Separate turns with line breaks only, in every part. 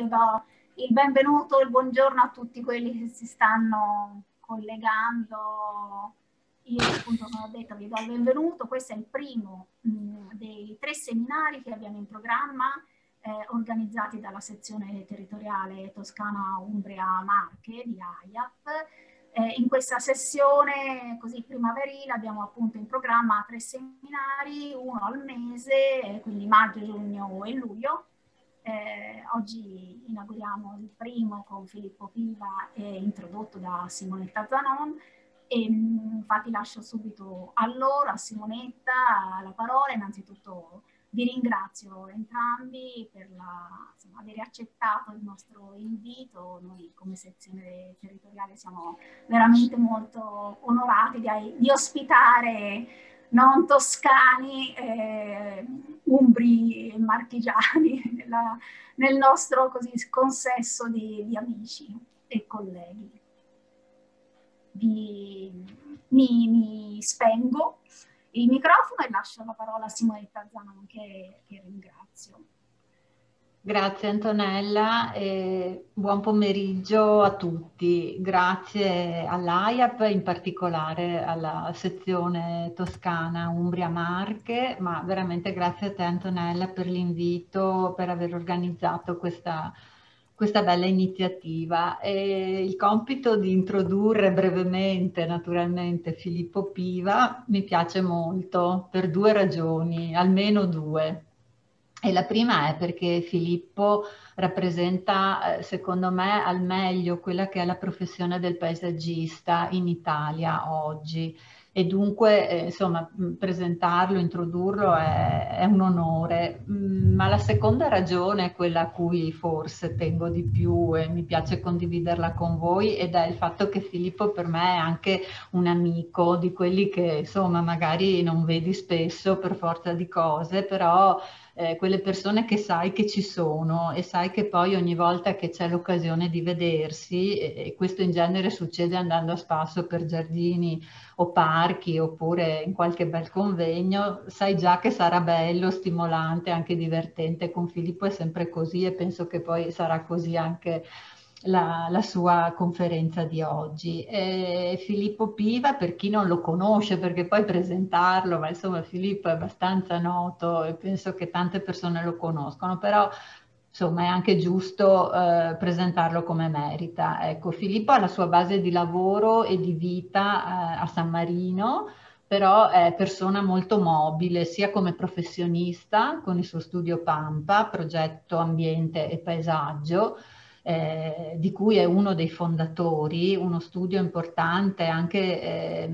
io do il benvenuto, il buongiorno a tutti quelli che si stanno
collegando. Io appunto come ho detto vi do il benvenuto, questo è il primo mh, mm, dei tre seminari che abbiamo in programma eh, organizzati dalla sezione territoriale Toscana Umbria Marche di AIAP. Eh, in questa sessione così primaverile abbiamo appunto in programma tre seminari, uno al mese, eh, quindi maggio, giugno e luglio, eh, oggi inauguriamo il primo con Filippo Piva e eh, introdotto da Simonetta Zanon e mm, infatti lascio subito a loro, a Simonetta, la parola. Innanzitutto vi ringrazio entrambi per la, insomma, aver accettato il nostro invito. Noi come sezione territoriale siamo veramente molto onorati di, di ospitare non toscani, eh, umbri e marchigiani nella, nel nostro così, consesso di, di amici e colleghi. Vi, mi, mi, spengo il microfono e lascio la parola a Simonetta Zanon che, che ringrazio.
Grazie Antonella e buon pomeriggio a tutti. Grazie all'AIAP, in particolare alla sezione toscana Umbria Marche, ma veramente grazie a te Antonella per l'invito, per aver organizzato questa, questa bella iniziativa. E il compito di introdurre brevemente, naturalmente, Filippo Piva mi piace molto per due ragioni, almeno due. E la prima è perché Filippo rappresenta, eh, secondo me, al meglio quella che è la professione del paesaggista in Italia oggi. E dunque, eh, insomma, presentarlo, introdurlo è, è un onore. Ma la seconda ragione è quella a cui forse tengo di più e mi piace condividerla con voi ed è il fatto che Filippo per me è anche un amico di quelli che, insomma, magari non vedi spesso per forza di cose, però eh, quelle persone che sai che ci sono e sai che poi ogni volta che c'è l'occasione di vedersi, e, e questo in genere succede andando a spasso per giardini o parchi oppure in qualche bel convegno, sai già che sarà bello, stimolante, anche divertente. Con Filippo è sempre così e penso che poi sarà così anche la, la, sua conferenza di oggi. Eh, Filippo Piva, per chi non lo conosce, perché poi presentarlo, ma insomma Filippo è abbastanza noto e penso che tante persone lo conoscono, però insomma è anche giusto eh, presentarlo come merita. Ecco, Filippo ha la sua base di lavoro e di vita eh, a San Marino, però è persona molto mobile sia come professionista con il suo studio Pampa, progetto ambiente e paesaggio, eh, di cui è uno dei fondatori, uno studio importante anche eh,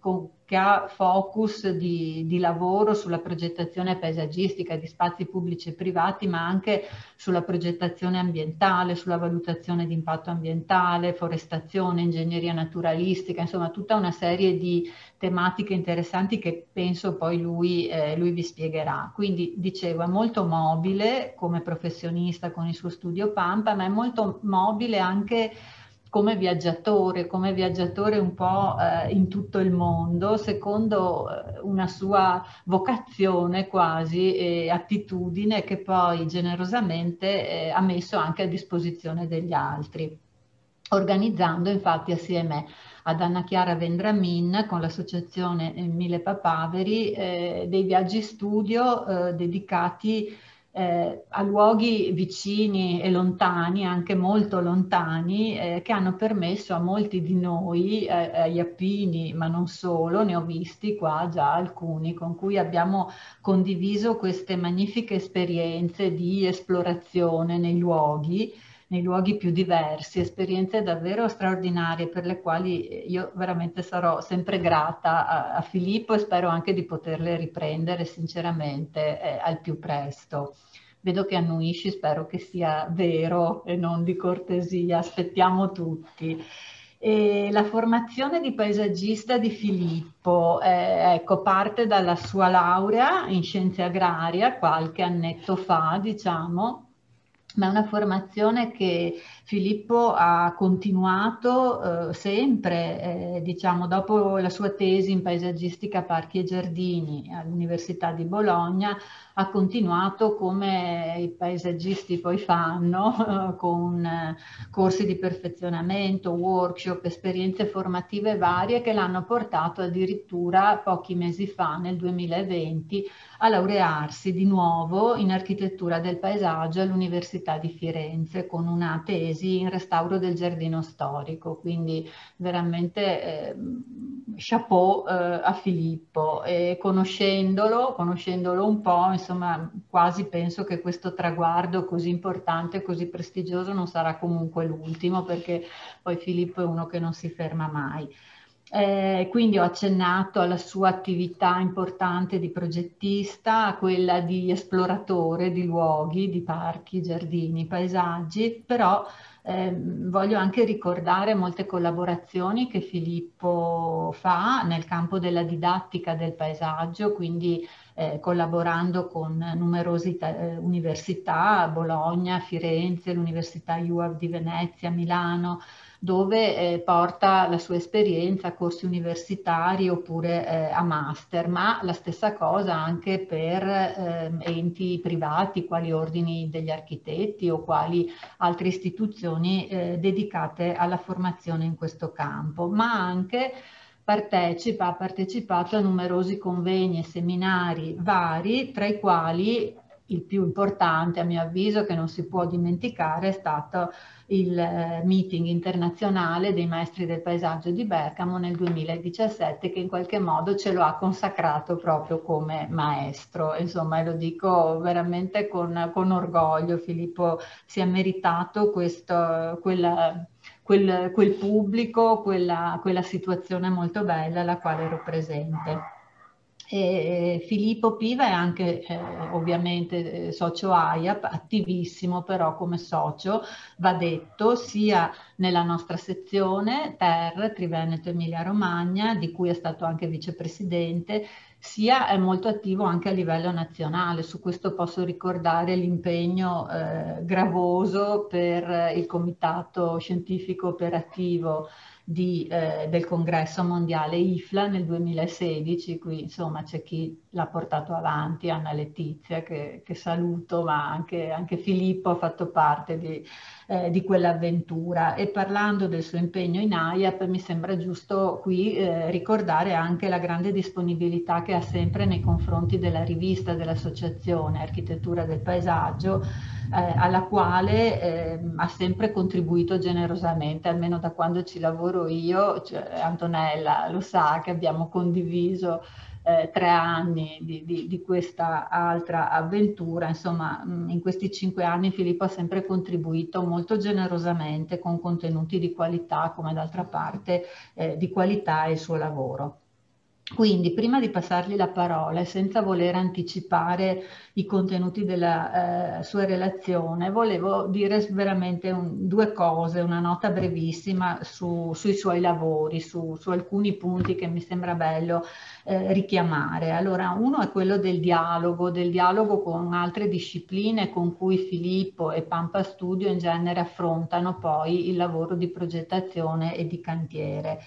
con, che ha focus di, di, lavoro sulla progettazione paesaggistica di spazi pubblici e privati, ma anche sulla progettazione ambientale, sulla valutazione di impatto ambientale, forestazione, ingegneria naturalistica, insomma tutta una serie di tematiche interessanti che penso poi lui, eh, lui vi spiegherà. Quindi dicevo, è molto mobile come professionista con il suo studio Pampa, ma è molto mobile anche come viaggiatore, come viaggiatore un po' eh, in tutto il mondo, secondo eh, una sua vocazione quasi e attitudine che poi generosamente eh, ha messo anche a disposizione degli altri, organizzando infatti assieme ad Anna Chiara Vendramin con l'associazione Mille Papaveri eh, dei viaggi studio eh, dedicati eh, a luoghi vicini e lontani, anche molto lontani, eh, che hanno permesso a molti di noi, eh, agli appini, ma non solo, ne ho visti qua già alcuni, con cui abbiamo condiviso queste magnifiche esperienze di esplorazione nei luoghi nei luoghi più diversi, esperienze davvero straordinarie per le quali eh, io veramente sarò sempre grata a, a Filippo e spero anche di poterle riprendere sinceramente eh, al più presto. Vedo che annuisci, spero che sia vero e non di cortesia, aspettiamo tutti. E la formazione di paesaggista di Filippo eh, ecco, parte dalla sua laurea in scienze agrarie qualche annetto fa, diciamo, ma è una formazione che Filippo ha continuato eh, sempre, eh, diciamo, dopo la sua tesi in paesaggistica parchi e giardini all'Università di Bologna, ha continuato come i paesaggisti poi fanno, eh, con eh, corsi di perfezionamento, workshop, esperienze formative varie che l'hanno portato addirittura pochi mesi fa, nel 2020, a laurearsi di nuovo in architettura del paesaggio all'Università di Firenze con una tesi in restauro del giardino storico, quindi veramente eh, chapeau eh, a Filippo e conoscendolo, conoscendolo un po', insomma, quasi penso che questo traguardo così importante, così prestigioso non sarà comunque l'ultimo perché poi Filippo è uno che non si ferma mai. Eh, quindi ho accennato alla sua attività importante di progettista, a quella di esploratore di luoghi, di parchi, giardini, paesaggi, però eh, voglio anche ricordare molte collaborazioni che Filippo fa nel campo della didattica del paesaggio, quindi eh, collaborando con numerose eh, università, Bologna, Firenze, l'Università UAV di Venezia, Milano, dove eh, porta la sua esperienza a corsi universitari oppure eh, a master, ma la stessa cosa anche per eh, enti privati, quali ordini degli architetti o quali altre istituzioni eh, dedicate alla formazione in questo campo, ma anche partecipa, ha partecipato a numerosi convegni e seminari vari, tra i quali il più importante, a mio avviso, che non si può dimenticare, è stato il eh, meeting internazionale dei maestri del paesaggio di Bergamo nel 2017, che in qualche modo ce lo ha consacrato proprio come maestro. Insomma, lo dico veramente con, con orgoglio, Filippo si è meritato questo, quella, quel, quel, pubblico, quella, quella situazione molto bella alla quale ero presente.
E
Filippo Piva è anche eh, ovviamente eh, socio AIAP, attivissimo però come socio, va detto, sia nella nostra sezione per Triveneto Emilia Romagna, di cui è stato anche vicepresidente, sia è molto attivo anche a livello nazionale. Su questo posso ricordare l'impegno eh, gravoso per il comitato scientifico operativo di, eh, del congresso mondiale IFLA nel 2016, qui insomma c'è chi l'ha portato avanti, Anna Letizia che, che saluto, ma anche, anche, Filippo ha fatto parte di, eh, di quell'avventura e parlando del suo impegno in AIAP mi sembra giusto qui eh, ricordare anche la grande disponibilità che ha sempre nei confronti della rivista dell'associazione Architettura del Paesaggio eh, alla quale eh, ha sempre contribuito generosamente, almeno da quando ci lavoro io, cioè Antonella lo sa che abbiamo condiviso eh, tre anni di, di, di, questa altra avventura, insomma mm, in questi cinque anni Filippo ha sempre contribuito molto generosamente con contenuti di qualità come d'altra parte eh, di qualità il suo lavoro. Quindi prima di passargli la parola e senza voler anticipare i contenuti della eh, sua relazione, volevo dire veramente un, due cose, una nota brevissima su, sui suoi lavori, su, su, alcuni punti che mi sembra bello eh, richiamare. Allora, uno è quello del dialogo, del dialogo con altre discipline con cui Filippo e Pampa Studio in genere affrontano poi il lavoro di progettazione e di cantiere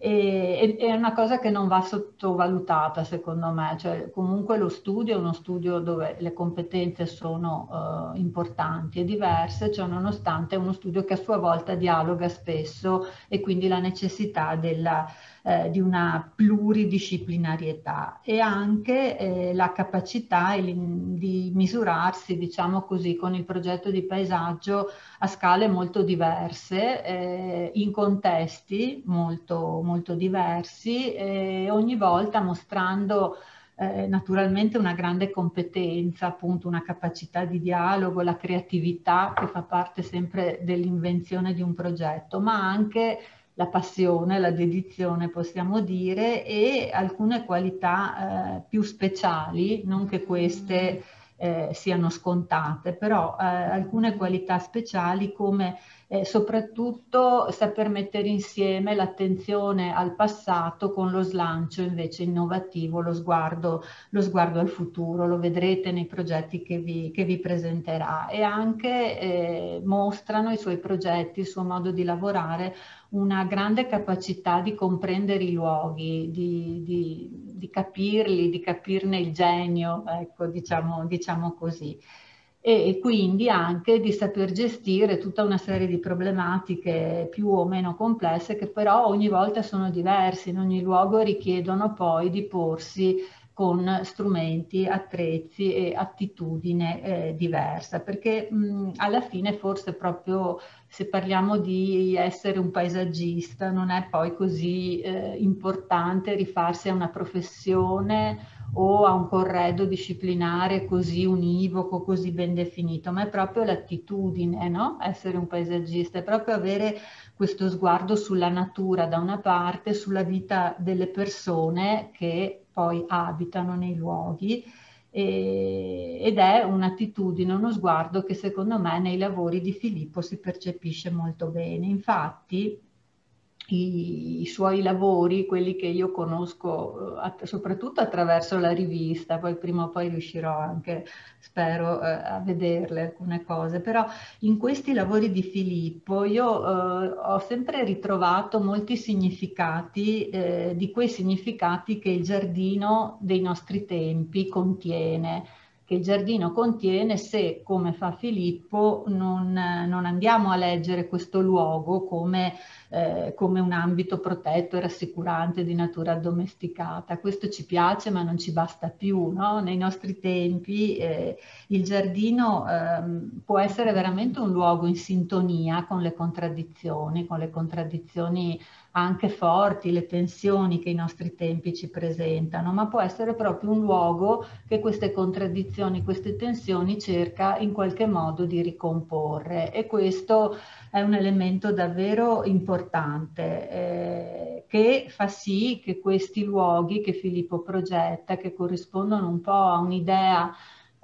e, è una cosa che non va sottovalutata secondo me, cioè, comunque lo studio è uno studio dove le competenze sono eh, importanti e diverse, cioè nonostante è uno studio che a sua volta dialoga spesso e quindi la necessità della, eh, di una pluridisciplinarietà e anche eh, la capacità di misurarsi, diciamo così, con il progetto di paesaggio a scale molto diverse, eh, in contesti molto, molto diversi, eh, ogni volta mostrando eh, naturalmente una grande competenza, appunto una capacità di dialogo, la creatività che fa parte sempre dell'invenzione di un progetto, ma anche la passione, la dedizione possiamo dire e alcune qualità eh, più speciali, non che queste mm. eh, siano scontate, però eh, alcune qualità speciali come eh, soprattutto saper mettere insieme l'attenzione al passato con lo slancio invece innovativo, lo sguardo, lo sguardo al futuro, lo vedrete nei progetti che vi, che vi presenterà e anche eh, mostrano i suoi progetti, il suo modo di lavorare una grande capacità di comprendere i luoghi, di, di, di capirli, di capirne il genio, ecco, diciamo, diciamo così e quindi anche di saper gestire tutta una serie di problematiche più o meno complesse che però ogni volta sono diverse, in ogni luogo richiedono poi di porsi con strumenti, attrezzi e attitudine eh, diversa, perché mh, alla fine forse proprio se parliamo di essere un paesaggista non è poi così eh, importante rifarsi a una professione o a un corredo disciplinare così univoco, così ben definito, ma è proprio l'attitudine, no? essere un paesaggista, è proprio avere questo sguardo sulla natura da una parte, sulla vita delle persone che poi abitano nei luoghi e, ed è un'attitudine, uno sguardo che secondo me nei lavori di Filippo si percepisce molto bene. Infatti i, i, suoi lavori, quelli che io conosco eh, att- soprattutto attraverso la rivista, poi prima o poi riuscirò anche, spero, eh, a vederle alcune cose, però in questi lavori di Filippo io eh, ho sempre ritrovato molti significati, eh, di quei significati che il giardino dei nostri tempi contiene che il giardino contiene se, come fa Filippo, non, non andiamo a leggere questo luogo come, eh, come, un ambito protetto e rassicurante di natura addomesticata. Questo ci piace ma non ci basta più. No? Nei nostri tempi eh, il giardino eh, può essere veramente un luogo in sintonia con le contraddizioni, con le contraddizioni anche forti le tensioni che i nostri tempi ci presentano, ma può essere proprio un luogo che queste contraddizioni, queste tensioni cerca in qualche modo di ricomporre e questo è un elemento davvero importante eh, che fa sì che questi luoghi che Filippo progetta, che corrispondono un po' a un'idea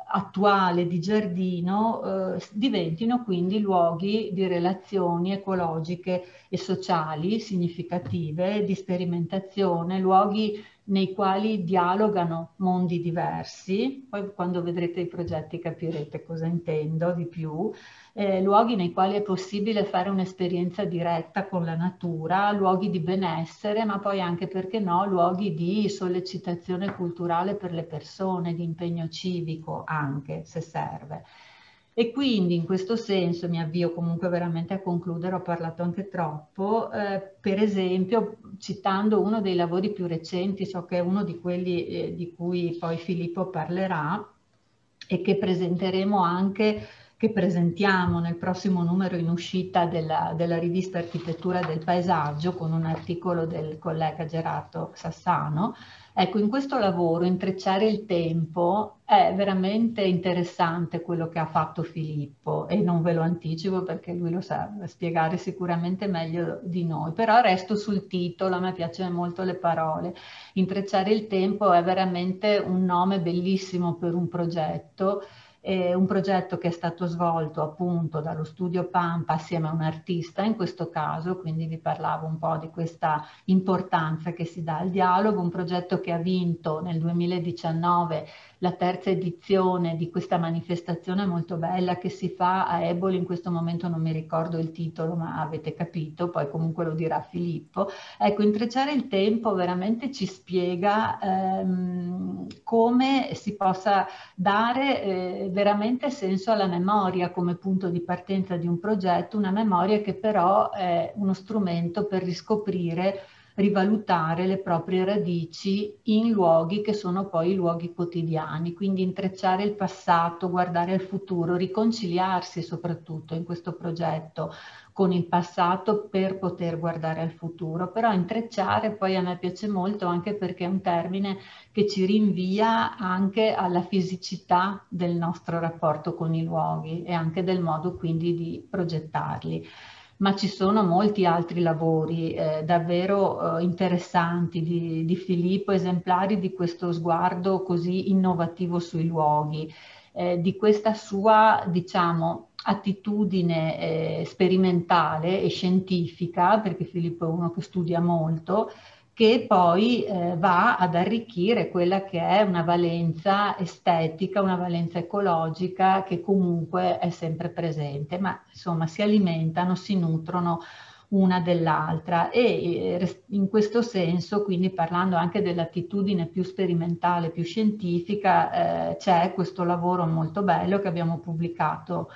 attuale di giardino eh, diventino quindi luoghi di relazioni ecologiche e sociali significative, di sperimentazione, luoghi nei quali dialogano mondi diversi, poi quando vedrete i progetti capirete cosa intendo di più, eh, luoghi nei quali è possibile fare un'esperienza diretta con la natura, luoghi di benessere, ma poi anche perché no, luoghi di sollecitazione culturale per le persone, di impegno civico anche se serve. E quindi in questo senso mi avvio comunque veramente a concludere, ho parlato anche troppo, eh, per esempio citando uno dei lavori più recenti, so che è uno di quelli eh, di cui poi Filippo parlerà e che presenteremo anche che presentiamo nel prossimo numero in uscita della, della, rivista Architettura del Paesaggio con un articolo del collega Gerardo Sassano, Ecco, in questo lavoro intrecciare il tempo è veramente interessante quello che ha fatto Filippo e non ve lo anticipo perché lui lo sa spiegare sicuramente meglio di noi, però resto sul titolo, a me piacciono molto le parole. Intrecciare il tempo è veramente un nome bellissimo per un progetto eh, un progetto che è stato svolto appunto dallo studio Pampa assieme a un artista in questo caso, quindi vi parlavo un po' di questa importanza che si dà al dialogo, un progetto che ha vinto nel 2019 la terza edizione di questa manifestazione molto bella che si fa a Eboli, in questo momento non mi ricordo il titolo, ma avete capito, poi comunque lo dirà Filippo. Ecco, intrecciare il tempo veramente ci spiega ehm, come si possa dare eh, veramente senso alla memoria come punto di partenza di un progetto, una memoria che però è uno strumento per riscoprire rivalutare le proprie radici in luoghi che sono poi i luoghi quotidiani, quindi intrecciare il passato, guardare al futuro, riconciliarsi soprattutto in questo progetto con il passato per poter guardare al futuro, però intrecciare poi a me piace molto anche perché è un termine che ci rinvia anche alla fisicità del nostro rapporto con i luoghi e anche del modo quindi di progettarli ma ci sono molti altri lavori eh, davvero eh, interessanti di, di, Filippo, esemplari di questo sguardo così innovativo sui luoghi, eh, di questa sua, diciamo, attitudine eh, sperimentale e scientifica, perché Filippo è uno che studia molto, che poi eh, va ad arricchire quella che è una valenza estetica, una valenza ecologica che comunque è sempre presente, ma insomma si alimentano, si nutrono una dell'altra e eh, in questo senso, quindi parlando anche dell'attitudine più sperimentale, più scientifica, eh, c'è questo lavoro molto bello che abbiamo pubblicato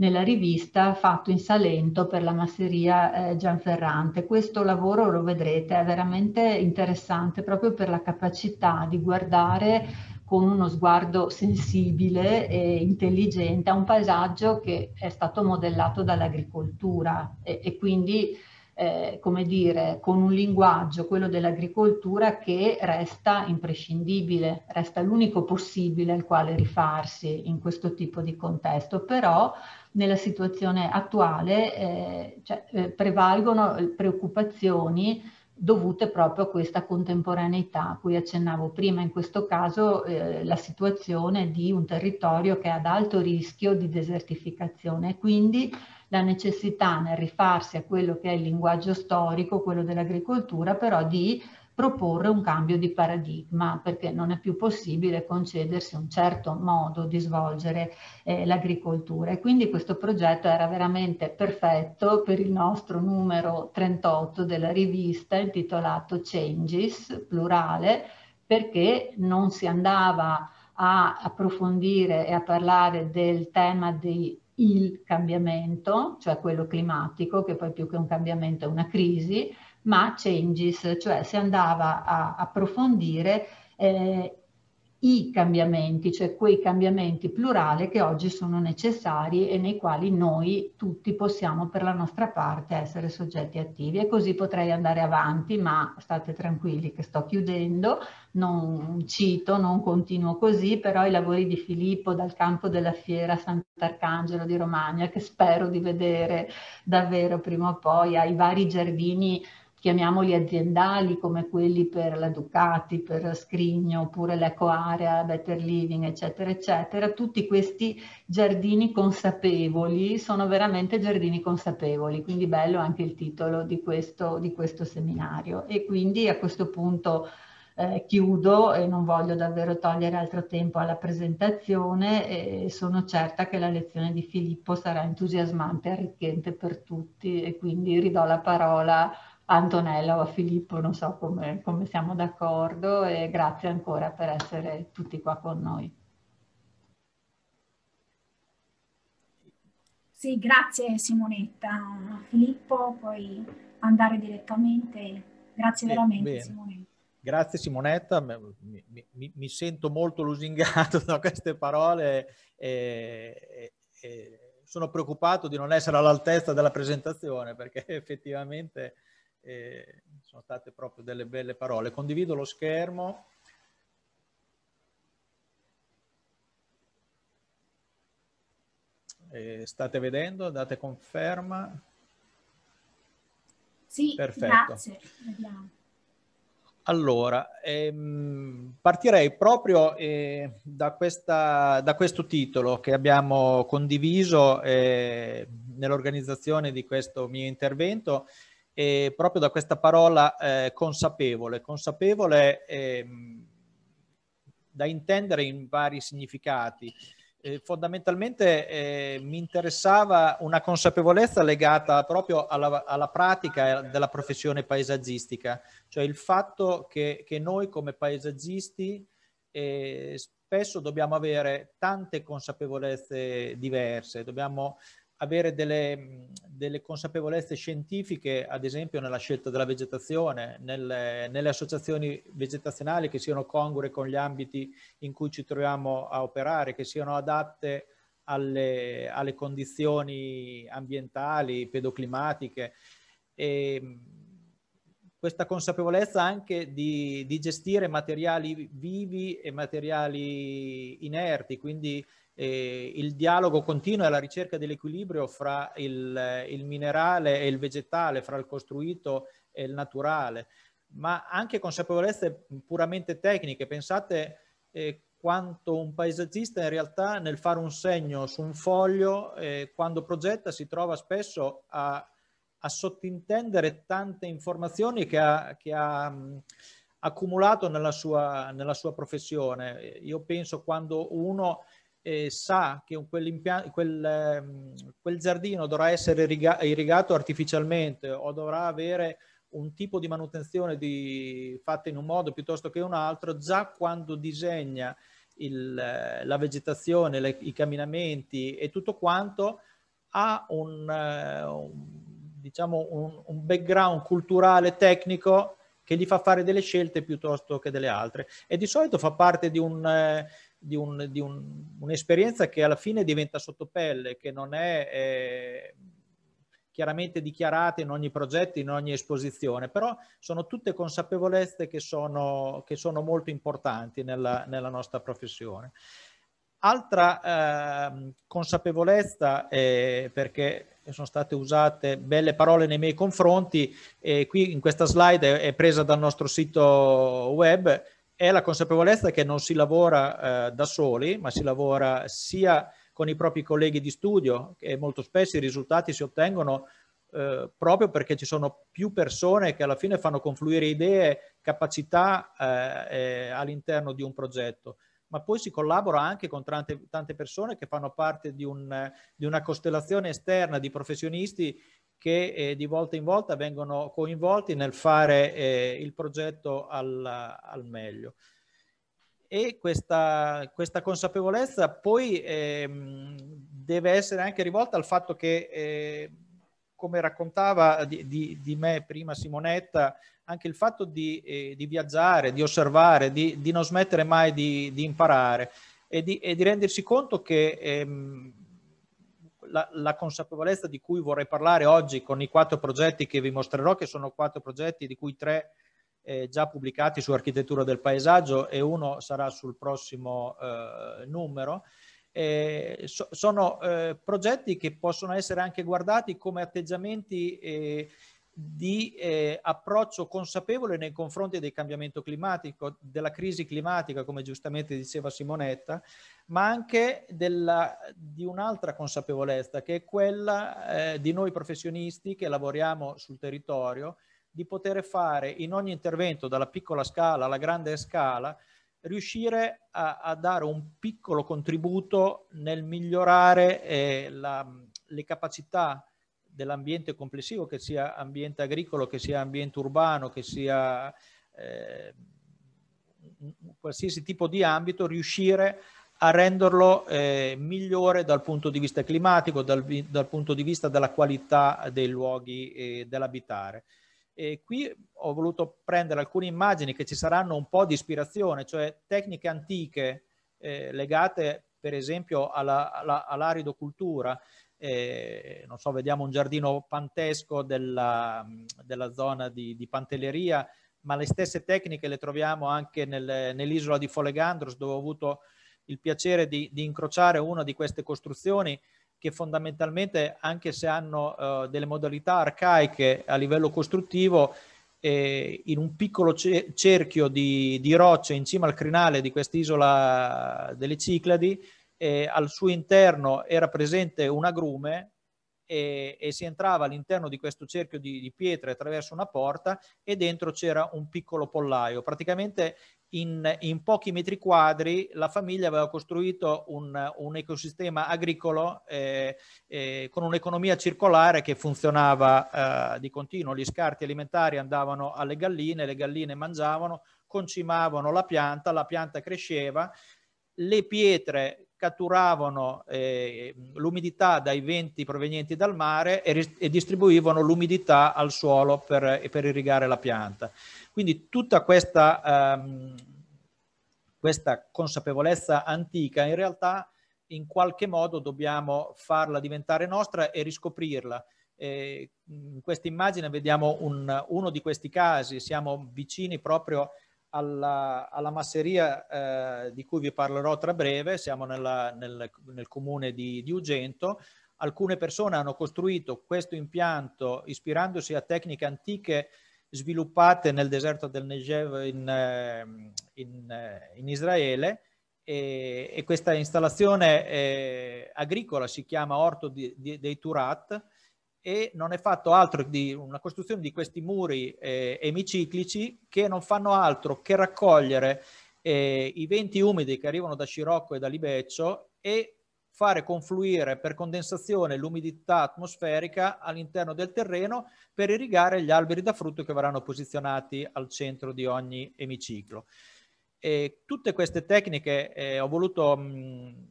nella rivista fatto in Salento per la masseria eh, Gianferrante. Questo lavoro lo vedrete, è veramente interessante proprio per la capacità di guardare con uno sguardo sensibile e intelligente a un paesaggio che è stato modellato dall'agricoltura e, e quindi eh, come dire, con un linguaggio, quello dell'agricoltura, che resta imprescindibile, resta l'unico possibile al quale rifarsi in questo tipo di contesto, però nella situazione attuale eh, cioè, eh, prevalgono eh, preoccupazioni dovute proprio a questa contemporaneità a cui accennavo prima, in questo caso eh, la situazione di un territorio che è ad alto rischio di desertificazione, quindi la necessità nel rifarsi a quello che è il linguaggio storico, quello dell'agricoltura, però di proporre un cambio di paradigma perché non è più possibile concedersi un certo modo di svolgere eh, l'agricoltura e quindi questo progetto era veramente perfetto per il nostro numero 38 della rivista intitolato Changes, plurale, perché non si andava a approfondire e a parlare del tema di il cambiamento, cioè quello climatico, che poi più che un cambiamento è una crisi, ma changes, cioè si andava a approfondire eh, i cambiamenti, cioè quei cambiamenti plurali che oggi sono necessari e nei quali noi tutti possiamo per la nostra parte essere soggetti attivi e così potrei andare avanti, ma state tranquilli che sto chiudendo, non cito, non continuo così, però i lavori di Filippo dal campo della fiera Sant'Arcangelo di Romagna che spero di vedere davvero prima o poi ai vari giardini chiamiamoli aziendali come quelli per la Ducati, per Scrigno, oppure l'Ecoarea, Better Living, eccetera, eccetera, tutti questi giardini consapevoli sono veramente giardini consapevoli, quindi bello anche il titolo di questo, di questo seminario. E quindi a questo punto eh, chiudo e non voglio davvero togliere altro tempo alla presentazione e sono certa che la lezione di Filippo sarà entusiasmante e arricchente per tutti e quindi ridò la parola a Antonella o a Filippo, non so come, come siamo d'accordo e grazie ancora per essere tutti qua con noi.
Sì, grazie Simonetta. Filippo, puoi andare direttamente. Grazie eh, veramente
bene. Simonetta. Grazie Simonetta, mi, mi, mi, sento molto lusingato da queste parole e, e, e sono preoccupato di non essere all'altezza della presentazione perché effettivamente e sono state proprio delle belle parole. Condivido lo schermo. E state vedendo? Date conferma?
Sì, Perfetto. grazie. Vediamo.
Allora, ehm, partirei proprio eh, da, questa, da, questo titolo che abbiamo condiviso eh, nell'organizzazione di questo mio intervento eh, proprio da questa parola eh, consapevole. Consapevole eh, da intendere in vari significati. fondamentalmente eh, mi interessava una consapevolezza legata proprio alla, alla, pratica della professione paesaggistica, cioè il fatto che, che noi come paesaggisti eh, spesso dobbiamo avere tante consapevolezze diverse, dobbiamo avere delle, delle, consapevolezze scientifiche, ad esempio nella scelta della vegetazione, nelle, nelle, associazioni vegetazionali che siano congure con gli ambiti in cui ci troviamo a operare, che siano adatte alle, alle condizioni ambientali, pedoclimatiche. E questa consapevolezza anche di, di gestire materiali vivi e materiali inerti, quindi eh, il dialogo continuo e la ricerca dell'equilibrio fra il, il, minerale e il vegetale, fra il costruito e il naturale, ma anche consapevolezze puramente tecniche. Pensate eh, quanto un paesaggista in realtà nel fare un segno su un foglio, eh, quando progetta, si trova spesso a, a sottintendere tante informazioni che ha, che ha accumulato nella sua, nella sua professione. Io penso quando uno eh, sa che quel, quel, ehm, quel, giardino dovrà essere irrigato artificialmente o dovrà avere un tipo di manutenzione di, fatta in un modo piuttosto che un altro, già quando disegna il, la vegetazione, le, i camminamenti e tutto quanto, ha un, un diciamo un, un background culturale tecnico che gli fa fare delle scelte piuttosto che delle altre. E di solito fa parte di un, eh, di, un, di un, un'esperienza che alla fine diventa sottopelle, che non è eh, chiaramente dichiarata in ogni progetto, in ogni esposizione, però sono tutte consapevolezze che sono, che sono molto importanti nella, nella nostra professione. Altra eh, consapevolezza, eh, perché sono state usate belle parole nei miei confronti, eh, qui in questa slide è, è presa dal nostro sito web, è la consapevolezza che non si lavora eh, da soli, ma si lavora sia con i propri colleghi di studio e molto spesso i risultati si ottengono eh, proprio perché ci sono più persone che alla fine fanno confluire idee, capacità eh, all'interno di un progetto. Ma poi si collabora anche con tante, tante persone che fanno parte di, un, di una costellazione esterna di professionisti che eh, di volta in volta vengono coinvolti nel fare eh, il progetto al, al meglio. E questa, questa consapevolezza poi ehm, deve essere anche rivolta al fatto che, eh, come raccontava di, di, di, me prima Simonetta, anche il fatto di, eh, di viaggiare, di osservare, di, non smettere mai di, imparare e di, e rendersi conto che ehm, la, la, consapevolezza di cui vorrei parlare oggi con i quattro progetti che vi mostrerò, che sono quattro progetti di cui tre eh, già pubblicati su architettura del paesaggio e uno sarà sul prossimo eh, numero, eh, so, sono eh, progetti che possono essere anche guardati come atteggiamenti eh, di eh, approccio consapevole nei confronti del cambiamento climatico, della crisi climatica, come giustamente diceva Simonetta, ma anche della, di un'altra consapevolezza che è quella eh, di noi professionisti che lavoriamo sul territorio, di poter fare in ogni intervento, dalla piccola scala alla grande scala, riuscire a, a dare un piccolo contributo nel migliorare eh, la, le capacità dell'ambiente complessivo, che sia ambiente agricolo, che sia ambiente urbano, che sia eh, qualsiasi tipo di ambito, riuscire a renderlo eh, migliore dal punto di vista climatico, dal, dal, punto di vista della qualità dei luoghi eh, dell'abitare. E qui ho voluto prendere alcune immagini che ci saranno un po' di ispirazione, cioè tecniche antiche eh, legate per esempio all'aridocultura, alla, eh, non so, vediamo un giardino pantesco della, della zona di, di, Pantelleria, ma le stesse tecniche le troviamo anche nel, nell'isola di Folegandros dove ho avuto il piacere di, di incrociare una di queste costruzioni che fondamentalmente, anche se hanno eh, delle modalità arcaiche a livello costruttivo, eh, in un piccolo cerchio di, di, rocce in cima al crinale di quest'isola delle Cicladi, eh, al suo interno era presente un agrume e, e si entrava all'interno di questo cerchio di, di pietre attraverso una porta e dentro c'era un piccolo pollaio. Praticamente in, in, pochi metri quadri la famiglia aveva costruito un, un ecosistema agricolo eh, eh, con un'economia circolare che funzionava eh, di continuo. Gli scarti alimentari andavano alle galline, le galline mangiavano, concimavano la pianta, la pianta cresceva, le pietre catturavano eh, l'umidità dai venti provenienti dal mare e, e distribuivano l'umidità al suolo per, per, irrigare la pianta. Quindi tutta questa, ehm, questa consapevolezza antica in realtà in qualche modo dobbiamo farla diventare nostra e riscoprirla. Eh, in questa immagine vediamo un, uno di questi casi, siamo vicini proprio a alla, alla masseria eh, di cui vi parlerò tra breve, siamo nella, nel, nel, comune di, di Ugento, alcune persone hanno costruito questo impianto ispirandosi a tecniche antiche sviluppate nel deserto del Negev in, eh, in, eh, in Israele e, e, questa installazione eh, agricola si chiama Orto di, di, dei Turat e non è fatto altro di una costruzione di questi muri eh, emiciclici che non fanno altro che raccogliere eh, i venti umidi che arrivano da Scirocco e da Libeccio e fare confluire per condensazione l'umidità atmosferica all'interno del terreno per irrigare gli alberi da frutto che verranno posizionati al centro di ogni emiciclo. E tutte queste tecniche eh, ho voluto mh,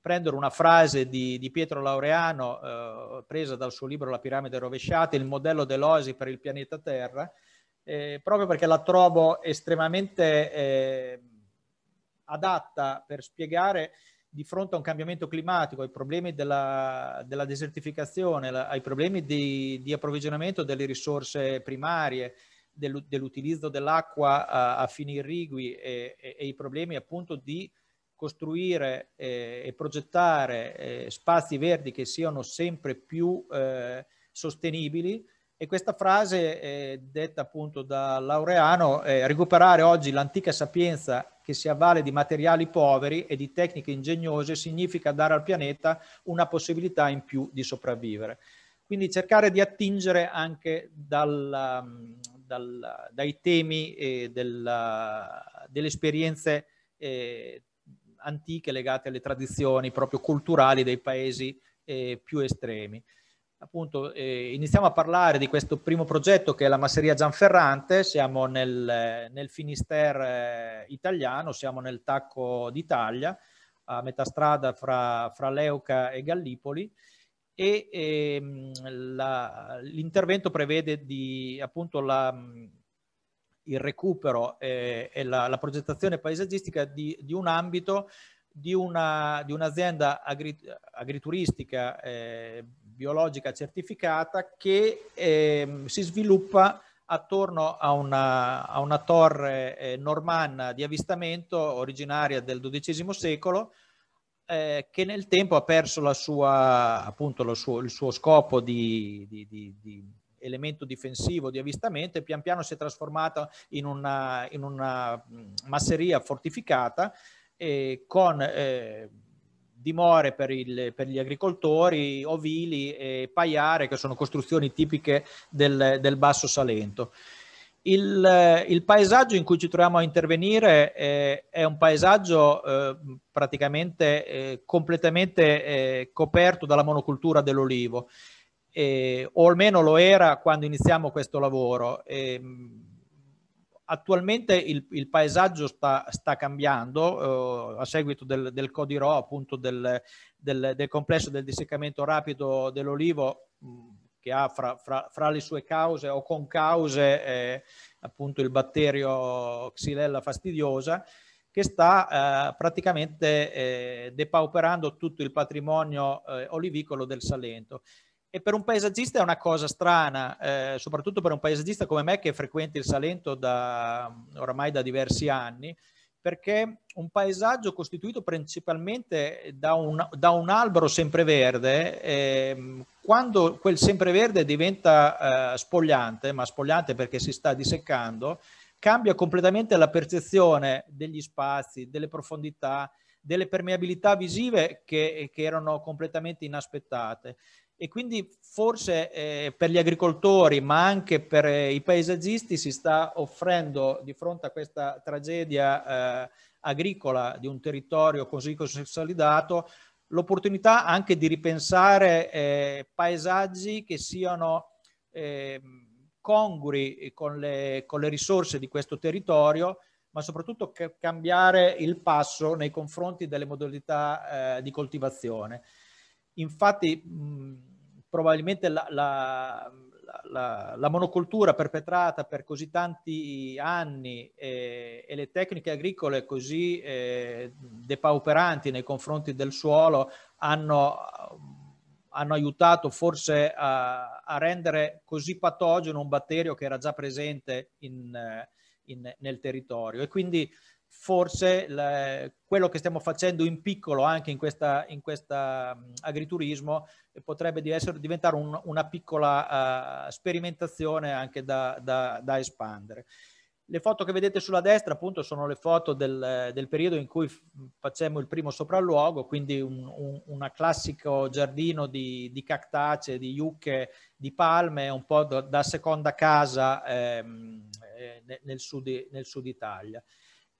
prendere una frase di, di Pietro Laureano eh, presa dal suo libro La piramide rovesciata, il modello dell'Osi per il pianeta Terra, eh, proprio perché la trovo estremamente eh, adatta per spiegare di fronte a un cambiamento climatico, ai problemi della, della desertificazione, la, ai problemi di, di, approvvigionamento delle risorse primarie, dell'utilizzo dell'acqua a, a, fini irrigui e, e, e, i problemi appunto di costruire eh, e progettare eh, spazi verdi che siano sempre più eh, sostenibili e questa frase eh, detta appunto da Laureano, eh, recuperare oggi l'antica sapienza che si avvale di materiali poveri e di tecniche ingegnose significa dare al pianeta una possibilità in più di sopravvivere. Quindi cercare di attingere anche dalla, dalla, dai temi eh, della, delle esperienze eh, antiche legate alle tradizioni proprio culturali dei paesi eh, più estremi. Appunto, eh, iniziamo a parlare di questo primo progetto che è la Masseria Gianferrante, siamo nel, nel Finisterre eh, italiano, siamo nel Tacco d'Italia, a metà strada fra, fra Leuca e Gallipoli e ehm, l'intervento prevede di, appunto la, il recupero e, e la, la, progettazione paesaggistica di, di un ambito di, una, di un'azienda agri, agrituristica eh, biologica certificata che eh, si sviluppa attorno a una, a una torre eh, normanna di avvistamento originaria del XII secolo eh, che nel tempo ha perso la sua, appunto, suo, il suo scopo di, di, di, elemento difensivo di avvistamento e pian piano si è trasformata in una, eh, in una mm, masseria fortificata eh, con eh, dimore per, il, per, gli agricoltori, ovili e paiare che sono costruzioni tipiche del, del Basso Salento. Il, eh, il, paesaggio in cui ci troviamo a intervenire eh, è un paesaggio eh, praticamente eh, completamente eh, coperto dalla monocultura dell'olivo eh, o almeno lo era quando iniziamo questo lavoro. Eh, attualmente il, il paesaggio sta, sta cambiando eh, a seguito del, del Codirò, appunto del, del, del, complesso del disseccamento rapido dell'olivo mm, che ha fra, fra, fra, le sue cause o con cause eh, appunto il batterio Xylella fastidiosa che sta eh, praticamente eh, depauperando tutto il patrimonio eh, olivicolo del Salento e per un paesaggista è una cosa strana, eh, soprattutto per un paesaggista come me che frequenta il Salento da, mm, oramai da diversi anni, perché un paesaggio costituito principalmente da un, da un albero sempreverde, eh, quando quel sempreverde diventa eh, spogliante, ma spogliante perché si sta disseccando, cambia completamente la percezione degli spazi, delle profondità, delle permeabilità visive che, che erano completamente inaspettate e quindi forse eh, per gli agricoltori ma anche per eh, i paesaggisti si sta offrendo di fronte a questa tragedia eh, agricola di un territorio così consolidato l'opportunità anche di ripensare eh, paesaggi che siano ehm, congrui con le, con le, risorse di questo territorio ma soprattutto cambiare il passo nei confronti delle modalità eh, di coltivazione. Infatti, mh, probabilmente la, la, la, la, monocoltura perpetrata per così tanti anni eh, e le tecniche agricole così eh, depauperanti nei confronti del suolo hanno, hanno aiutato forse a, a, rendere così patogeno un batterio che era già presente in, in, nel territorio. E quindi forse la, quello che stiamo facendo in piccolo anche in questo in questa agriturismo eh, potrebbe essere, diventare un, una piccola uh, sperimentazione anche da, da, da, espandere. Le foto che vedete sulla destra appunto sono le foto del, del periodo in cui facemmo il primo sopralluogo, quindi un, un una classico giardino di, di, cactacee, di yucche, di palme, un po' da, da seconda casa ehm, eh, nel, sud, nel sud Italia.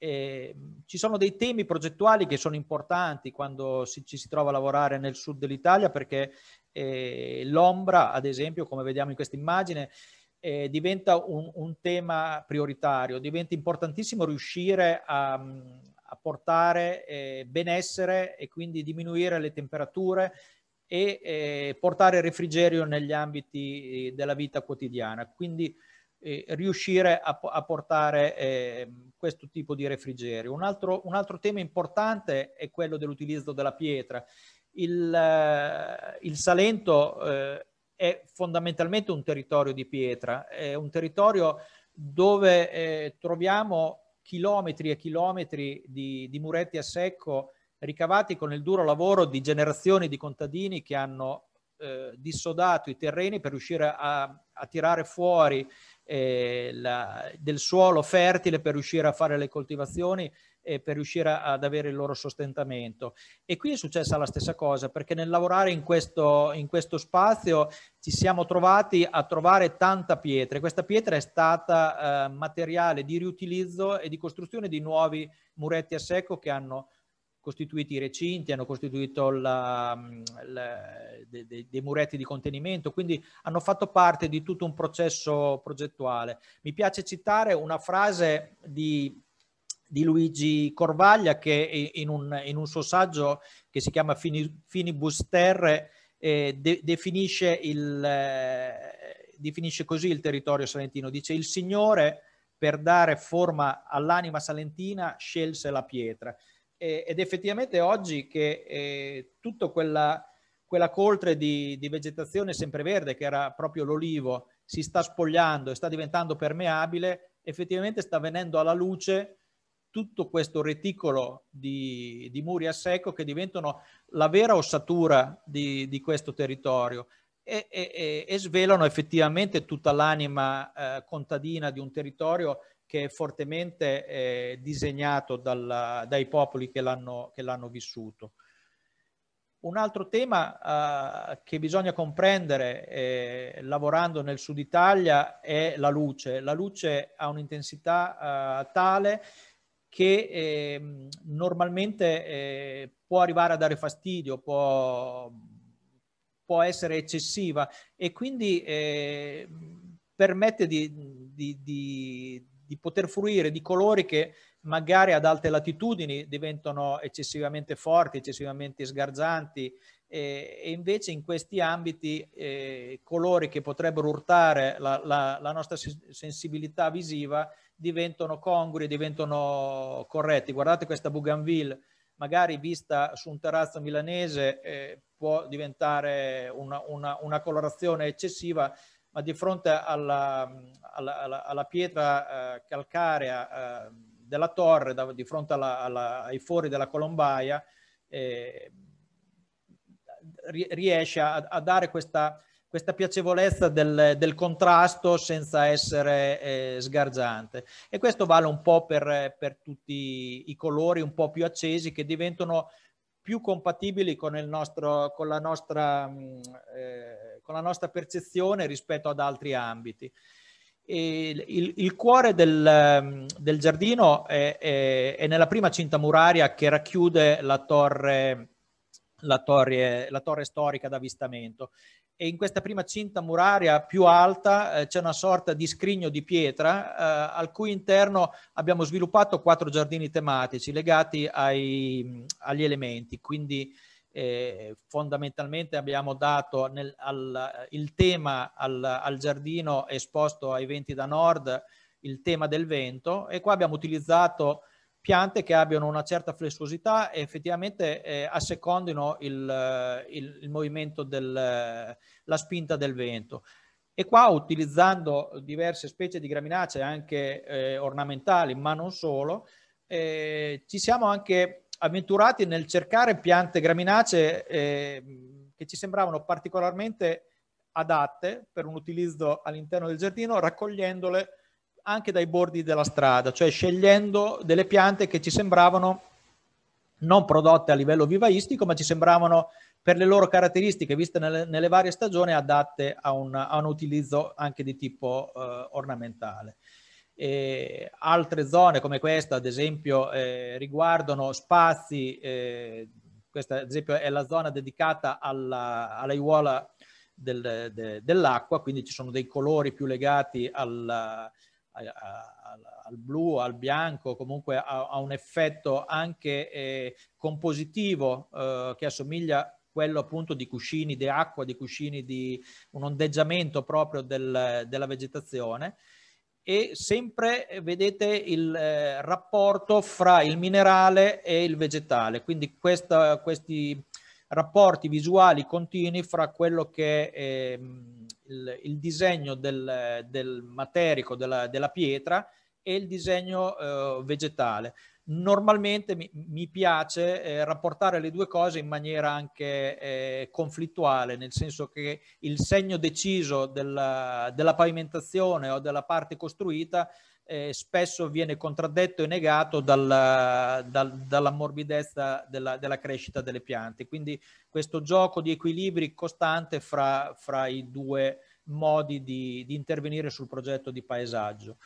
Eh, ci sono dei temi progettuali che sono importanti quando si, ci si trova a lavorare nel sud dell'Italia perché eh, l'ombra, ad esempio, come vediamo in questa immagine, eh, diventa un, un, tema prioritario, diventa importantissimo riuscire a, a portare eh, benessere e quindi diminuire le temperature e eh, portare refrigerio negli ambiti eh, della vita quotidiana. Quindi riuscire a, a portare ehm, questo tipo di refrigerio. Un altro, un altro tema importante è quello dell'utilizzo della pietra. Il, eh, il Salento eh, è fondamentalmente un territorio di pietra, è un territorio dove eh, troviamo chilometri e chilometri di, di muretti a secco ricavati con il duro lavoro di generazioni di contadini che hanno eh, dissodato i terreni per riuscire a, a tirare fuori eh, la, del suolo fertile per riuscire a fare le coltivazioni e per riuscire a, ad avere il loro sostentamento. E qui è successa la stessa cosa perché nel lavorare in questo, in questo spazio ci siamo trovati a trovare tanta pietra e questa pietra è stata eh, materiale di riutilizzo e di costruzione di nuovi muretti a secco che hanno costituiti i recinti, hanno costituito la, mm, la, de, de, dei muretti di contenimento, quindi hanno fatto parte di tutto un processo progettuale. Mi piace citare una frase di di Luigi Corvaglia che in un, in un, suo saggio che si chiama Finibus Terre eh, de, definisce, il, eh, definisce così il territorio salentino. Dice il Signore per dare forma all'anima salentina scelse la pietra eh, ed effettivamente oggi che eh, tutta quella, quella, coltre di, di vegetazione sempreverde, che era proprio l'olivo, si sta spogliando e sta diventando permeabile, effettivamente sta venendo alla luce tutto questo reticolo di, di, muri a secco che diventano la vera ossatura di, di questo territorio e, e, e, svelano effettivamente tutta l'anima eh, contadina di un territorio che è fortemente eh, disegnato dal, dai popoli che l'hanno vissuto. Un altro tema eh, che bisogna comprendere eh, lavorando nel sud Italia è la luce. La luce ha un'intensità eh, tale che eh, normalmente eh, può arrivare a dare fastidio, può, può essere eccessiva e quindi eh, permette di, di, di, di poter fruire di colori che magari ad alte latitudini diventano eccessivamente forti, eccessivamente sgarzanti eh, e invece in questi ambiti eh, colori che potrebbero urtare la, la, la nostra sensibilità visiva diventano congrui, diventano corretti. Guardate questa Bougainville, magari vista su un terrazzo milanese eh, può diventare una, una, una colorazione eccessiva, ma di fronte alla, alla, alla, alla pietra eh, calcarea eh, della torre, da, di fronte ai fori della colombaia, eh, riesce a, a dare questa, questa piacevolezza del, del, contrasto senza essere eh, sgargiante. E questo vale un po' per, per, tutti i colori un po' più accesi che diventano più compatibili con, nostro, con la nostra mm, eh, con la nostra percezione rispetto ad altri ambiti. Il, il, il, cuore del, ehm, del giardino è, è, è, nella prima cinta muraria che racchiude la torre, la, torre, la torre, storica d'avvistamento. E in questa prima cinta muraria più alta eh, c'è una sorta di scrigno di pietra eh, al cui interno abbiamo sviluppato quattro giardini tematici legati ai, agli elementi, quindi eh, fondamentalmente abbiamo dato nel, al, il tema al, al, giardino esposto ai venti da nord, il tema del vento e qua abbiamo utilizzato piante che abbiano una certa flessuosità e effettivamente eh, assecondino il, il, il movimento della spinta del vento. E qua utilizzando diverse specie di graminacee anche eh, ornamentali, ma non solo, eh, ci siamo anche avventurati nel cercare piante graminacee eh, che ci sembravano particolarmente adatte per un utilizzo all'interno del giardino, raccogliendole anche dai bordi della strada, cioè scegliendo delle piante che ci sembravano non prodotte a livello vivaistico, ma ci sembravano per le loro caratteristiche, viste nelle, nelle varie stagioni, adatte a un, a un, utilizzo anche di tipo eh, ornamentale. Eh, altre zone come questa, ad esempio, eh, riguardano spazi, eh, questa ad esempio è la zona dedicata alla, alla del, de, dell'acqua, quindi ci sono dei colori più legati al, a, a, al blu, al bianco, comunque ha, a un effetto anche eh, compositivo eh, che assomiglia a quello appunto di cuscini di acqua, di cuscini di un ondeggiamento proprio del, della vegetazione e sempre eh, vedete il eh, rapporto fra il minerale e il vegetale, quindi questa, questi rapporti visuali continui fra quello che è eh, il, il, disegno del, del materico della, della, pietra e il disegno eh, vegetale normalmente mi, mi piace eh, rapportare le due cose in maniera anche eh, conflittuale, nel senso che il segno deciso della, della pavimentazione o della parte costruita eh, spesso viene contraddetto e negato dal, dal, dalla morbidezza della, della, crescita delle piante. Quindi questo gioco di equilibri costante fra, fra i due modi di, di intervenire sul progetto di paesaggio.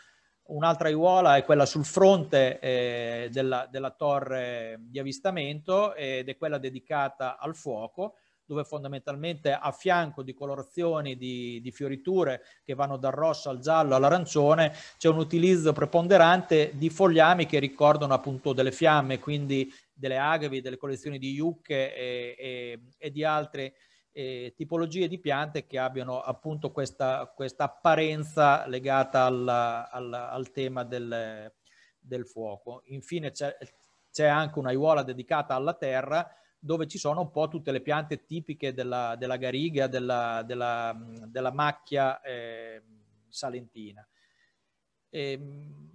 Un'altra aiuola è quella sul fronte eh, della, della, torre di avvistamento ed è quella dedicata al fuoco, dove fondamentalmente a fianco di colorazioni, di, di fioriture che vanno dal rosso al giallo all'arancione, c'è un utilizzo preponderante di fogliami che ricordano appunto delle fiamme, quindi delle agavi, delle collezioni di yucche e, e, e di altre eh, tipologie di piante che abbiano appunto questa, questa apparenza legata al, al, al tema del, del, fuoco. Infine c'è anche un'aiuola dedicata alla terra dove ci sono un po' tutte le piante tipiche della, della gariga, della, della, della macchia eh, salentina. E, ehm,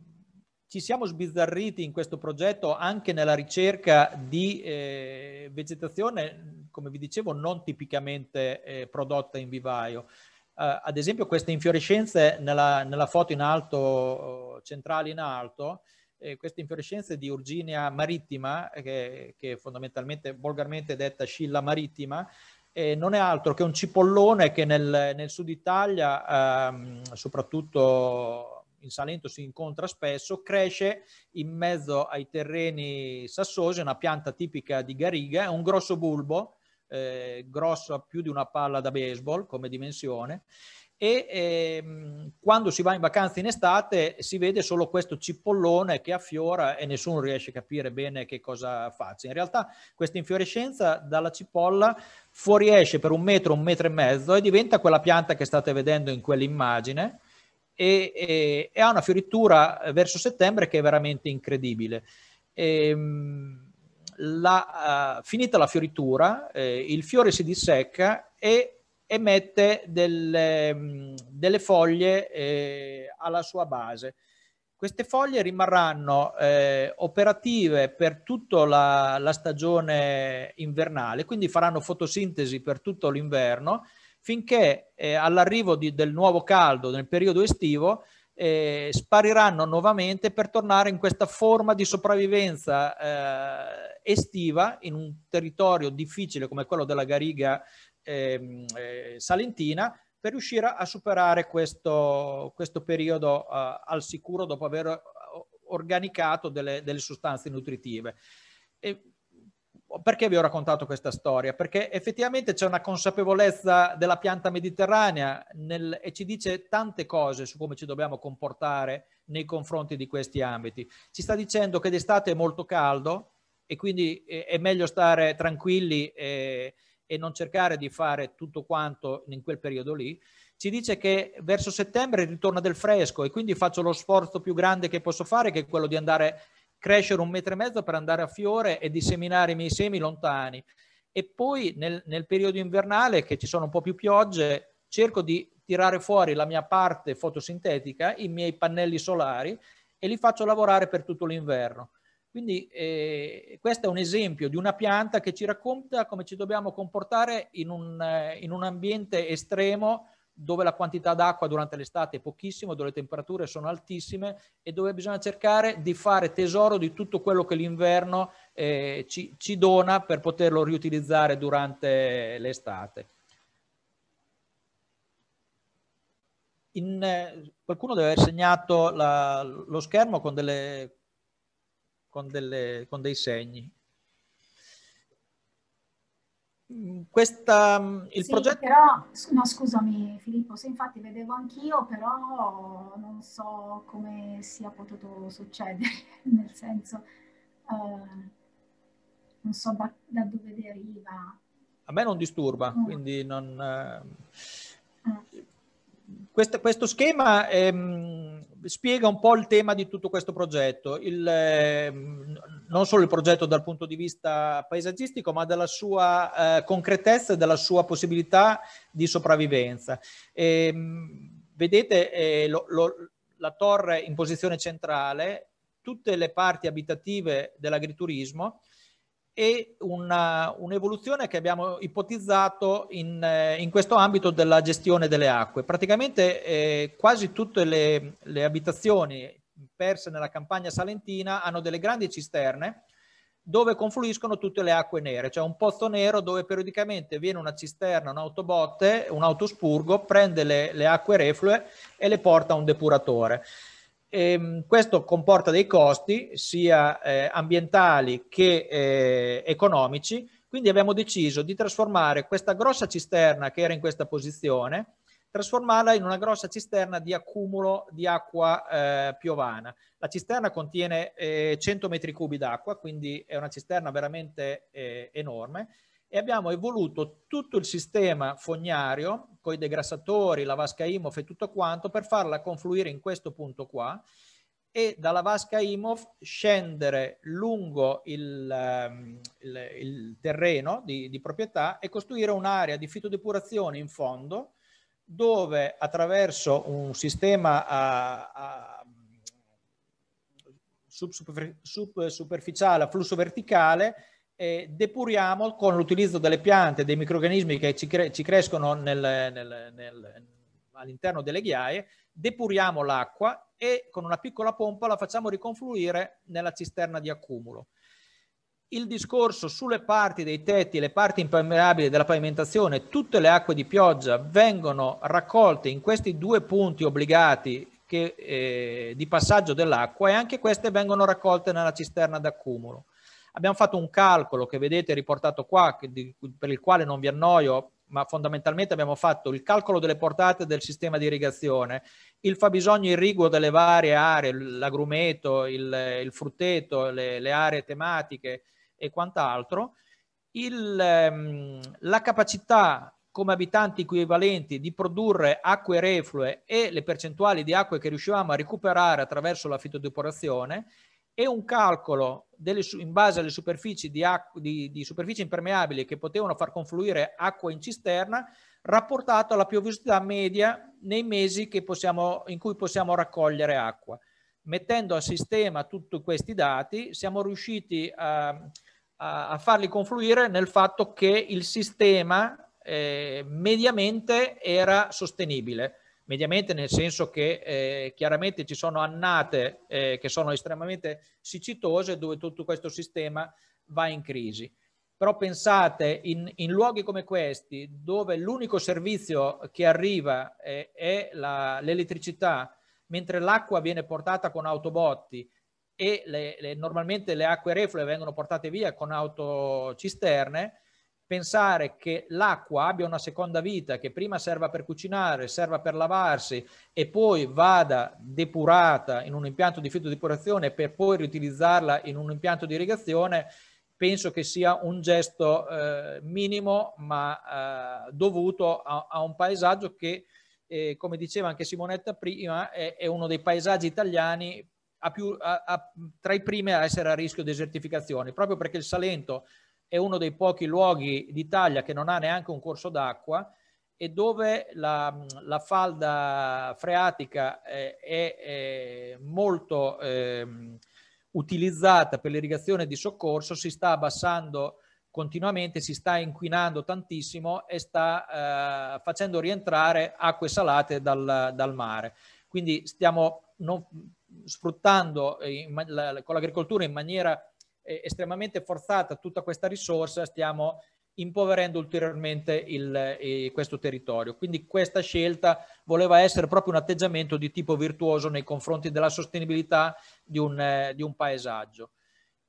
ci siamo sbizzarriti in questo progetto anche nella ricerca di eh, vegetazione come vi dicevo, non tipicamente eh, prodotta in vivaio. Uh, ad esempio queste infiorescenze nella, nella foto in alto, oh, centrale in alto, eh, queste infiorescenze di Urginia marittima, eh, che, che fondamentalmente, volgarmente detta scilla marittima, eh, non è altro che un cipollone che nel, nel sud Italia, ehm, soprattutto in Salento si incontra spesso, cresce in mezzo ai terreni sassosi, una pianta tipica di Gariga, è un grosso bulbo, eh, grossa più di una palla da baseball come dimensione e ehm, quando si va in vacanza in estate si vede solo questo cipollone che affiora e nessuno riesce a capire bene che cosa faccia. In realtà questa infiorescenza dalla cipolla fuoriesce per un metro, un metro e mezzo e diventa quella pianta che state vedendo in quell'immagine e, e, e ha una fioritura verso settembre che è veramente incredibile. Ehm, la, uh, finita la fioritura, eh, il fiore si dissecca e emette delle, mm, delle foglie eh, alla sua base. Queste foglie rimarranno eh, operative per tutta la, la, stagione invernale, quindi faranno fotosintesi per tutto l'inverno, finché eh, all'arrivo del nuovo caldo, nel periodo estivo, eh, spariranno nuovamente per tornare in questa forma di sopravvivenza eh, estiva in un territorio difficile come quello della Gariga ehm, eh, salentina per riuscire a superare questo, questo periodo eh, al sicuro dopo aver organicato delle, delle sostanze nutritive. E perché vi ho raccontato questa storia? Perché effettivamente c'è una consapevolezza della pianta mediterranea nel, e ci dice tante cose su come ci dobbiamo comportare nei confronti di questi ambiti. Ci sta dicendo che d'estate è molto caldo e quindi è meglio stare tranquilli e, e non cercare di fare tutto quanto in quel periodo lì. Ci dice che verso settembre ritorna del fresco e quindi faccio lo sforzo più grande che posso fare, che è quello di andare crescere un metro e mezzo per andare a fiore e disseminare i miei semi lontani. E poi nel, nel periodo invernale, che ci sono un po' più piogge, cerco di tirare fuori la mia parte fotosintetica, i miei pannelli solari e li faccio lavorare per tutto l'inverno. Quindi eh, questo è un esempio di una pianta che ci racconta come ci dobbiamo comportare in un, eh, in un ambiente estremo dove la quantità d'acqua durante l'estate è pochissima, dove le temperature sono altissime e dove bisogna cercare di fare tesoro di tutto quello che l'inverno eh, ci, ci dona per poterlo riutilizzare durante l'estate. In, eh, qualcuno deve aver segnato la, lo schermo con, delle, con, delle, con, dei segni. Questa, mm, il sì, progetto...
però, no, scusami Filippo, se infatti vedevo anch'io, però non so come sia potuto succedere, nel senso, eh, non so da, da, dove deriva.
A me non disturba, mm. quindi non... Eh, mm. Ah. questo, questo, schema eh, spiega un po' il tema di tutto questo progetto. Il, ehm, non solo il progetto dal punto di vista paesaggistico, ma della sua eh, concretezza e della sua possibilità di sopravvivenza. E, ehm, vedete eh, lo, lo, la torre in posizione centrale, tutte le parti abitative dell'agriturismo e un'evoluzione un che abbiamo ipotizzato in, eh, in, questo ambito della gestione delle acque. Praticamente eh, quasi tutte le, le abitazioni perse nella campagna salentina hanno delle grandi cisterne dove confluiscono tutte le acque nere, cioè un pozzo nero dove periodicamente viene una cisterna, un'autobotte, un autospurgo, prende le, le acque reflue e le porta a un depuratore. E ehm, questo comporta dei costi sia eh, ambientali che eh, economici, quindi abbiamo deciso di trasformare questa grossa cisterna che era in questa posizione trasformarla in una grossa cisterna di accumulo di acqua eh, piovana. La cisterna contiene eh, 100 metri cubi d'acqua, quindi è una cisterna veramente eh, enorme e abbiamo evoluto tutto il sistema fognario con i degrassatori, la vasca IMOF e tutto quanto per farla confluire in questo punto qua e dalla vasca IMOF scendere lungo il, ehm, il, il terreno di, di, proprietà e costruire un'area di fitodepurazione in fondo dove attraverso un sistema a, a sub, a flusso verticale eh, depuriamo con l'utilizzo delle piante, dei microrganismi che ci, cre ci crescono nel, nel, nel, all'interno delle ghiaie, depuriamo l'acqua e con una piccola pompa la facciamo riconfluire nella cisterna di accumulo il discorso sulle parti dei tetti, le parti impermeabili della pavimentazione, tutte le acque di pioggia vengono raccolte in questi due punti obbligati che, eh, di passaggio dell'acqua e anche queste vengono raccolte nella cisterna d'accumulo. Abbiamo fatto un calcolo che vedete riportato qua, di, per il quale non vi annoio, ma fondamentalmente abbiamo fatto il calcolo delle portate del sistema di irrigazione, il fabbisogno irriguo delle varie aree, l'agrumeto, il, il frutteto, le, le aree tematiche, e quant'altro, ehm, la capacità come abitanti equivalenti di produrre acque reflue e le percentuali di acque che riuscivamo a recuperare attraverso la fitodepurazione e un calcolo delle, in base alle superfici, di, di, di superfici impermeabili che potevano far confluire acqua in cisterna rapportato alla piovosità media nei mesi possiamo, in cui possiamo raccogliere acqua. Mettendo a sistema tutti questi dati siamo riusciti a a, a farli confluire nel fatto che il sistema eh, mediamente era sostenibile mediamente nel senso che eh, chiaramente ci sono annate eh, che sono estremamente siccitose dove tutto questo sistema va in crisi. Però pensate in, in luoghi come questi dove l'unico servizio che arriva eh, è l'elettricità, mentre l'acqua viene portata con autobotti e le, le, normalmente le acque reflue vengono portate via con autocisterne, pensare che l'acqua abbia una seconda vita, che prima serva per cucinare, serva per lavarsi e poi vada depurata in un impianto di depurazione per poi riutilizzarla in un impianto di irrigazione, penso che sia un gesto eh, minimo ma eh, dovuto a, a, un paesaggio che, eh, come diceva anche Simonetta prima, è, è uno dei paesaggi italiani a più, a, a, tra i primi a essere a rischio desertificazione, proprio perché il Salento è uno dei pochi luoghi d'Italia che non ha neanche un corso d'acqua e dove la, la falda freatica è, è molto eh, utilizzata per l'irrigazione di soccorso, si sta abbassando continuamente, si sta inquinando tantissimo e sta eh, facendo rientrare acque salate dal, dal mare. Quindi stiamo non, sfruttando eh, la, con l'agricoltura in maniera eh, estremamente forzata tutta questa risorsa, stiamo impoverendo ulteriormente il, eh, questo territorio. Quindi questa scelta voleva essere proprio un atteggiamento di tipo virtuoso nei confronti della sostenibilità di un, eh, di un paesaggio.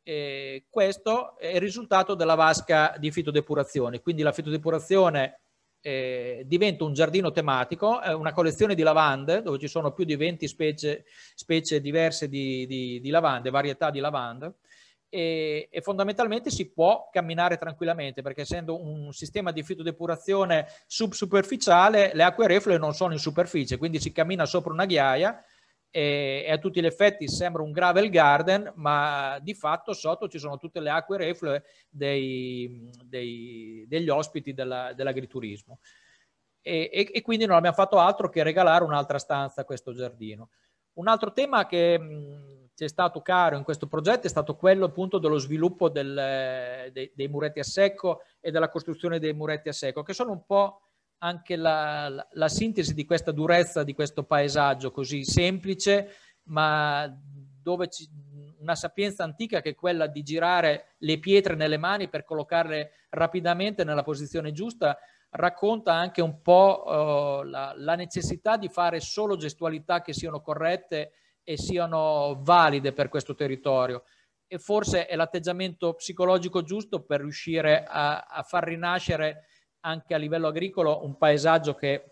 E questo è il risultato della vasca di fitodepurazione, quindi la fitodepurazione eh, diventa un giardino tematico, è eh, una collezione di lavande dove ci sono più di 20 specie, specie diverse di, di, di, lavande, varietà di lavande. E, e, fondamentalmente si può camminare tranquillamente perché essendo un sistema di fitodepurazione subsuperficiale le acque reflue non sono in superficie quindi si cammina sopra una ghiaia e, e a tutti gli effetti sembra un gravel garden, ma di fatto sotto ci sono tutte le acque reflue dei, dei, degli ospiti della, dell'agriturismo. E, e, e, quindi non abbiamo fatto altro che regalare un'altra stanza a questo giardino. Un altro tema che mh, ci è stato caro in questo progetto è stato quello appunto dello sviluppo del, de, dei muretti a secco e della costruzione dei muretti a secco, che sono un po' anche la, la, la sintesi di questa durezza di questo paesaggio così semplice, ma dove ci, una sapienza antica che è quella di girare le pietre nelle mani per collocarle rapidamente nella posizione giusta, racconta anche un po' eh, la, la, necessità di fare solo gestualità che siano corrette e siano valide per questo territorio. E forse è l'atteggiamento psicologico giusto per riuscire a, a far rinascere anche a livello agricolo un paesaggio che,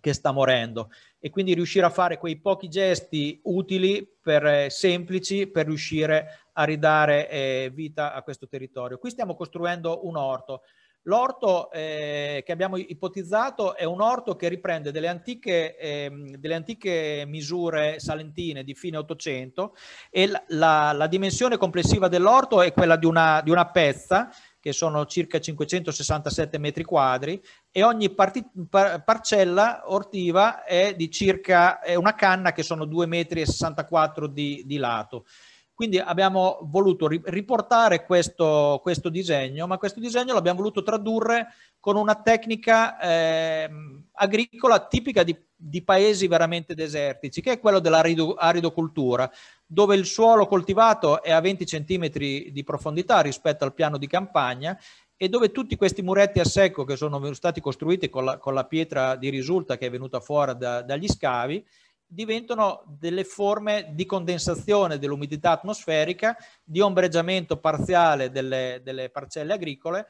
che sta morendo e quindi riuscire a fare quei pochi gesti utili, per, eh, semplici, per riuscire a ridare eh, vita a questo territorio. Qui stiamo costruendo un orto. L'orto eh, che abbiamo ipotizzato è un orto che riprende delle antiche, eh, delle antiche misure salentine di fine 800 e la, la, la dimensione complessiva dell'orto è quella di una, di una pezza che sono circa 567 metri quadri, e ogni parti- par- parcella ortiva è di circa è una canna che sono 2,64 metri di, di lato. Quindi abbiamo voluto riportare questo, questo, disegno, ma questo disegno l'abbiamo voluto tradurre con una tecnica eh, agricola tipica di di paesi veramente desertici, che è quello dell'aridocultura, dove il suolo coltivato è a 20 cm di profondità rispetto al piano di campagna e dove tutti questi muretti a secco che sono stati costruiti con la, con la pietra di risulta che è venuta fuori da, dagli scavi, diventano delle forme di condensazione dell'umidità atmosferica, di ombreggiamento parziale delle, delle, parcelle agricole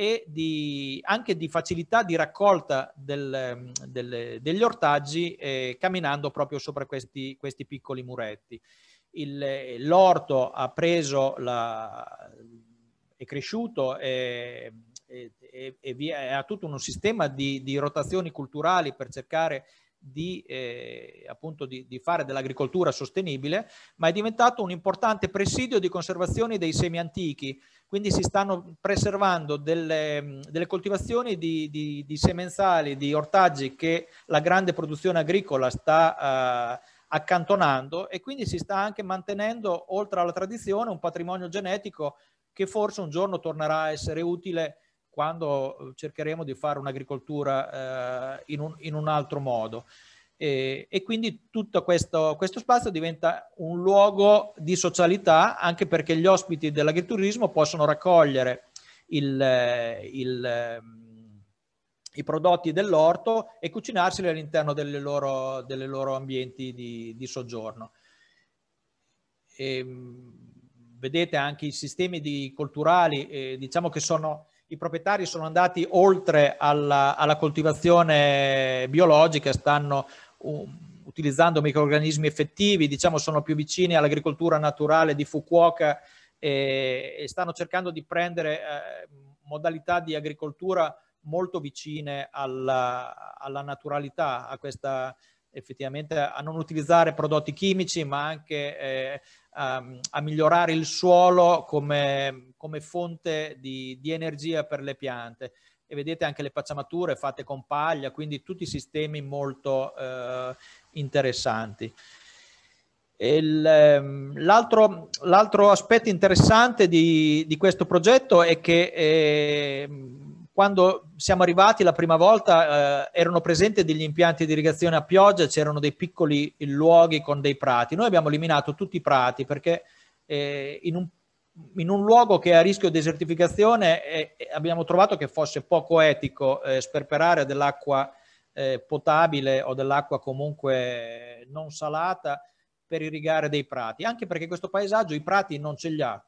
e di, anche di facilità di raccolta del, ehm, del, degli ortaggi eh, camminando proprio sopra questi, questi piccoli muretti. Il, eh, l'orto ha preso, la, è cresciuto e, e, e, e ha tutto un sistema di, di rotazioni culturali per cercare di, eh, appunto di, di fare dell'agricoltura sostenibile, ma è diventato un importante presidio di conservazione dei semi antichi, quindi si stanno preservando delle, delle coltivazioni di, di, di, semenzali, di ortaggi che la grande produzione agricola sta eh, accantonando e quindi si sta anche mantenendo, oltre alla tradizione, un patrimonio genetico che forse un giorno tornerà a essere utile quando eh, cercheremo di fare un'agricoltura eh, in un, in, un, altro modo. E, e quindi tutto questo, questo, spazio diventa un luogo di socialità anche perché gli ospiti dell'agriturismo possono raccogliere il, il, ehm, i prodotti dell'orto e cucinarseli all'interno delle loro, delle loro ambienti di, di soggiorno. E, ehm, vedete anche i sistemi di, culturali, eh, diciamo che sono i proprietari sono andati oltre alla, alla coltivazione biologica, stanno uh, utilizzando microorganismi effettivi, diciamo sono più vicini all'agricoltura naturale di Fukuoka e, e stanno cercando di prendere eh, modalità di agricoltura molto vicine alla, alla naturalità, a questa effettivamente a non utilizzare prodotti chimici, ma anche eh, a, ehm, a, migliorare il suolo come, come fonte di, di, energia per le piante. E vedete anche le pacciamature fatte con paglia, quindi tutti sistemi molto eh, interessanti. Ehm, l'altro, aspetto interessante di, di, questo progetto è che eh, quando siamo arrivati la prima volta eh, erano presenti degli impianti di irrigazione a pioggia, c'erano dei piccoli luoghi con dei prati. Noi abbiamo eliminato tutti i prati perché eh, in, un, in, un, luogo che è a rischio di desertificazione eh, eh abbiamo trovato che fosse poco etico eh, sperperare dell'acqua eh, potabile o dell'acqua comunque non salata per irrigare dei prati, anche perché questo paesaggio i prati non ce li ha,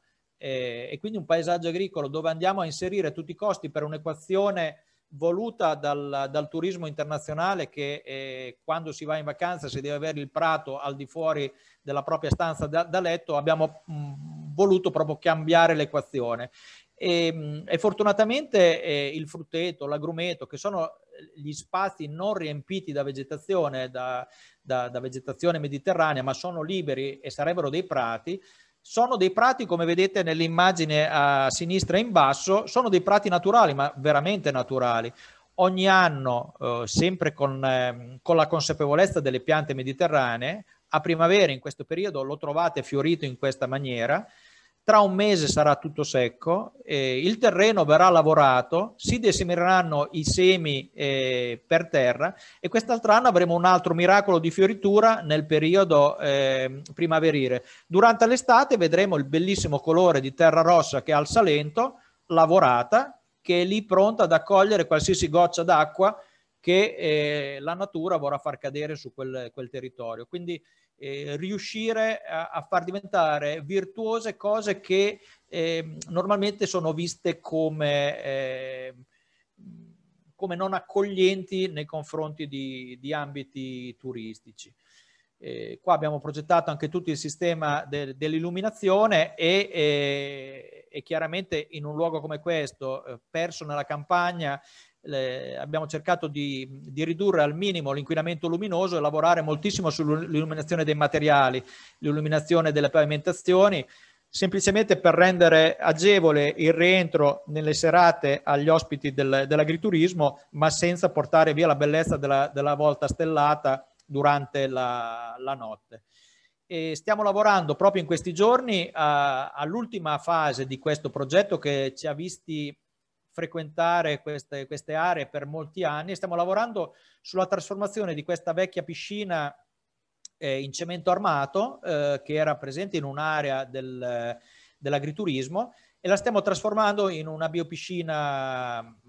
eh, e quindi un paesaggio agricolo dove andiamo a inserire tutti i costi per un'equazione voluta dal, dal, turismo internazionale che eh, quando si va in vacanza si deve avere il prato al di fuori della propria stanza da, da letto, abbiamo mh, mm, voluto proprio cambiare l'equazione. E, ehm, e, fortunatamente eh, il frutteto, l'agrumeto, che sono gli spazi non riempiti da vegetazione, da, da, da vegetazione mediterranea, ma sono liberi e sarebbero dei prati, sono dei prati, come vedete nell'immagine a sinistra in basso, sono dei prati naturali, ma veramente naturali. Ogni anno, eh, sempre con, eh, con, la consapevolezza delle piante mediterranee, a primavera in questo periodo lo trovate fiorito in questa maniera tra un mese sarà tutto secco, eh, il terreno verrà lavorato, si desemineranno i semi eh, per terra e quest'altro anno avremo un altro miracolo di fioritura nel periodo eh, primaverile. Durante l'estate vedremo il bellissimo colore di terra rossa che ha il Salento, lavorata, che è lì pronta ad accogliere qualsiasi goccia d'acqua che eh, la natura vorrà far cadere su quel, quel territorio. Quindi eh, riuscire a, a, far diventare virtuose cose che eh, normalmente sono viste come, eh, come, non accoglienti nei confronti di, di ambiti turistici. qua abbiamo progettato anche tutto il sistema de, dell'illuminazione e, eh, e, chiaramente in un luogo come questo, eh, perso nella campagna, le, abbiamo cercato di, di, ridurre al minimo l'inquinamento luminoso e lavorare moltissimo sull'illuminazione dei materiali, l'illuminazione delle pavimentazioni, semplicemente per rendere agevole il rientro nelle serate agli ospiti del, dell'agriturismo, ma senza portare via la bellezza della, della volta stellata durante la, la notte. E stiamo lavorando proprio in questi giorni a, all'ultima fase di questo progetto che ci ha visti frequentare queste, queste aree per molti anni. Stiamo lavorando sulla trasformazione di questa vecchia piscina eh, in cemento armato eh, che era presente in un'area del, dell'agriturismo e la stiamo trasformando in una biopiscina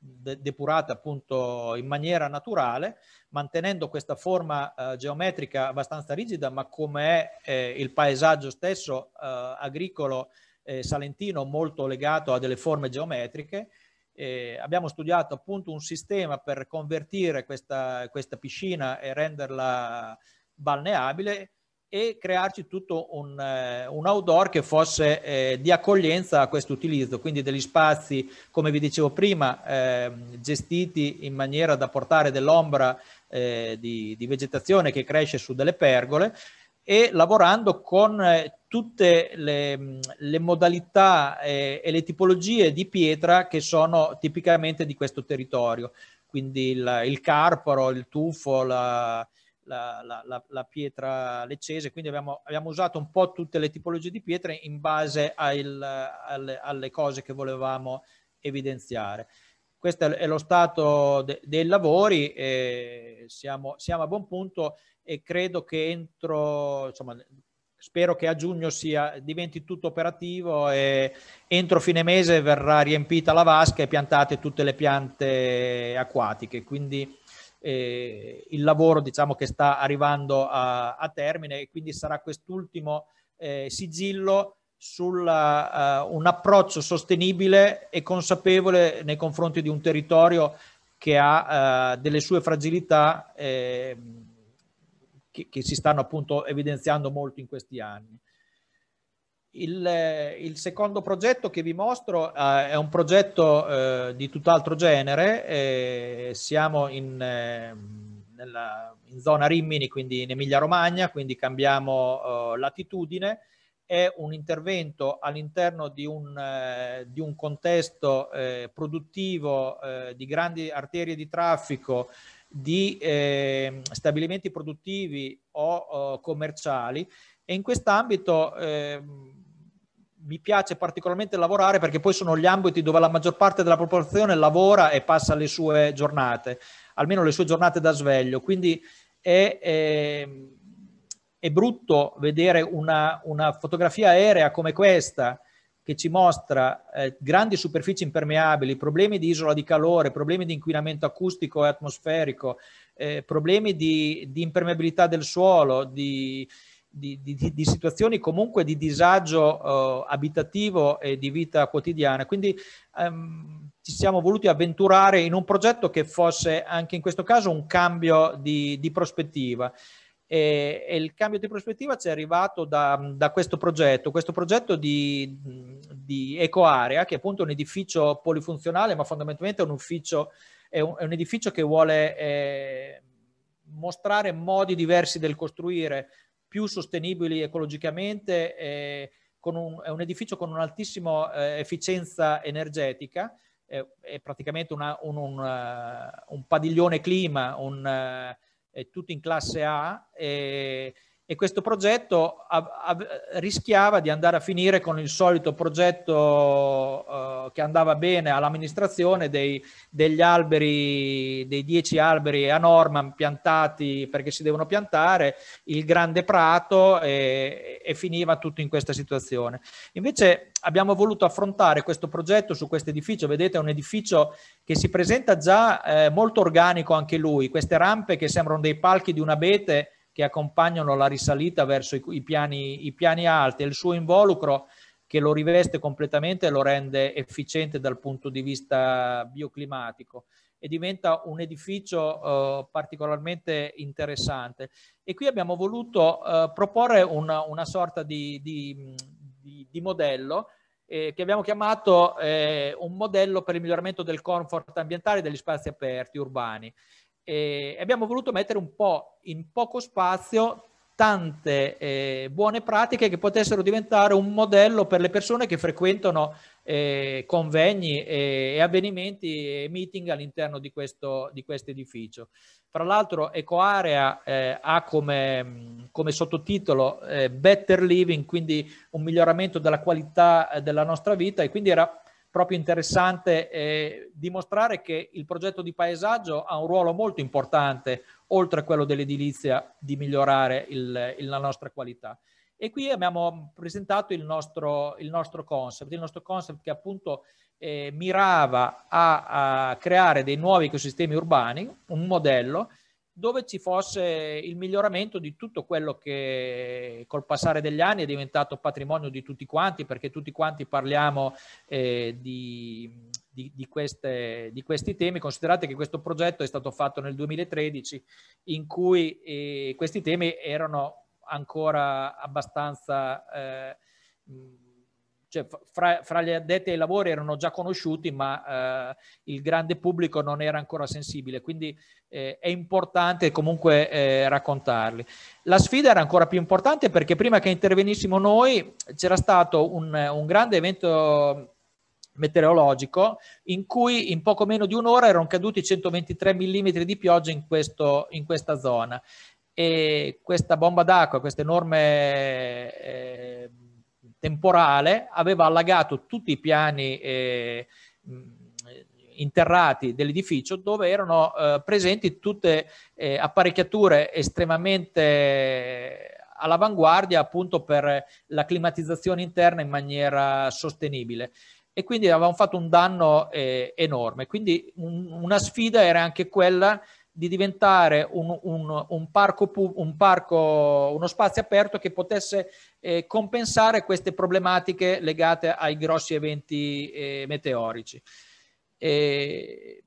de depurata appunto in maniera naturale, mantenendo questa forma eh, geometrica abbastanza rigida, ma come è eh, il paesaggio stesso eh, agricolo eh, salentino molto legato a delle forme geometriche. Eh, abbiamo studiato appunto un sistema per convertire questa, questa piscina e renderla balneabile e crearci tutto un, eh, un outdoor che fosse eh, di accoglienza a questo utilizzo, quindi degli spazi, come vi dicevo prima, eh, gestiti in maniera da portare dell'ombra eh, di, di, vegetazione che cresce su delle pergole e lavorando con eh, tutte le, le modalità e, eh, e le tipologie di pietra che sono tipicamente di questo territorio, quindi il, il carparo, il tufo, la, la, la, la, pietra leccese, quindi abbiamo, abbiamo, usato un po' tutte le tipologie di pietre in base al, alle, alle, cose che volevamo evidenziare. Questo è lo stato de, dei lavori, siamo, siamo, a buon punto e credo che entro, insomma, spero che a giugno sia, diventi tutto operativo e entro fine mese verrà riempita la vasca e piantate tutte le piante acquatiche. Quindi eh, il lavoro diciamo che sta arrivando a, a termine e quindi sarà quest'ultimo eh, sigillo su uh, eh, un approccio sostenibile e consapevole nei confronti di un territorio che ha uh, delle sue fragilità. Eh, che, che si stanno appunto evidenziando molto in questi anni. Il, eh, il, secondo progetto che vi mostro eh, è un progetto eh, di tutt'altro genere, eh, siamo in, eh, nella, in, zona Rimini, quindi in Emilia Romagna, quindi cambiamo oh, latitudine, è un intervento all'interno di, eh, di, un contesto produttivo di grandi arterie di traffico di eh, stabilimenti produttivi o, o commerciali e in quest'ambito eh, mi piace particolarmente lavorare perché poi sono gli ambiti dove la maggior parte della popolazione lavora e passa le sue giornate, almeno le sue giornate da sveglio. Quindi è, è, ehm, è brutto vedere una, una fotografia aerea come questa che ci mostra eh, grandi superfici impermeabili, problemi di isola di calore, problemi di inquinamento acustico e atmosferico, eh, problemi di, di, impermeabilità del suolo, di, di, di situazioni comunque di disagio eh, abitativo e di vita quotidiana. Quindi ehm, ci siamo voluti avventurare in un progetto che fosse anche in questo caso un cambio di prospettiva. E, e, il cambio di prospettiva ci è arrivato da, da questo progetto, questo progetto di, di, EcoArea, che è appunto un edificio polifunzionale, ma fondamentalmente è un, ufficio, è un, è un edificio che vuole eh, mostrare modi diversi del costruire, più sostenibili ecologicamente, eh, un, è un edificio con un'altissima eh, efficienza energetica, eh, è praticamente una, un, un, eh, un, padiglione clima, un... Uh, eh, tutti in classe A, e eh, e questo progetto a, a, rischiava di andare a finire con il solito progetto uh, che andava bene all'amministrazione dei, degli alberi, dei dieci alberi a norma piantati perché si devono piantare, il grande prato e, e finiva tutto in questa situazione. Invece abbiamo voluto affrontare questo progetto su questo edificio, vedete è un edificio che si presenta già eh, molto organico anche lui, queste rampe che sembrano dei palchi di un abete che accompagnano la risalita verso i, i, piani, i piani alti il suo involucro che lo riveste completamente e lo rende efficiente dal punto di vista bioclimatico e diventa un edificio eh, particolarmente interessante. E qui abbiamo voluto eh, proporre una, una, sorta di, di, di, di modello eh, che abbiamo chiamato eh, un modello per il miglioramento del comfort ambientale degli spazi aperti urbani. E abbiamo voluto mettere un po' in poco spazio tante eh, buone pratiche che potessero diventare un modello per le persone che frequentano eh, convegni e, eh, e, avvenimenti e meeting all'interno di questo, di edificio. Fra l'altro EcoArea eh, ha come, come sottotitolo eh, Better Living, quindi un miglioramento della qualità eh, della nostra vita e quindi era proprio interessante eh, dimostrare che il progetto di paesaggio ha un ruolo molto importante, oltre a quello dell'edilizia, di migliorare il, il, la nostra qualità. E qui abbiamo presentato il nostro, il nostro concept, il nostro concept che appunto eh, mirava a, a creare dei nuovi ecosistemi urbani, un modello dove ci fosse il miglioramento di tutto quello che col passare degli anni è diventato patrimonio di tutti quanti, perché tutti quanti parliamo eh, di, di, di, queste, di, questi temi. Considerate che questo progetto è stato fatto nel 2013, in cui eh, questi temi erano ancora abbastanza... Eh, cioè, fra, fra, gli addetti ai lavori erano già conosciuti, ma eh, il grande pubblico non era ancora sensibile, quindi eh, è importante comunque eh, raccontarli. La sfida era ancora più importante perché prima che intervenissimo noi c'era stato un, un grande evento meteorologico in cui in poco meno di un'ora erano caduti 123 mm di pioggia in, questo, in questa zona e questa bomba d'acqua, questa enorme eh, temporale aveva allagato tutti i piani eh, interrati dell'edificio dove erano eh, presenti tutte eh, apparecchiature estremamente all'avanguardia appunto per la climatizzazione interna in maniera sostenibile e quindi avevamo fatto un danno eh, enorme. Quindi un, una sfida era anche quella di diventare un, un, un, parco, un, parco, uno spazio aperto che potesse eh, compensare queste problematiche legate ai grossi eventi eh, meteorici. E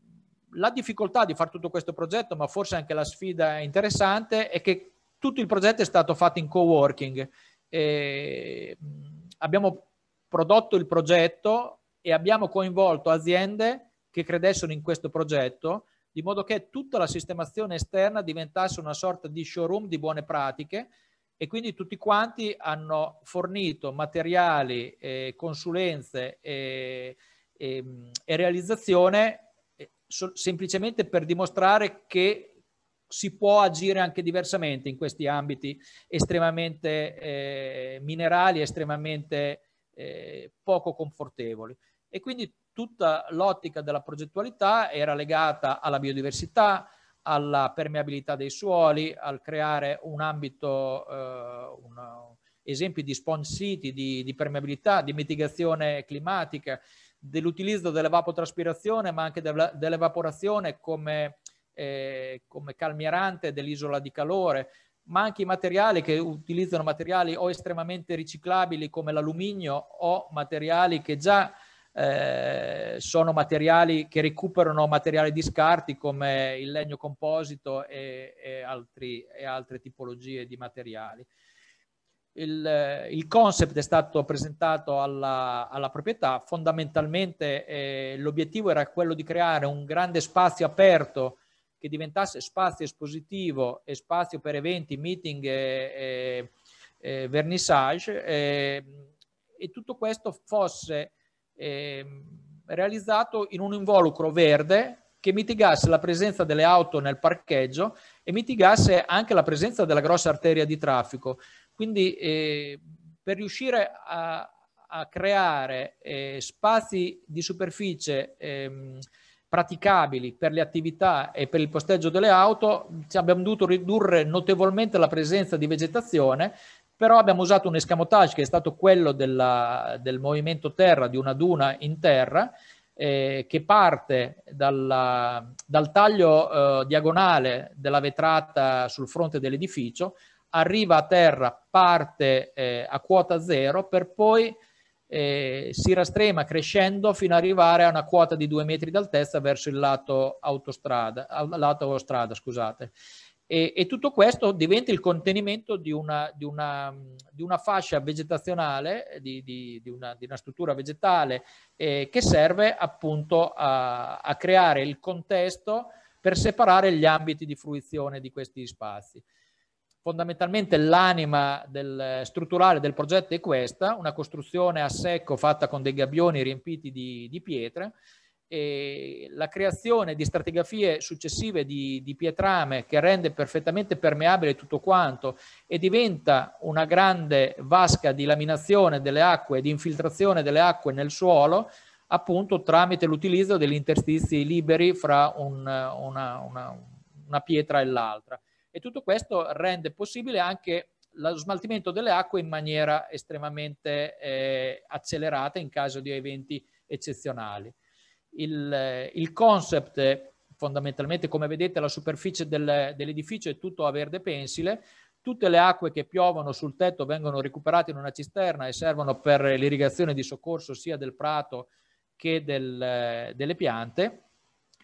la difficoltà di fare tutto questo progetto, ma forse anche la sfida interessante, è che tutto il progetto è stato fatto in co-working. E mm, abbiamo prodotto il progetto e abbiamo coinvolto aziende che credessero in questo progetto di modo che tutta la sistemazione esterna diventasse una sorta di showroom di buone pratiche e quindi tutti quanti hanno fornito materiali, eh, consulenze e, eh, e, ehm, e realizzazione eh, semplicemente per dimostrare che si può agire anche diversamente in questi ambiti estremamente eh, minerali, estremamente eh, poco confortevoli. E quindi tutta l'ottica della progettualità era legata alla biodiversità, alla permeabilità dei suoli, al creare un ambito, eh, un, esempi di sponge city, di, di permeabilità, di mitigazione climatica, dell'utilizzo dell'evapotraspirazione ma anche dell'evaporazione come, eh, come calmierante dell'isola di calore, ma anche i materiali che utilizzano materiali o estremamente riciclabili come l'alluminio o materiali che già eh, sono materiali che recuperano materiali di scarti come il legno composito e, e, altri, e altre tipologie di materiali. Il, eh, il, concept è stato presentato alla, alla proprietà, fondamentalmente eh, l'obiettivo era quello di creare un grande spazio aperto che diventasse spazio espositivo e spazio per eventi, meeting e, e, e vernissage e, eh, e tutto questo fosse eh, realizzato in un involucro verde che mitigasse la presenza delle auto nel parcheggio e mitigasse anche la presenza della grossa arteria di traffico. Quindi eh, per riuscire a, a creare eh, spazi di superficie ehm, praticabili per le attività e per il posteggio delle auto, abbiamo dovuto ridurre notevolmente la presenza di vegetazione però abbiamo usato un escamotage che è stato quello della, del movimento terra, di una duna in terra, eh, che parte dalla, dal taglio eh, diagonale della vetrata sul fronte dell'edificio, arriva a terra, parte eh, a quota zero, per poi eh, si rastrema crescendo fino ad arrivare a una quota di due metri d'altezza verso il lato autostrada, lato strada, scusate. E, e tutto questo diventa il contenimento di una, di una, di una fascia vegetazionale, di una, di, una, struttura vegetale eh, che serve appunto a, a creare il contesto per separare gli ambiti di fruizione di questi spazi fondamentalmente l'anima del, strutturale del progetto è questa, una costruzione a secco fatta con dei gabbioni riempiti di, di pietre eh, la creazione di stratigrafie successive di, di, pietrame che rende perfettamente permeabile tutto quanto e diventa una grande vasca di laminazione delle acque, di infiltrazione delle acque nel suolo, appunto tramite l'utilizzo degli interstizi liberi fra un, una, una, una pietra e l'altra. E tutto questo rende possibile anche lo smaltimento delle acque in maniera estremamente eh, accelerata in caso di eventi eccezionali il, il concept fondamentalmente come vedete la superficie del, dell'edificio è tutto a verde pensile, tutte le acque che piovono sul tetto vengono recuperate in una cisterna e servono per l'irrigazione di soccorso sia del prato che del, delle piante.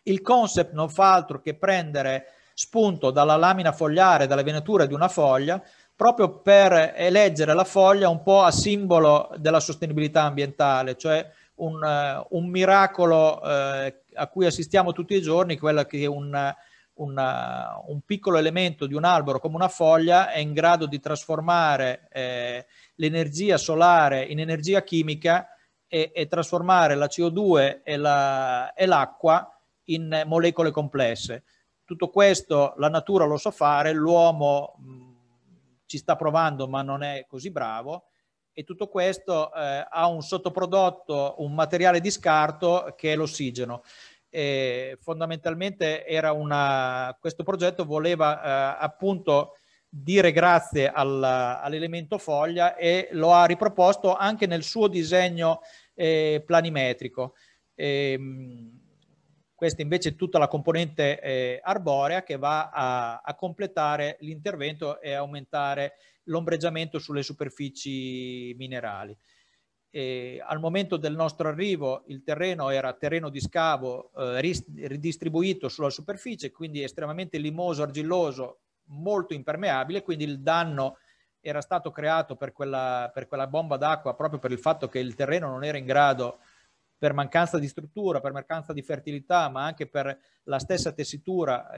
Il concept non fa altro che prendere spunto dalla lamina fogliare, dalla venatura di una foglia, proprio per eleggere la foglia un po' a simbolo della sostenibilità ambientale, cioè un, eh, un miracolo eh, a cui assistiamo tutti i giorni, quello che un, un, eh, un, piccolo elemento di un albero come una foglia è in grado di trasformare eh, l'energia solare in energia chimica e, e trasformare la CO2 e, la, e l'acqua in molecole complesse. Tutto questo la natura lo sa so fare, l'uomo mh, mm, ci sta provando ma non è così bravo e tutto questo eh, ha un sottoprodotto, un materiale di scarto che è l'ossigeno. E fondamentalmente una, questo progetto voleva eh, appunto dire grazie al, all'elemento foglia e lo ha riproposto anche nel suo disegno eh, planimetrico. E, ehm, questa invece è tutta la componente eh, arborea che va a, a completare l'intervento e aumentare l'ombreggiamento sulle superfici minerali. E al momento del nostro arrivo il terreno era terreno di scavo eh, ridistribuito sulla superficie, quindi estremamente limoso, argilloso, molto impermeabile, quindi il danno era stato creato per quella, per quella bomba d'acqua proprio per il fatto che il terreno non era in grado per mancanza di struttura, per mancanza di fertilità, ma anche per la stessa tessitura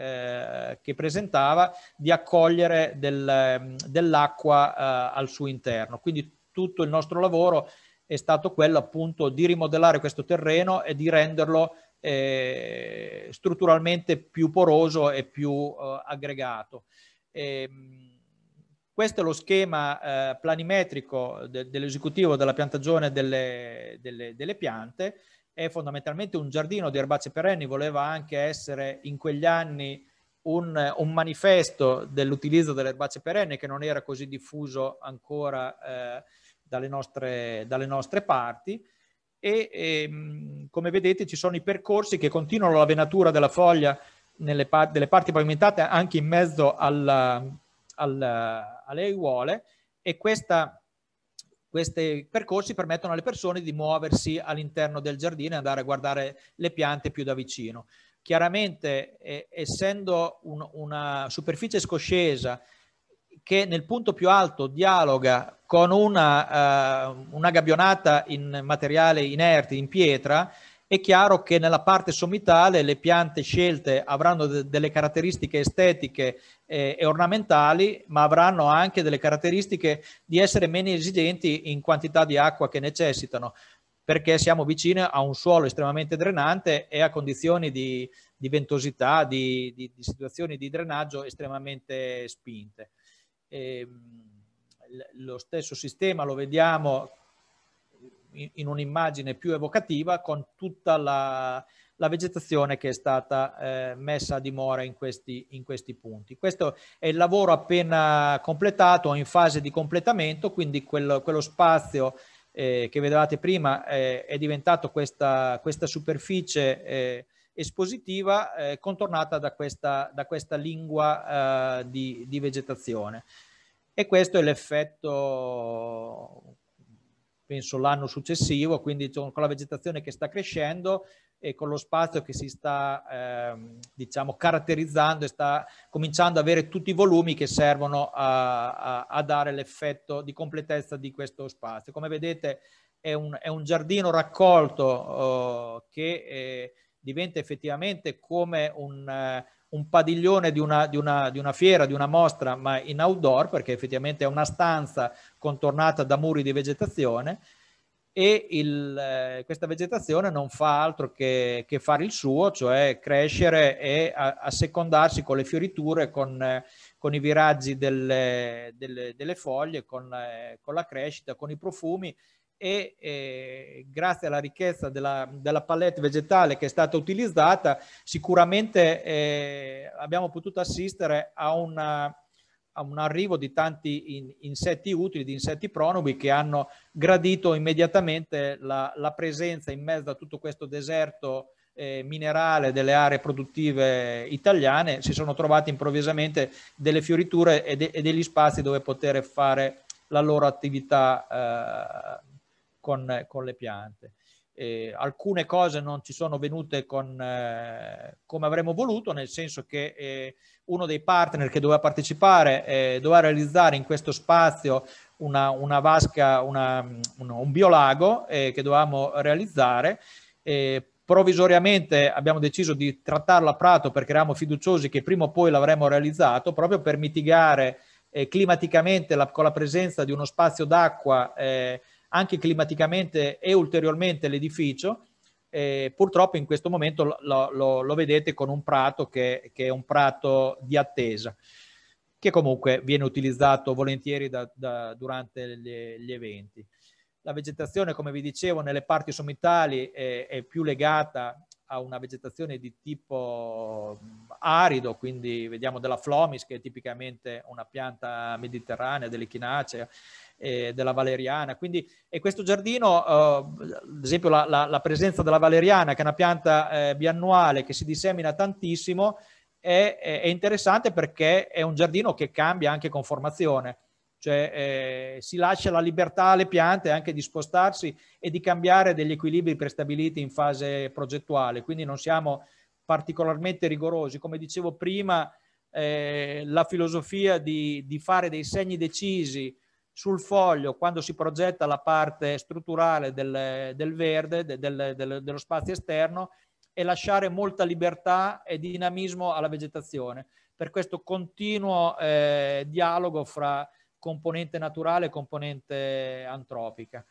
eh, che presentava, di accogliere del, mm, dell'acqua eh, al suo interno. Quindi tutto il nostro lavoro è stato quello appunto di rimodellare questo terreno e di renderlo eh, strutturalmente più poroso e più eh, aggregato. E, ehm, questo è lo schema eh, planimetrico de- dell'esecutivo della piantagione delle, delle, delle, piante. È fondamentalmente un giardino di erbacce perenni, voleva anche essere in quegli anni un, un manifesto dell'utilizzo delle erbacce perenni che non era così diffuso ancora eh, dalle, nostre, dalle, nostre, parti. E, e ehm, come vedete ci sono i percorsi che continuano la venatura della foglia nelle pa- delle parti pavimentate anche in mezzo alla, al, alle aiuole e questa, questi percorsi permettono alle persone di muoversi all'interno del giardino e andare a guardare le piante più da vicino. Chiaramente, eh, essendo un, una superficie scoscesa che nel punto più alto dialoga con una, eh, una gabbionata in materiale inerte, in pietra, è chiaro che nella parte sommitale le piante scelte avranno de- delle caratteristiche estetiche eh, e ornamentali, ma avranno anche delle caratteristiche di essere meno esigenti in quantità di acqua che necessitano, perché siamo vicini a un suolo estremamente drenante e a condizioni di, di ventosità, di, di, di, situazioni di drenaggio estremamente spinte. E, ehm, lo stesso sistema lo vediamo in un'immagine più evocativa con tutta la, la vegetazione che è stata eh, messa a dimora in questi, in questi, punti. Questo è il lavoro appena completato, in fase di completamento, quindi quello, quello spazio eh, che vedevate prima eh, è diventato questa, questa superficie eh, espositiva eh, contornata da questa, da questa lingua eh, di, di vegetazione. E questo è l'effetto penso l'anno successivo, quindi con la vegetazione che sta crescendo e con lo spazio che si sta eh, diciamo caratterizzando e sta cominciando ad avere tutti i volumi che servono a, a, a dare l'effetto di completezza di questo spazio. Come vedete è un, è un giardino raccolto oh, che eh, diventa effettivamente come un, eh, un padiglione di una, di, una, di una, fiera, di una mostra, ma in outdoor, perché effettivamente è una stanza contornata da muri di vegetazione e il, eh, questa vegetazione non fa altro che, che, fare il suo, cioè crescere e assecondarsi con le fioriture, con, eh, con i viraggi delle, delle, delle foglie, con, eh, con la crescita, con i profumi e eh, grazie alla ricchezza della, della, palette vegetale che è stata utilizzata sicuramente eh, abbiamo potuto assistere a, una, a, un arrivo di tanti in, insetti utili, di insetti pronubi che hanno gradito immediatamente la, la presenza in mezzo a tutto questo deserto eh, minerale delle aree produttive italiane, si sono trovati improvvisamente delle fioriture e, de, e degli spazi dove poter fare la loro attività eh, con, eh, con le piante. Eh, alcune cose non ci sono venute con, eh, come avremmo voluto, nel senso che eh, uno dei partner che doveva partecipare eh, doveva realizzare in questo spazio una, una vasca, una, un, un, biolago eh, che dovevamo realizzare. provvisoriamente abbiamo deciso di trattarlo a Prato perché eravamo fiduciosi che prima o poi l'avremmo realizzato, proprio per mitigare climaticamente la, con la presenza di uno spazio d'acqua anche climaticamente e ulteriormente l'edificio. Eh, purtroppo in questo momento lo, lo, lo vedete con un prato che, che, è un prato di attesa, che comunque viene utilizzato volentieri da, da, durante gli, gli eventi. La vegetazione, come vi dicevo, nelle parti sommitali è, è più legata ha una vegetazione di tipo arido, quindi vediamo della flomis che è tipicamente una pianta mediterranea, dell'echinacea, eh, della valeriana. Quindi, e questo giardino, eh, ad esempio la, la, la, presenza della valeriana, che è una pianta eh, biannuale che si dissemina tantissimo, è, è interessante perché è un giardino che cambia anche conformazione cioè eh, si lascia la libertà alle piante anche di spostarsi e di cambiare degli equilibri prestabiliti in fase progettuale, quindi non siamo particolarmente rigorosi. Come dicevo prima, eh, la filosofia di, di, fare dei segni decisi sul foglio quando si progetta la parte strutturale del, del verde, de, del, del, dello spazio esterno, e lasciare molta libertà e dinamismo alla vegetazione per questo continuo eh, dialogo fra componente naturale e componente antropica.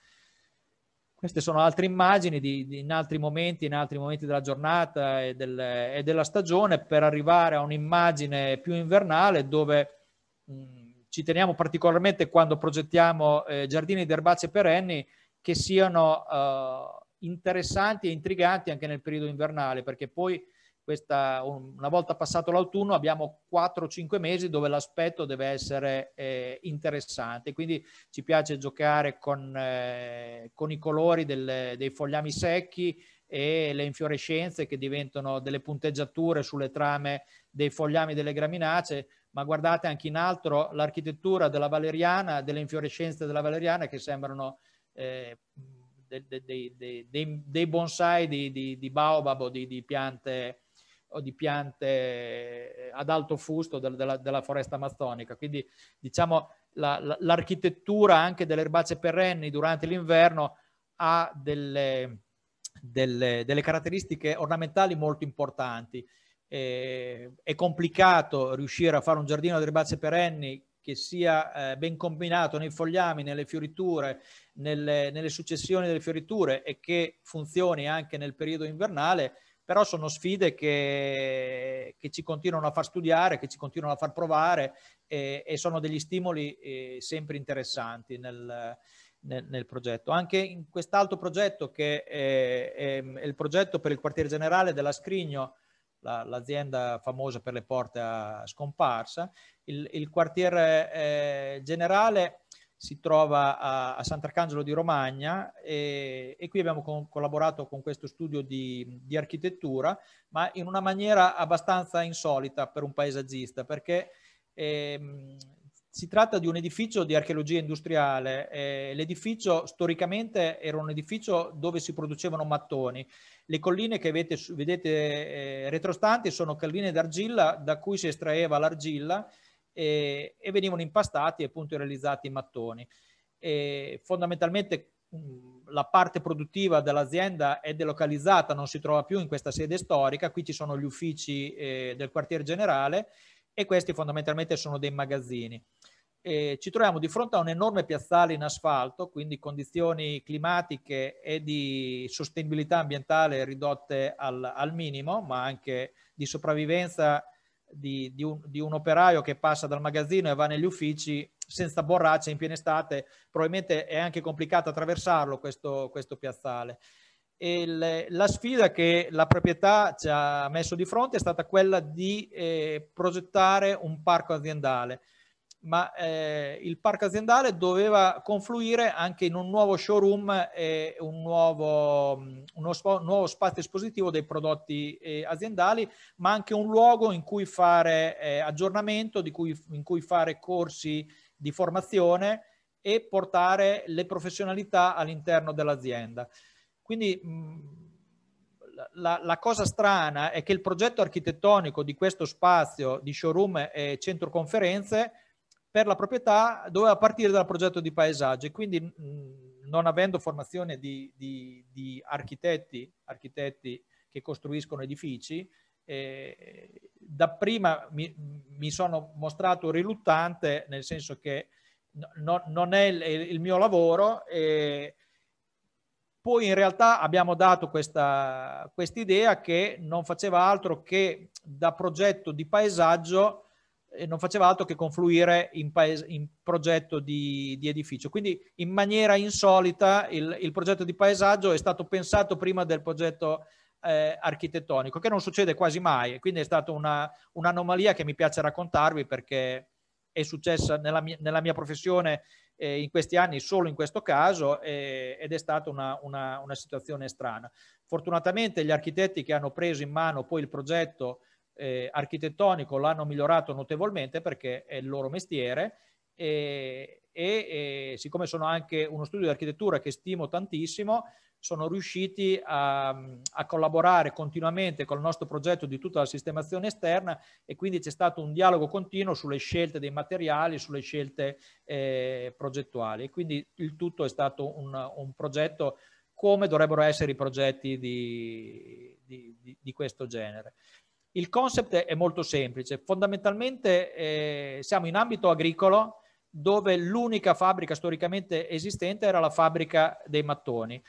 Queste sono altre immagini di, di, in altri momenti, in altri momenti della giornata e, del, e della stagione per arrivare a un'immagine più invernale dove mh, mm, ci teniamo particolarmente quando progettiamo eh, giardini di erbacce perenni che siano eh, interessanti e intriganti anche nel periodo invernale perché poi questa, una volta passato l'autunno abbiamo 4-5 mesi dove l'aspetto deve essere eh, interessante, quindi ci piace giocare con, eh, con i colori del, dei fogliami secchi e le infiorescenze che diventano delle punteggiature sulle trame dei fogliami delle graminace, ma guardate anche in altro l'architettura della valeriana, delle infiorescenze della valeriana che sembrano eh, dei, dei, dei, dei, bonsai di, di, di baobab o di, di piante o di piante eh, ad alto fusto del, della, della, foresta amazzonica. Quindi diciamo la, la, l'architettura anche delle erbacee perenni durante l'inverno ha delle, delle, delle caratteristiche ornamentali molto importanti. Eh, è complicato riuscire a fare un giardino di erbacee perenni che sia eh, ben combinato nei fogliami, nelle fioriture, nelle, nelle, successioni delle fioriture e che funzioni anche nel periodo invernale però sono sfide che, che, ci continuano a far studiare, che ci continuano a far provare e, e sono degli stimoli eh, sempre interessanti nel, nel, nel, progetto. Anche in quest'altro progetto che è, eh, è, è, il progetto per il quartier generale della Scrigno, l'azienda famosa per le porte a scomparsa, il, il quartier eh, generale si trova a, a Sant'Arcangelo di Romagna e, e qui abbiamo con, collaborato con questo studio di, di, architettura, ma in una maniera abbastanza insolita per un paesaggista, perché eh, si tratta di un edificio di archeologia industriale. Eh, l'edificio storicamente era un edificio dove si producevano mattoni. Le colline che vedete, vedete eh, retrostanti sono colline d'argilla da cui si estraeva l'argilla e, e venivano impastati e appunto realizzati in mattoni. E fondamentalmente mm, la parte produttiva dell'azienda è delocalizzata, non si trova più in questa sede storica, qui ci sono gli uffici eh, del quartier generale e questi fondamentalmente sono dei magazzini. E ci troviamo di fronte a un enorme piazzale in asfalto, quindi condizioni climatiche e di sostenibilità ambientale ridotte al, al minimo, ma anche di sopravvivenza di, di, un, di, un, operaio che passa dal magazzino e va negli uffici senza borraccia in piena estate, probabilmente è anche complicato attraversarlo questo, questo piazzale. Le, la sfida che la proprietà ci ha messo di fronte è stata quella di eh, progettare un parco aziendale ma eh, il parco aziendale doveva confluire anche in un nuovo showroom e un nuovo, mm, uno sp- nuovo spazio espositivo dei prodotti eh, aziendali, ma anche un luogo in cui fare eh, aggiornamento, cui, in cui fare corsi di formazione e portare le professionalità all'interno dell'azienda. Quindi mm, la, la, cosa strana è che il progetto architettonico di questo spazio di showroom e centro conferenze per la proprietà doveva partire dal progetto di paesaggio e quindi non avendo formazione di, di, di architetti, architetti, che costruiscono edifici, eh, dapprima mi, mi, sono mostrato riluttante nel senso che no, non è il, il, mio lavoro e poi in realtà abbiamo dato questa idea che non faceva altro che da progetto di paesaggio non faceva altro che confluire in, paese, in progetto di, di, edificio. Quindi in maniera insolita il, il, progetto di paesaggio è stato pensato prima del progetto eh, architettonico, che non succede quasi mai. Quindi è stata una, un'anomalia che mi piace raccontarvi perché è successa nella mia, nella mia professione eh, in questi anni solo in questo caso eh, ed è stata una, una, una situazione strana. Fortunatamente gli architetti che hanno preso in mano poi il progetto eh, architettonico l'hanno migliorato notevolmente perché è il loro mestiere e, e, e, siccome sono anche uno studio di architettura che stimo tantissimo, sono riusciti a, a, collaborare continuamente con il nostro progetto di tutta la sistemazione esterna e quindi c'è stato un dialogo continuo sulle scelte dei materiali, sulle scelte eh, progettuali e quindi il tutto è stato un, un progetto come dovrebbero essere i progetti di, di, di, di questo genere. Il concept è molto semplice, fondamentalmente eh, siamo in ambito agricolo dove l'unica fabbrica storicamente esistente era la fabbrica dei mattoni.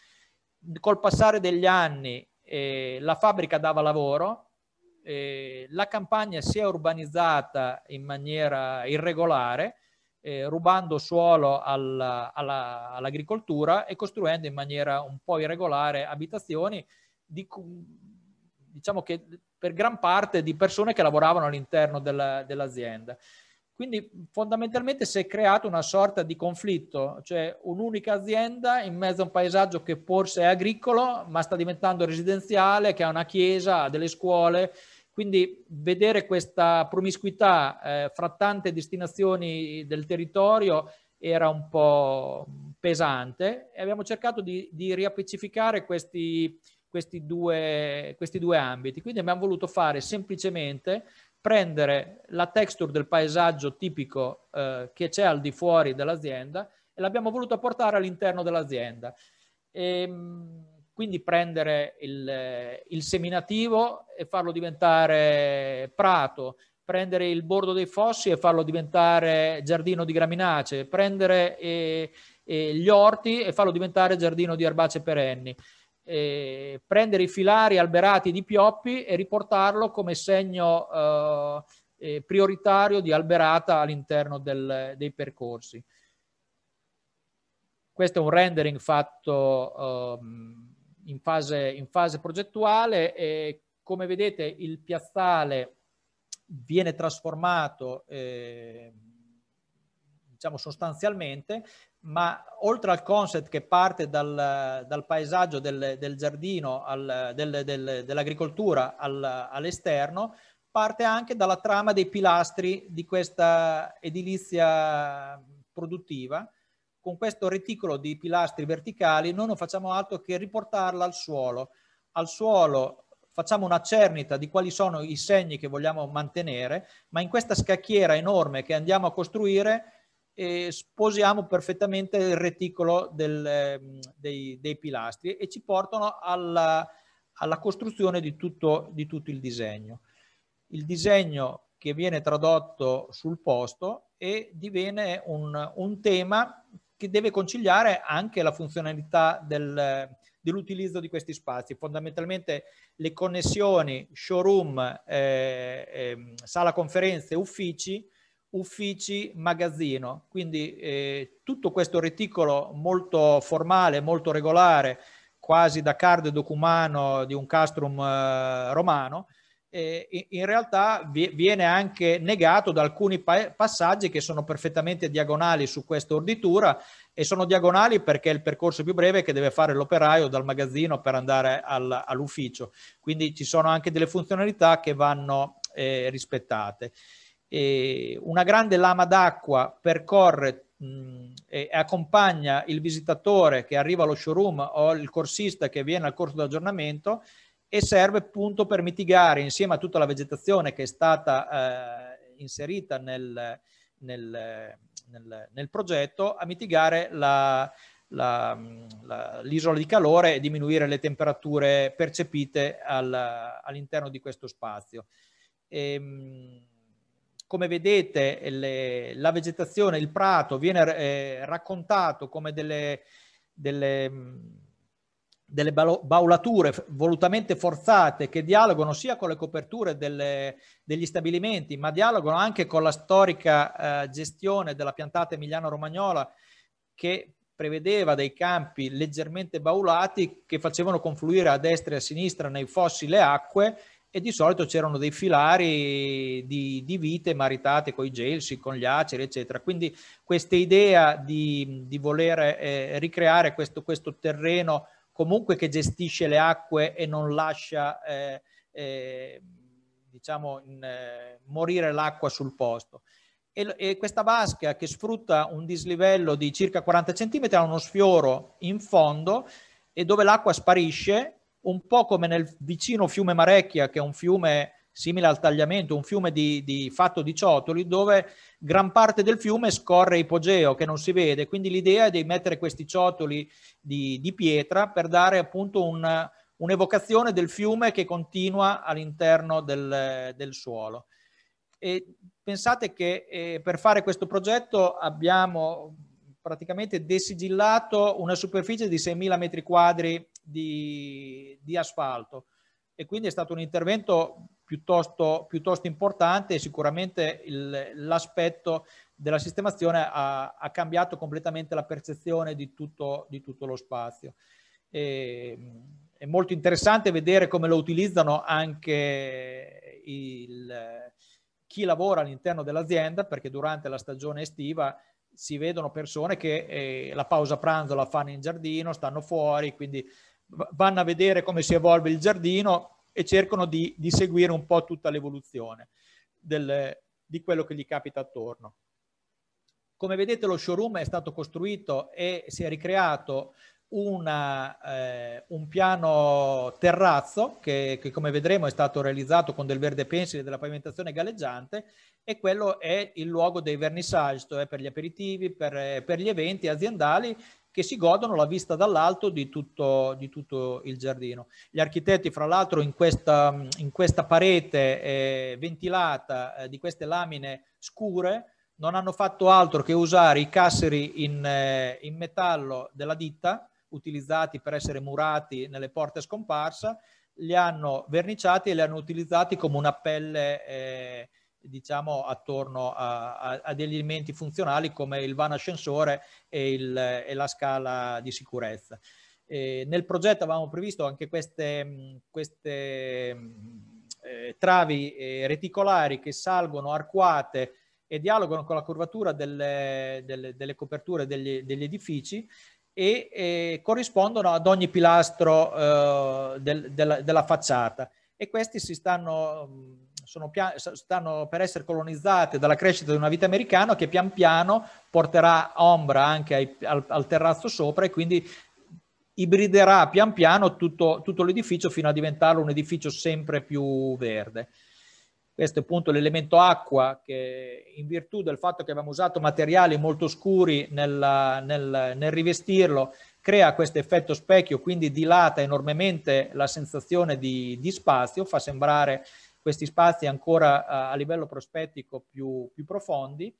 Col passare degli anni eh, la fabbrica dava lavoro, eh, la campagna si è urbanizzata in maniera irregolare, eh, rubando suolo all'agricoltura e costruendo in maniera un po' irregolare abitazioni. Di, diciamo che per gran parte di persone che lavoravano all'interno della, dell'azienda. Quindi fondamentalmente si è creato una sorta di conflitto, cioè un'unica azienda in mezzo a un paesaggio che forse è agricolo, ma sta diventando residenziale, che ha una chiesa, ha delle scuole. Quindi vedere questa promiscuità eh, fra tante destinazioni del territorio era un po' pesante e abbiamo cercato di, di riappiccicare questi, questi due, questi due ambiti. Quindi abbiamo voluto fare semplicemente prendere la texture del paesaggio tipico eh, che c'è al di fuori dell'azienda e l'abbiamo voluto portare all'interno dell'azienda. E, ehm, quindi prendere il, eh, il, seminativo e farlo diventare prato, prendere il bordo dei fossi e farlo diventare giardino di graminace, prendere eh, eh, gli orti e farlo diventare giardino di erbacee perenni eh, prendere i filari alberati di Pioppi e riportarlo come segno eh, eh prioritario di alberata all'interno dei percorsi. Questo è un rendering fatto ehm, in fase, in fase progettuale e come vedete il piazzale viene trasformato eh, diciamo sostanzialmente, ma oltre al concept che parte dal, dal paesaggio del, del giardino, al, del, del, dell'agricoltura al, all'esterno, parte anche dalla trama dei pilastri di questa edilizia produttiva. Con questo reticolo di pilastri verticali noi non facciamo altro che riportarla al suolo. Al suolo facciamo una cernita di quali sono i segni che vogliamo mantenere, ma in questa scacchiera enorme che andiamo a costruire eh, sposiamo perfettamente il reticolo del, ehm, dei, dei, pilastri e ci portano alla, alla costruzione di tutto, di tutto il disegno. Il disegno che viene tradotto sul posto e diviene un, un tema che deve conciliare anche la funzionalità del, dell'utilizzo di questi spazi. Fondamentalmente le connessioni showroom, eh, eh, sala conferenze, uffici uffici, magazzino. Quindi eh, tutto questo reticolo molto formale, molto regolare, quasi da card documano di un castrum eh, romano, eh, in realtà vi, viene anche negato da alcuni pa- passaggi che sono perfettamente diagonali su questa orditura e sono diagonali perché è il percorso più breve che deve fare l'operaio dal magazzino per andare al, all'ufficio. Quindi ci sono anche delle funzionalità che vanno eh, rispettate. E una grande lama d'acqua percorre mh, e accompagna il visitatore che arriva allo showroom o il corsista che viene al corso di aggiornamento e serve appunto per mitigare insieme a tutta la vegetazione che è stata eh, inserita nel, nel, nel, nel, progetto a mitigare la, la, la, l'isola di calore e diminuire le temperature percepite al, all'interno di questo spazio. E, ehm, come vedete le, la vegetazione, il prato viene eh, raccontato come delle, delle, delle, baulature volutamente forzate che dialogano sia con le coperture delle, degli stabilimenti, ma dialogano anche con la storica eh, gestione della piantata emiliano-romagnola che prevedeva dei campi leggermente baulati che facevano confluire a destra e a sinistra nei fossi le acque e di solito c'erano dei filari di, di vite maritate con i gelsi, con gli aceri, eccetera. Quindi questa idea di, di voler eh, ricreare questo, questo, terreno comunque che gestisce le acque e non lascia eh, eh, diciamo, in, eh, morire l'acqua sul posto. E, e questa vasca che sfrutta un dislivello di circa 40 cm ha uno sfioro in fondo e dove l'acqua sparisce un po' come nel vicino fiume Marecchia, che è un fiume simile al tagliamento, un fiume di, di, fatto di ciotoli, dove gran parte del fiume scorre ipogeo, che non si vede. Quindi l'idea è di mettere questi ciotoli di, di pietra per dare appunto un, un'evocazione del fiume che continua all'interno del, del suolo. E pensate che eh, per fare questo progetto abbiamo praticamente desigillato una superficie di 6.000 metri quadri di, di asfalto. E quindi è stato un intervento piuttosto, piuttosto importante e sicuramente il, l'aspetto della sistemazione ha, ha, cambiato completamente la percezione di tutto, di tutto lo spazio. E, è molto interessante vedere come lo utilizzano anche il, chi lavora all'interno dell'azienda, perché durante la stagione estiva si vedono persone che eh, la pausa pranzo la fanno in giardino, stanno fuori, quindi vanno a vedere come si evolve il giardino e cercano di, di seguire un po' tutta l'evoluzione di quello che gli capita attorno. Come vedete lo showroom è stato costruito e si è ricreato una, eh, un piano terrazzo che, che, come vedremo è stato realizzato con del verde pensile e della pavimentazione galleggiante e quello è il luogo dei vernissage, cioè per gli aperitivi, per, per gli eventi aziendali che si godono la vista dall'alto di tutto, di tutto il giardino. Gli architetti, fra l'altro, in questa, in questa parete eh, ventilata eh, di queste lamine scure, non hanno fatto altro che usare i casseri in, eh, in metallo della ditta, utilizzati per essere murati nelle porte scomparsa, li hanno verniciati e li hanno utilizzati come una pelle eh, diciamo attorno a, a, a, degli elementi funzionali come il van ascensore e, il, e la scala di sicurezza. Eh, nel progetto avevamo previsto anche queste, queste eh, travi eh, reticolari che salgono arcuate e dialogano con la curvatura delle, delle, delle coperture degli, degli edifici e, e, corrispondono ad ogni pilastro eh, del, della, della, facciata e questi si stanno pia- stanno per essere colonizzate dalla crescita di una vita americana che pian piano porterà ombra anche ai, al, al, terrazzo sopra e quindi ibriderà pian piano tutto, tutto l'edificio fino a diventarlo un edificio sempre più verde. Questo è appunto l'elemento acqua che in virtù del fatto che abbiamo usato materiali molto scuri nel, nel, nel rivestirlo crea questo effetto specchio, quindi dilata enormemente la sensazione di, di spazio, fa sembrare questi spazi ancora a, livello prospettico più, più profondi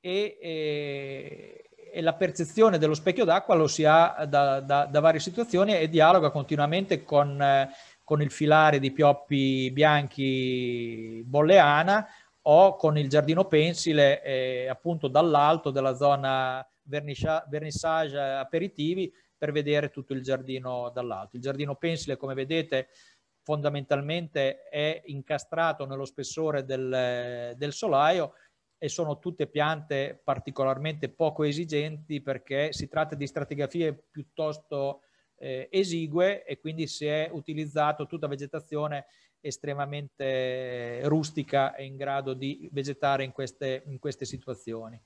e, e, e, la percezione dello specchio d'acqua lo si ha da, da, da varie situazioni e dialoga continuamente con, eh, con il filare di pioppi bianchi bolleana o con il giardino pensile eh, appunto dall'alto della zona vernissage aperitivi per vedere tutto il giardino dall'alto. Il giardino pensile, come vedete, fondamentalmente è incastrato nello spessore del, del solaio e sono tutte piante particolarmente poco esigenti perché si tratta di stratigrafie piuttosto eh, esigue e quindi si è utilizzato tutta vegetazione estremamente rustica e in grado di vegetare in queste, in queste situazioni.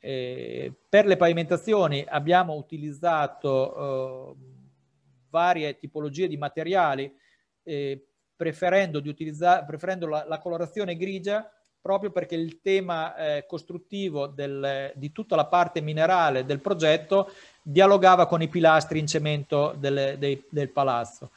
Eh, per le pavimentazioni abbiamo utilizzato eh, varie tipologie di materiali, eh, preferendo, preferendo la, la, colorazione grigia proprio perché il tema eh, costruttivo del, di tutta la parte minerale del progetto dialogava con i pilastri in cemento del, del, del palazzo.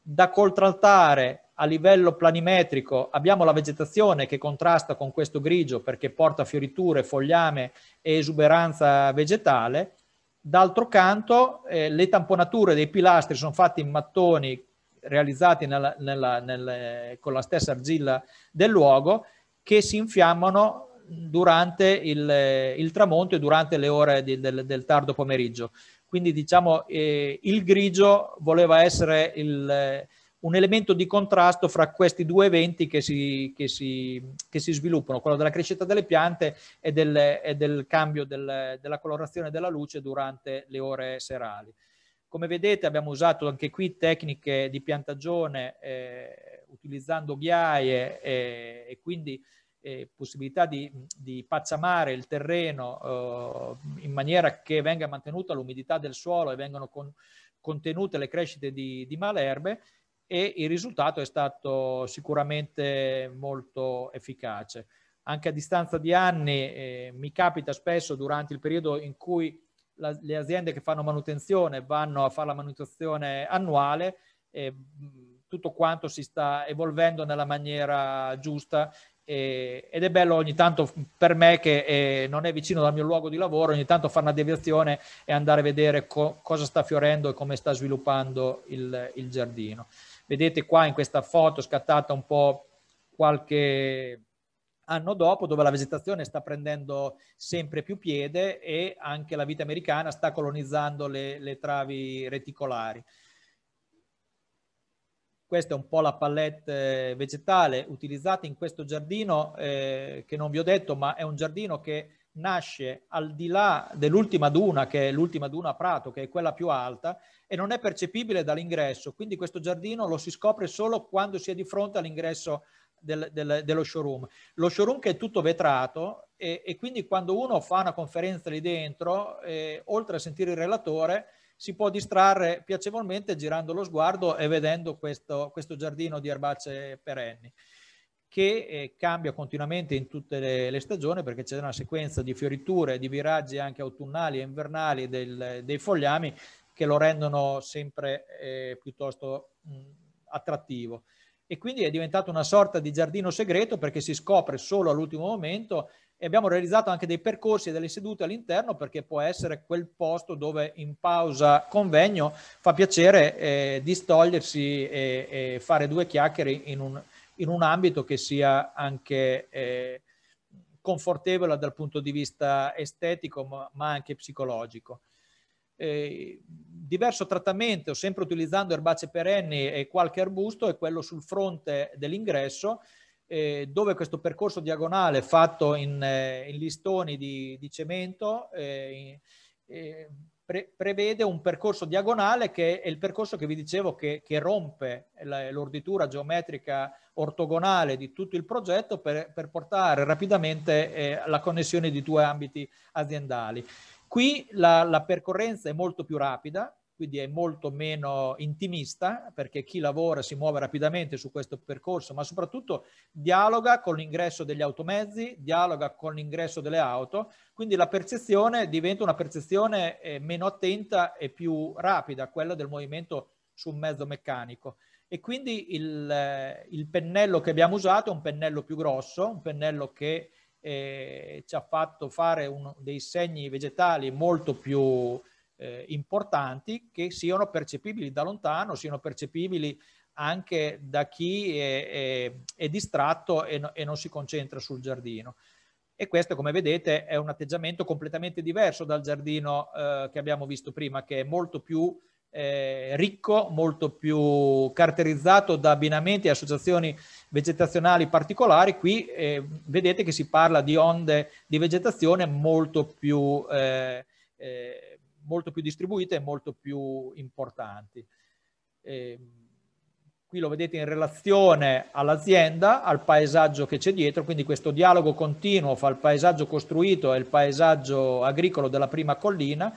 Da contraltare a livello planimetrico abbiamo la vegetazione che contrasta con questo grigio perché porta fioriture, fogliame e esuberanza vegetale. D'altro canto eh, le tamponature dei pilastri sono fatte in mattoni realizzati nella, nella, nelle, con la stessa argilla del luogo che si infiammano durante il, il tramonto e durante le ore di, del, del, tardo pomeriggio. Quindi diciamo eh, il grigio voleva essere il, un elemento di contrasto fra questi due eventi che si, che si, che si sviluppano, quello della crescita delle piante e del, e del cambio del, della colorazione della luce durante le ore serali. Come vedete abbiamo usato anche qui tecniche di piantagione eh, utilizzando ghiaie eh, e quindi eh, possibilità di, di, pazzamare il terreno eh, in maniera che venga mantenuta l'umidità del suolo e vengano con, contenute le crescite di, di malerbe e il risultato è stato sicuramente molto efficace. Anche a distanza di anni eh, mi capita spesso durante il periodo in cui la, le aziende che fanno manutenzione vanno a fare la manutenzione annuale e tutto quanto si sta evolvendo nella maniera giusta e, ed è bello ogni tanto per me che eh, non è vicino dal mio luogo di lavoro, ogni tanto fare una deviazione e andare a vedere co- cosa sta fiorendo e come sta sviluppando il, il giardino. Vedete qua in questa foto scattata un po' qualche anno dopo, dove la vegetazione sta prendendo sempre più piede e anche la vita americana sta colonizzando le, le travi reticolari. Questa è un po' la palette eh, vegetale utilizzata in questo giardino eh, che non vi ho detto, ma è un giardino che nasce al di là dell'ultima duna, che è l'ultima duna a Prato, che è quella più alta, e non è percepibile dall'ingresso. Quindi questo giardino lo si scopre solo quando si è di fronte all'ingresso del, del, dello showroom. Lo showroom che è tutto vetrato e, e quindi quando uno fa una conferenza lì dentro, eh, oltre a sentire il relatore, si può distrarre piacevolmente girando lo sguardo e vedendo questo, questo giardino di erbacce perenni che eh, cambia continuamente in tutte le, le stagioni perché c'è una sequenza di fioriture, di viraggi anche autunnali e invernali del, dei fogliami che lo rendono sempre eh, piuttosto mh, mm, attrattivo e quindi è diventato una sorta di giardino segreto perché si scopre solo all'ultimo momento e abbiamo realizzato anche dei percorsi e delle sedute all'interno perché può essere quel posto dove in pausa convegno fa piacere eh, distogliersi e, e, fare due chiacchiere in un, in un ambito che sia anche eh, confortevole dal punto di vista estetico ma, ma anche psicologico. Eh, diverso trattamento, sempre utilizzando erbacee perenni e qualche arbusto, è quello sul fronte dell'ingresso, eh, dove questo percorso diagonale fatto in, eh, in listoni di, di cemento eh, eh, pre prevede un percorso diagonale che è il percorso che vi dicevo che, che rompe l'orditura geometrica ortogonale di tutto il progetto per, per portare rapidamente alla connessione di due ambiti aziendali. Qui la, la percorrenza è molto più rapida, quindi è molto meno intimista perché chi lavora si muove rapidamente su questo percorso, ma soprattutto dialoga con l'ingresso degli automezzi, dialoga con l'ingresso delle auto, quindi la percezione diventa una percezione eh, meno attenta e più rapida, quella del movimento su un mezzo meccanico. E quindi il, eh, il pennello che abbiamo usato è un pennello più grosso, un pennello che eh, ci ha fatto fare un, dei segni vegetali molto più eh, importanti che siano percepibili da lontano, siano percepibili anche da chi è, è, è distratto e, no, e non si concentra sul giardino. E questo, come vedete, è un atteggiamento completamente diverso dal giardino eh, che abbiamo visto prima, che è molto più eh, ricco, molto più caratterizzato da abbinamenti e associazioni vegetazionali particolari. Qui eh, vedete che si parla di onde di vegetazione molto più, eh, eh molto più distribuite e molto più importanti. Ehm, qui lo vedete in relazione all'azienda, al paesaggio che c'è dietro, quindi questo dialogo continuo fra il paesaggio costruito e il paesaggio agricolo della prima collina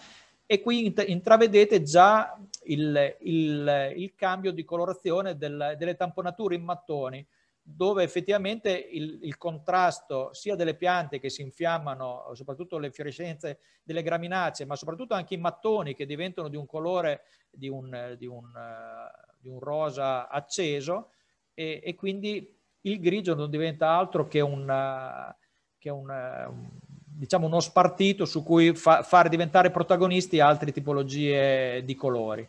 e qui intravedete già il, il, il cambio di colorazione del, delle tamponature in mattoni dove effettivamente il, il, contrasto sia delle piante che si infiammano, soprattutto le fiorescenze delle graminacee, ma soprattutto anche i mattoni che diventano di un colore, di un, di un, di un rosa acceso e, e, quindi il grigio non diventa altro che, una, che una, un, diciamo uno spartito su cui fa, far diventare protagonisti altre tipologie di colori.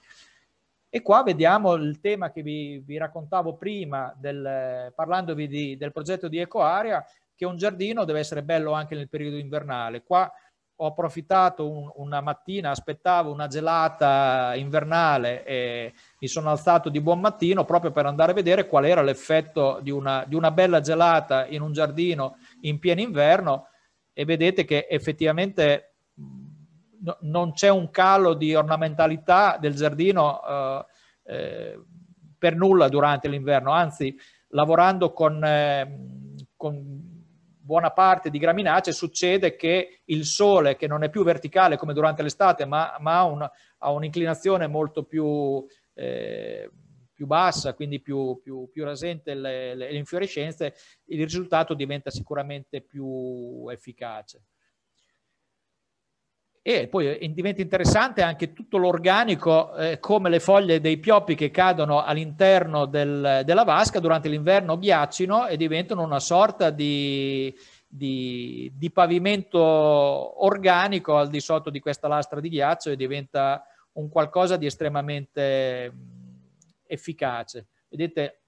E qua vediamo il tema che vi, vi raccontavo prima, del, parlandovi di, del progetto di Ecoarea, che un giardino deve essere bello anche nel periodo invernale. Qua ho approfittato un, una mattina, aspettavo una gelata invernale e mi sono alzato di buon mattino proprio per andare a vedere qual era l'effetto di una, di una bella gelata in un giardino in pieno inverno e vedete che effettivamente no, non c'è un calo di ornamentalità del giardino eh, eh, per nulla durante l'inverno, anzi lavorando con, eh, con, buona parte di graminace succede che il sole, che non è più verticale come durante l'estate, ma, ma un, ha un'inclinazione molto più... Eh, più bassa, quindi più, più, più rasente le, le, le infiorescenze, il risultato diventa sicuramente più efficace. E poi eh, diventa interessante anche tutto l'organico, eh, come le foglie dei pioppi che cadono all'interno del, della vasca durante l'inverno ghiaccino e diventano una sorta di, di, di, pavimento organico al di sotto di questa lastra di ghiaccio e diventa un qualcosa di estremamente efficace. Vedete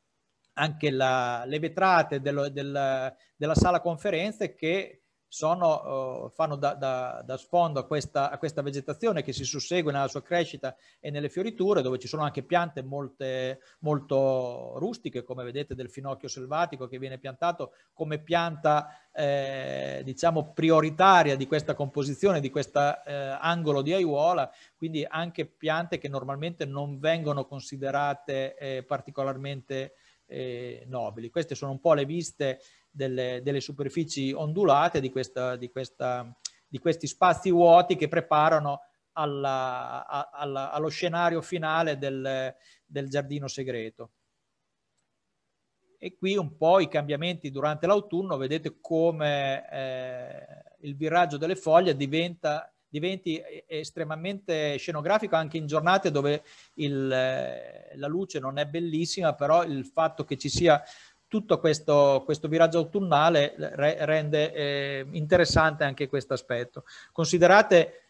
anche la, le vetrate dello, del, della sala conferenze che sono, oh, fanno da, da, da sfondo a questa, a questa, vegetazione che si sussegue nella sua crescita e nelle fioriture, dove ci sono anche piante molte, molto rustiche, come vedete del finocchio selvatico che viene piantato come pianta eh, diciamo prioritaria di questa composizione, di questo eh, angolo di aiuola, quindi anche piante che normalmente non vengono considerate eh, particolarmente eh, nobili. Queste sono un po' le viste delle, delle superfici ondulate di, questa, di, questa, di, questi spazi vuoti che preparano alla, alla, allo scenario finale del, del giardino segreto. E qui un po' i cambiamenti durante l'autunno, vedete come eh, il viraggio delle foglie diventa diventi eh, estremamente scenografico anche in giornate dove il, eh, la luce non è bellissima, però il fatto che ci sia tutto questo, questo viraggio autunnale eh, re, rende eh, interessante anche questo aspetto. Considerate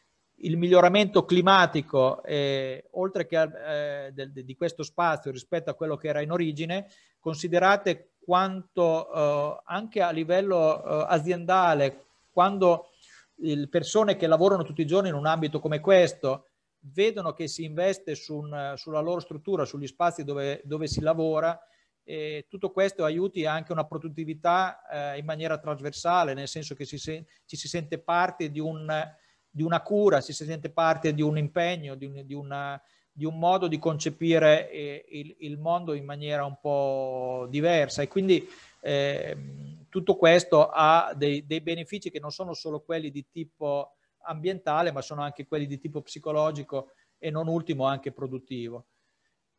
il miglioramento climatico, eh, oltre che eh, del, di questo spazio rispetto a quello che era in origine, considerate quanto eh, anche a livello eh, aziendale, quando le persone che lavorano tutti i giorni in un ambito come questo vedono che si investe su un, sulla loro struttura, sugli spazi dove, dove si lavora, e tutto questo aiuti anche una produttività eh, in maniera trasversale, nel senso che si, ci si sente parte di un di una cura, si sente parte di un impegno, di un, di una, di un modo di concepire eh, il, il, mondo in maniera un po' diversa e quindi eh, tutto questo ha dei, dei, benefici che non sono solo quelli di tipo ambientale ma sono anche quelli di tipo psicologico e non ultimo anche produttivo.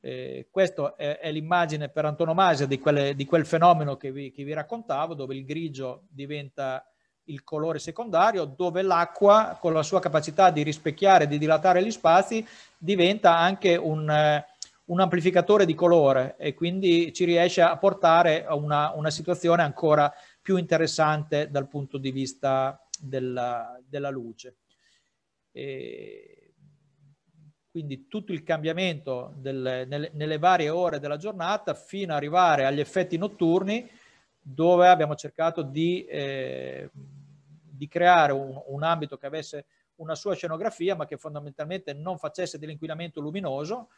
Eh, questa è, è l'immagine per antonomasia di, quelle, di quel fenomeno che vi, che vi raccontavo dove il grigio diventa il colore secondario, dove l'acqua, con la sua capacità di rispecchiare, di dilatare gli spazi, diventa anche un, eh, un amplificatore di colore e quindi ci riesce a portare a una, una situazione ancora più interessante dal punto di vista della, della luce. E quindi tutto il cambiamento del, nelle, nelle varie ore della giornata fino ad arrivare agli effetti notturni dove abbiamo cercato di eh, di creare un, un ambito che avesse una sua scenografia, ma che fondamentalmente non facesse dell'inquinamento luminoso,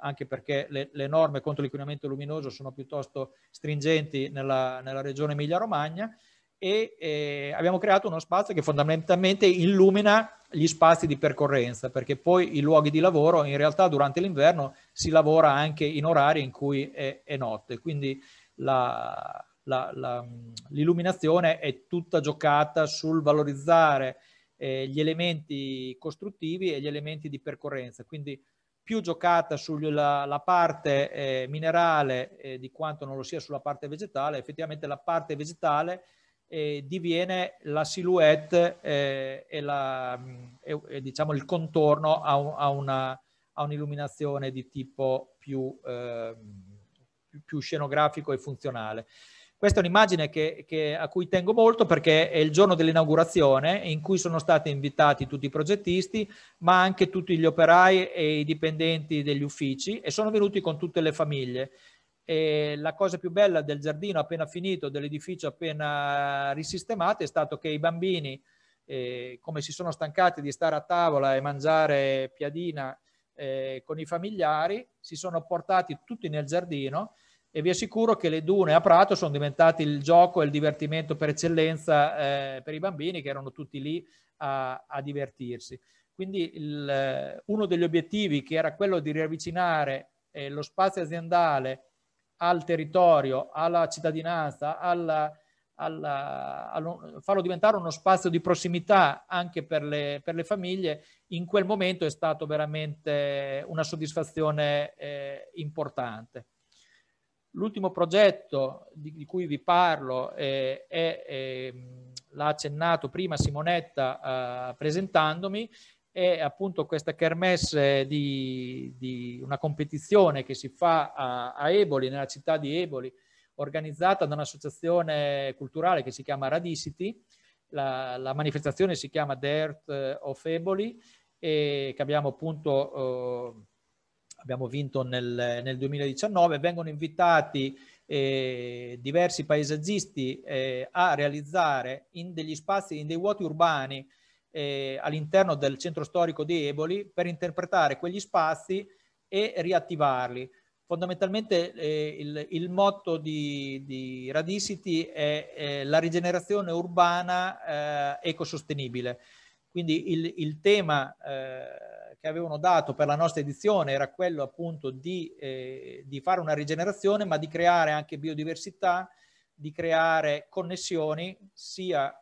anche perché le, le, norme contro l'inquinamento luminoso sono piuttosto stringenti nella, nella regione Emilia-Romagna e eh, abbiamo creato uno spazio che fondamentalmente illumina gli spazi di percorrenza, perché poi i luoghi di lavoro in realtà durante l'inverno si lavora anche in orari in cui è, è notte, quindi la, la, la, l'illuminazione è tutta giocata sul valorizzare eh, gli elementi costruttivi e gli elementi di percorrenza, quindi più giocata sulla parte eh, minerale eh, di quanto non lo sia sulla parte vegetale, effettivamente la parte vegetale eh, diviene la silhouette eh, e, la, mm, e, diciamo il contorno a, un, a, una, a un'illuminazione di tipo più, ehm, più scenografico e funzionale. Questa è un'immagine che, che a cui tengo molto perché è il giorno dell'inaugurazione in cui sono stati invitati tutti i progettisti, ma anche tutti gli operai e i dipendenti degli uffici e sono venuti con tutte le famiglie. E la cosa più bella del giardino appena finito, dell'edificio appena risistemato, è stato che i bambini, eh, come si sono stancati di stare a tavola e mangiare piadina eh, con i familiari, si sono portati tutti nel giardino e vi assicuro che le dune a Prato sono diventate il gioco e il divertimento per eccellenza eh, per i bambini che erano tutti lì a, a divertirsi. Quindi il, eh, uno degli obiettivi che era quello di riavvicinare eh, lo spazio aziendale al territorio, alla cittadinanza, alla, alla, allo, farlo diventare uno spazio di prossimità anche per le, per le, famiglie, in quel momento è stato veramente una soddisfazione eh, importante. L'ultimo progetto di, di, cui vi parlo eh, è, è ehm, l'ha accennato prima Simonetta eh, presentandomi, è appunto questa kermesse di, di una competizione che si fa a, a, Eboli, nella città di Eboli, organizzata da un'associazione culturale che si chiama Radicity. La, la manifestazione si chiama Dirt eh, of Eboli, e che abbiamo appunto... Eh, abbiamo vinto nel, nel 2019, vengono invitati eh, diversi paesaggisti eh, a realizzare in degli spazi, in dei vuoti urbani eh, all'interno del centro storico di Eboli per interpretare quegli spazi e riattivarli. Fondamentalmente eh, il, il, motto di, di Radicity è eh, la rigenerazione urbana eh, ecosostenibile. Quindi il, il tema che avevano dato per la nostra edizione era quello appunto di, eh, di fare una rigenerazione, ma di creare anche biodiversità, di creare connessioni sia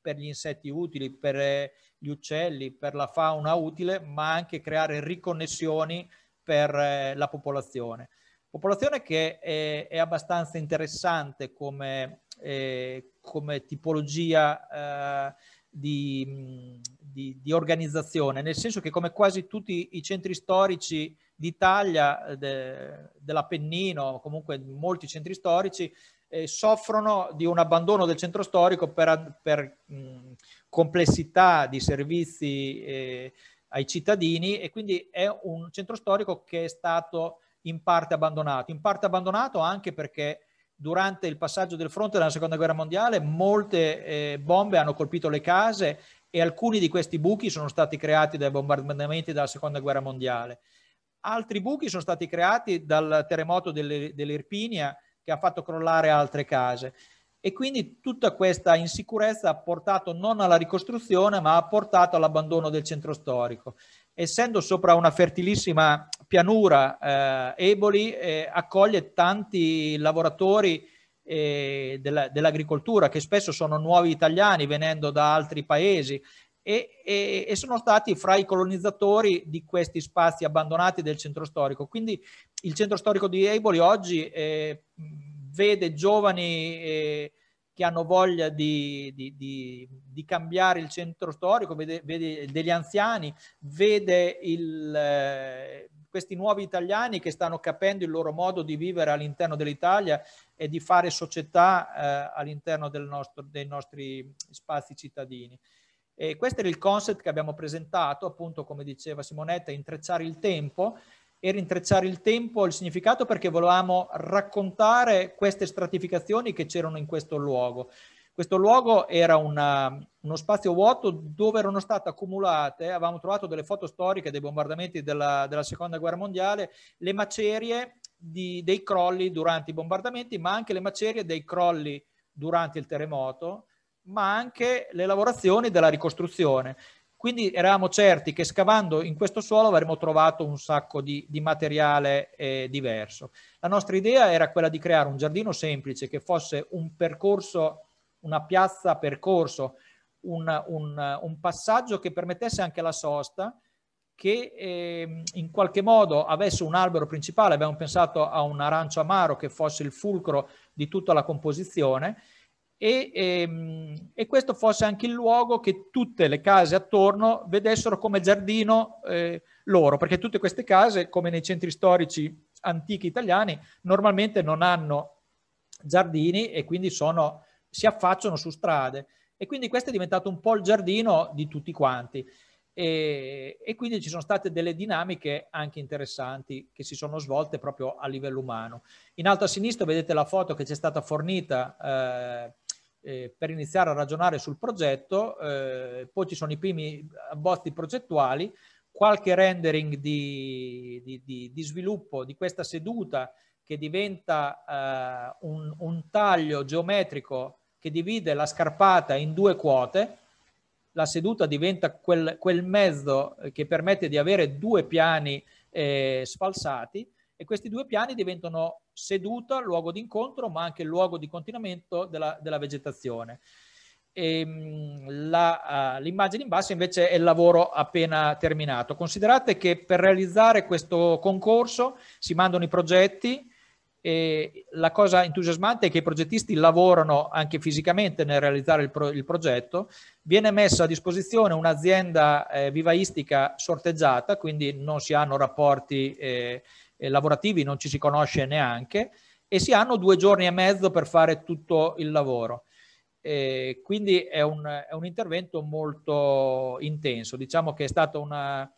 per gli insetti utili, per eh, gli uccelli, per la fauna utile, ma anche creare riconnessioni per eh, la popolazione. Popolazione che è, è abbastanza interessante come, eh, come tipologia eh, di, di, di, organizzazione, nel senso che come quasi tutti i centri storici d'Italia, eh, de, dell'Appennino, comunque molti centri storici, eh, soffrono di un abbandono del centro storico per, per mh, complessità di servizi eh, ai cittadini e quindi è un centro storico che è stato in parte abbandonato, in parte abbandonato anche perché durante il passaggio del fronte della seconda guerra mondiale molte eh, bombe hanno colpito le case e alcuni di questi buchi sono stati creati dai bombardamenti della seconda guerra mondiale. Altri buchi sono stati creati dal terremoto dell'Irpinia che ha fatto crollare altre case. E quindi tutta questa insicurezza ha portato non alla ricostruzione, ma ha portato all'abbandono del centro storico. Essendo sopra una fertilissima pianura, eh, Eboli eh, accoglie tanti lavoratori eh, della, dell'agricoltura, che spesso sono nuovi italiani venendo da altri paesi e, e, e, sono stati fra i colonizzatori di questi spazi abbandonati del centro storico. Quindi il centro storico di Eboli oggi eh, vede giovani eh, che hanno voglia di, di, di, di, cambiare il centro storico, vede, vede degli anziani, vede il... Eh, questi nuovi italiani che stanno capendo il loro modo di vivere all'interno dell'Italia e di fare società eh, all'interno nostro, dei nostri spazi cittadini. E questo era il concept che abbiamo presentato, appunto come diceva Simonetta, intrecciare il tempo e rintrecciare il tempo, il significato perché volevamo raccontare queste stratificazioni che c'erano in questo luogo. Questo luogo era una, um, uno spazio vuoto dove erano state accumulate, avevamo trovato delle foto storiche dei bombardamenti della, della seconda guerra mondiale, le macerie di, dei crolli durante i bombardamenti, ma anche le macerie dei crolli durante il terremoto, ma anche le lavorazioni della ricostruzione. Quindi eravamo certi che scavando in questo suolo avremmo trovato un sacco di, di materiale eh, diverso. La nostra idea era quella di creare un giardino semplice che fosse un percorso una piazza percorso, un, un, un passaggio che permettesse anche la sosta, che eh, in qualche modo avesse un albero principale, abbiamo pensato a un arancio amaro che fosse il fulcro di tutta la composizione, e, e, ehm, e, questo fosse anche il luogo che tutte le case attorno vedessero come giardino eh, loro, perché tutte queste case, come nei centri storici antichi italiani, normalmente non hanno giardini e quindi sono si affacciano su strade e quindi questo è diventato un po' il giardino di tutti quanti. E, e, quindi ci sono state delle dinamiche anche interessanti che si sono svolte proprio a livello umano. In alto a sinistra vedete la foto che ci è stata fornita eh, eh, per iniziare a ragionare sul progetto, eh, poi ci sono i primi abbozzi progettuali, qualche rendering di, di, di, di sviluppo di questa seduta che diventa eh, un, un taglio geometrico che divide la scarpata in due quote, la seduta diventa quel, quel mezzo eh, che permette di avere due piani eh, sfalsati e questi due piani diventano seduta, luogo di incontro, ma anche luogo di continuamento della, della vegetazione. Ehm, ah, l'immagine uh, in basso invece è il lavoro appena terminato. Considerate che per realizzare questo concorso si mandano i progetti, e la cosa entusiasmante è che i progettisti lavorano anche fisicamente nel realizzare il, pro il progetto, viene messa a disposizione un'azienda eh, vivaistica sorteggiata, quindi non si hanno rapporti eh, lavorativi, non ci si conosce neanche, e si hanno due giorni e mezzo per fare tutto il lavoro. Eh, quindi è un, è un intervento molto intenso, diciamo che è stata una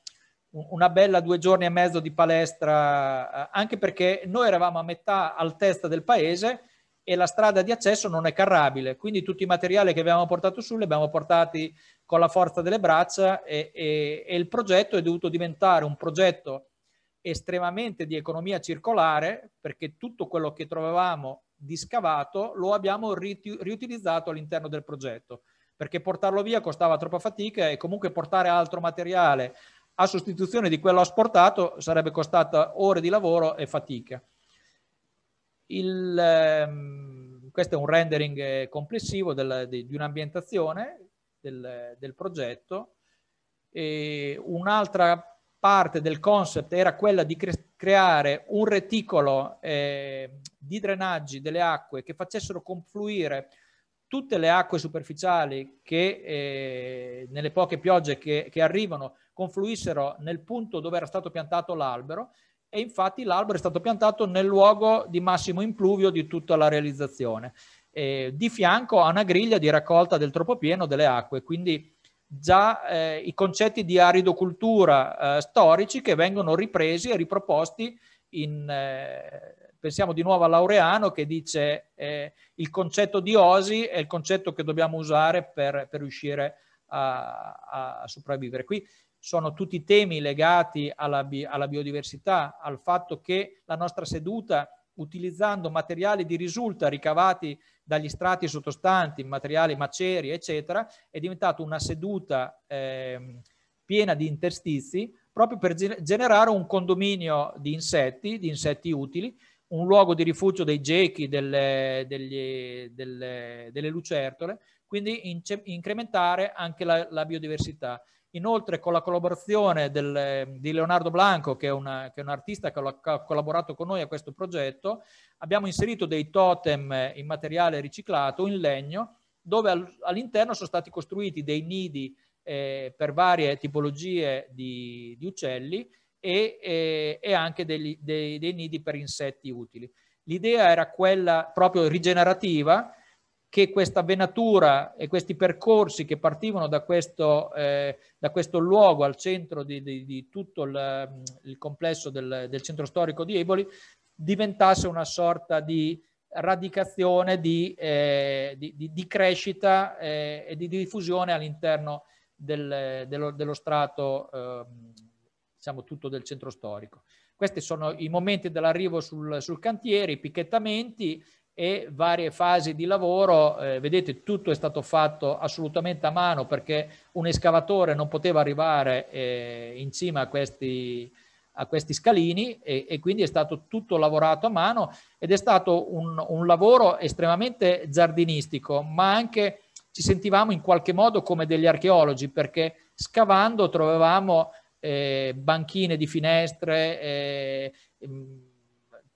una bella due giorni e mezzo di palestra, eh, anche perché noi eravamo a metà altezza del paese e la strada di accesso non è carrabile, quindi tutti i materiali che abbiamo portato su li abbiamo portati con la forza delle braccia e, e, e il progetto è dovuto diventare un progetto estremamente di economia circolare perché tutto quello che trovavamo di scavato lo abbiamo riutilizzato all'interno del progetto perché portarlo via costava troppa fatica e comunque portare altro materiale a sostituzione di quello asportato sarebbe costata ore di lavoro e fatica. Il, ehm, questo è un rendering eh, complessivo del, di, di un'ambientazione del, del, progetto. E un'altra parte del concept era quella di cre creare un reticolo eh, di drenaggi delle acque che facessero confluire tutte le acque superficiali che eh, nelle poche piogge che, che arrivano confluissero nel punto dove era stato piantato l'albero e infatti l'albero è stato piantato nel luogo di massimo impluvio di tutta la realizzazione, eh, di fianco a una griglia di raccolta del tropopieno delle acque, quindi già eh, i concetti di aridocultura eh, storici che vengono ripresi e riproposti in, eh, pensiamo di nuovo a Laureano che dice eh, il concetto di osi è il concetto che dobbiamo usare per, per riuscire a, a, a sopravvivere. Qui sono tutti temi legati alla, bi alla biodiversità, al fatto che la nostra seduta utilizzando materiali di risulta ricavati dagli strati sottostanti, materiali maceri, eccetera, è diventata una seduta eh, piena di interstizi proprio per generare un condominio di insetti, di insetti utili, un luogo di rifugio dei gechi, delle, degli, delle, delle lucertole, quindi incrementare anche la, la biodiversità. Inoltre con la collaborazione del, di Leonardo Blanco, che è, una, che è, un artista che ha collaborato con noi a questo progetto, abbiamo inserito dei totem in materiale riciclato, in legno, dove all'interno sono stati costruiti dei nidi eh, per varie tipologie di, di uccelli e, eh, e anche degli, dei, dei nidi per insetti utili. L'idea era quella proprio rigenerativa, che questa venatura e questi percorsi che partivano da questo, eh, da questo luogo al centro di, di, di tutto il, mm, il complesso del, del, centro storico di Eboli diventasse una sorta di radicazione, di, eh, di crescita eh, e di diffusione all'interno del, dello, dello, strato, ehm, diciamo tutto del centro storico. Questi sono i momenti dell'arrivo sul, sul cantiere, i picchettamenti e varie fasi di lavoro, eh, vedete tutto è stato fatto assolutamente a mano perché un escavatore non poteva arrivare eh, in cima a questi, a questi scalini e, e, quindi è stato tutto lavorato a mano ed è stato un, un lavoro estremamente giardinistico ma anche ci sentivamo in qualche modo come degli archeologi perché scavando trovavamo eh, banchine di finestre, eh,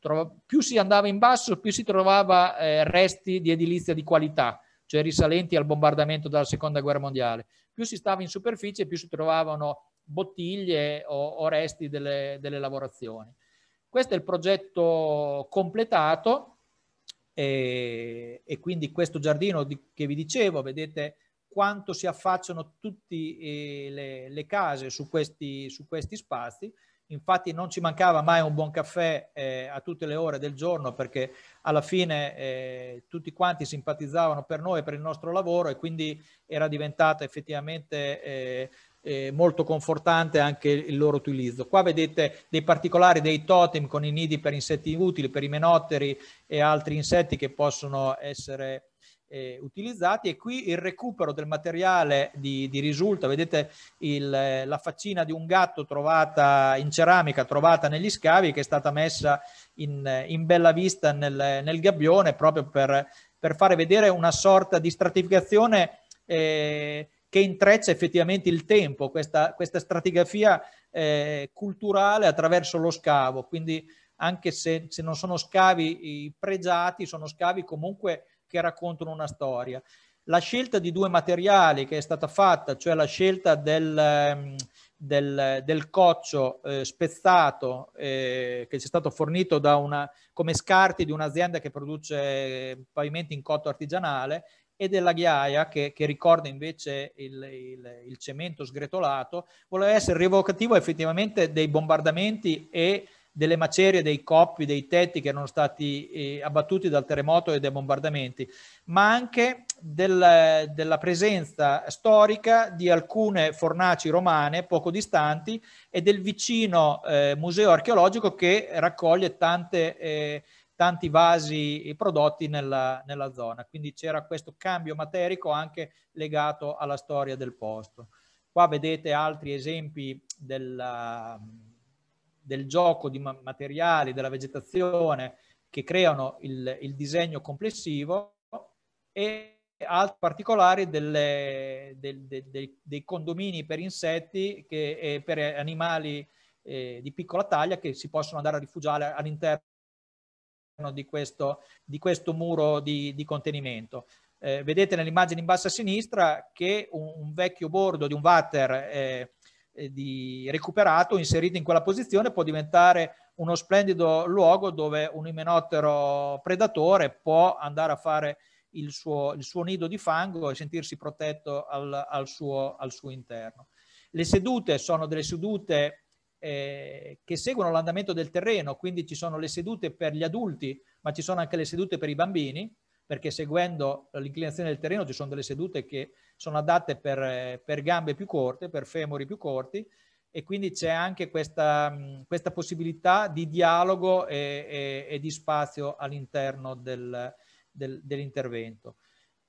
Tro- più si andava in basso, più si trovava eh, resti di edilizia di qualità, cioè risalenti al bombardamento della seconda guerra mondiale. Più si stava in superficie, più si trovavano bottiglie o, o resti delle, delle, lavorazioni. Questo è il progetto completato e, e quindi questo giardino di, che vi dicevo, vedete quanto si affacciano tutte eh, le, le, case su questi, su questi spazi infatti non ci mancava mai un buon caffè eh, a tutte le ore del giorno perché alla fine eh, tutti quanti simpatizzavano per noi, per il nostro lavoro e quindi era diventata effettivamente eh, eh molto confortante anche il loro utilizzo. Qua vedete dei particolari dei totem con i nidi per insetti utili, per i menotteri e altri insetti che possono essere eh, utilizzati e qui il recupero del materiale di, di risulta, vedete il, la faccina di un gatto trovata in ceramica, trovata negli scavi che è stata messa in, in bella vista nel, nel gabbione proprio per, per, fare vedere una sorta di stratificazione eh, che intreccia effettivamente il tempo, questa, questa stratigrafia eh, culturale attraverso lo scavo, quindi anche se, se non sono scavi eh, pregiati, sono scavi comunque che raccontano una storia. La scelta di due materiali che è stata fatta, cioè la scelta del, ehm, del, del coccio eh, spezzato eh, che ci è stato fornito una, come scarti di un'azienda che produce eh, pavimenti in cotto artigianale e della ghiaia, che, che ricorda invece il, il, il, cemento sgretolato, voleva essere rievocativo effettivamente dei bombardamenti e delle macerie, dei coppi, dei tetti che erano stati eh, abbattuti dal terremoto e dai bombardamenti, ma anche del, della presenza storica di alcune fornaci romane poco distanti e del vicino eh, museo archeologico che raccoglie tante, eh, tanti vasi prodotti nella, nella zona. Quindi c'era questo cambio materico anche legato alla storia del posto. Qua vedete altri esempi della, del gioco di materiali, della vegetazione che creano il, il disegno complessivo e altri particolari delle, del, de, de, dei condomini per insetti che, e per animali eh, di piccola taglia che si possono andare a rifugiare all'interno di questo, di questo muro di, di contenimento. Eh, vedete nell'immagine in basso a sinistra che un, un, vecchio bordo di un water eh, di recuperato, inserito in quella posizione, può diventare uno splendido luogo dove un imenottero predatore può andare a fare il suo, il suo nido di fango e sentirsi protetto al, al, suo, al suo, interno. Le sedute sono delle sedute eh, che seguono l'andamento del terreno, quindi ci sono le sedute per gli adulti, ma ci sono anche le sedute per i bambini, perché seguendo l'inclinazione del terreno ci sono delle sedute che sono adatte per, per gambe più corte, per femori più corti e quindi c'è anche questa, questa, possibilità di dialogo e, e, e di spazio all'interno del, del, dell'intervento.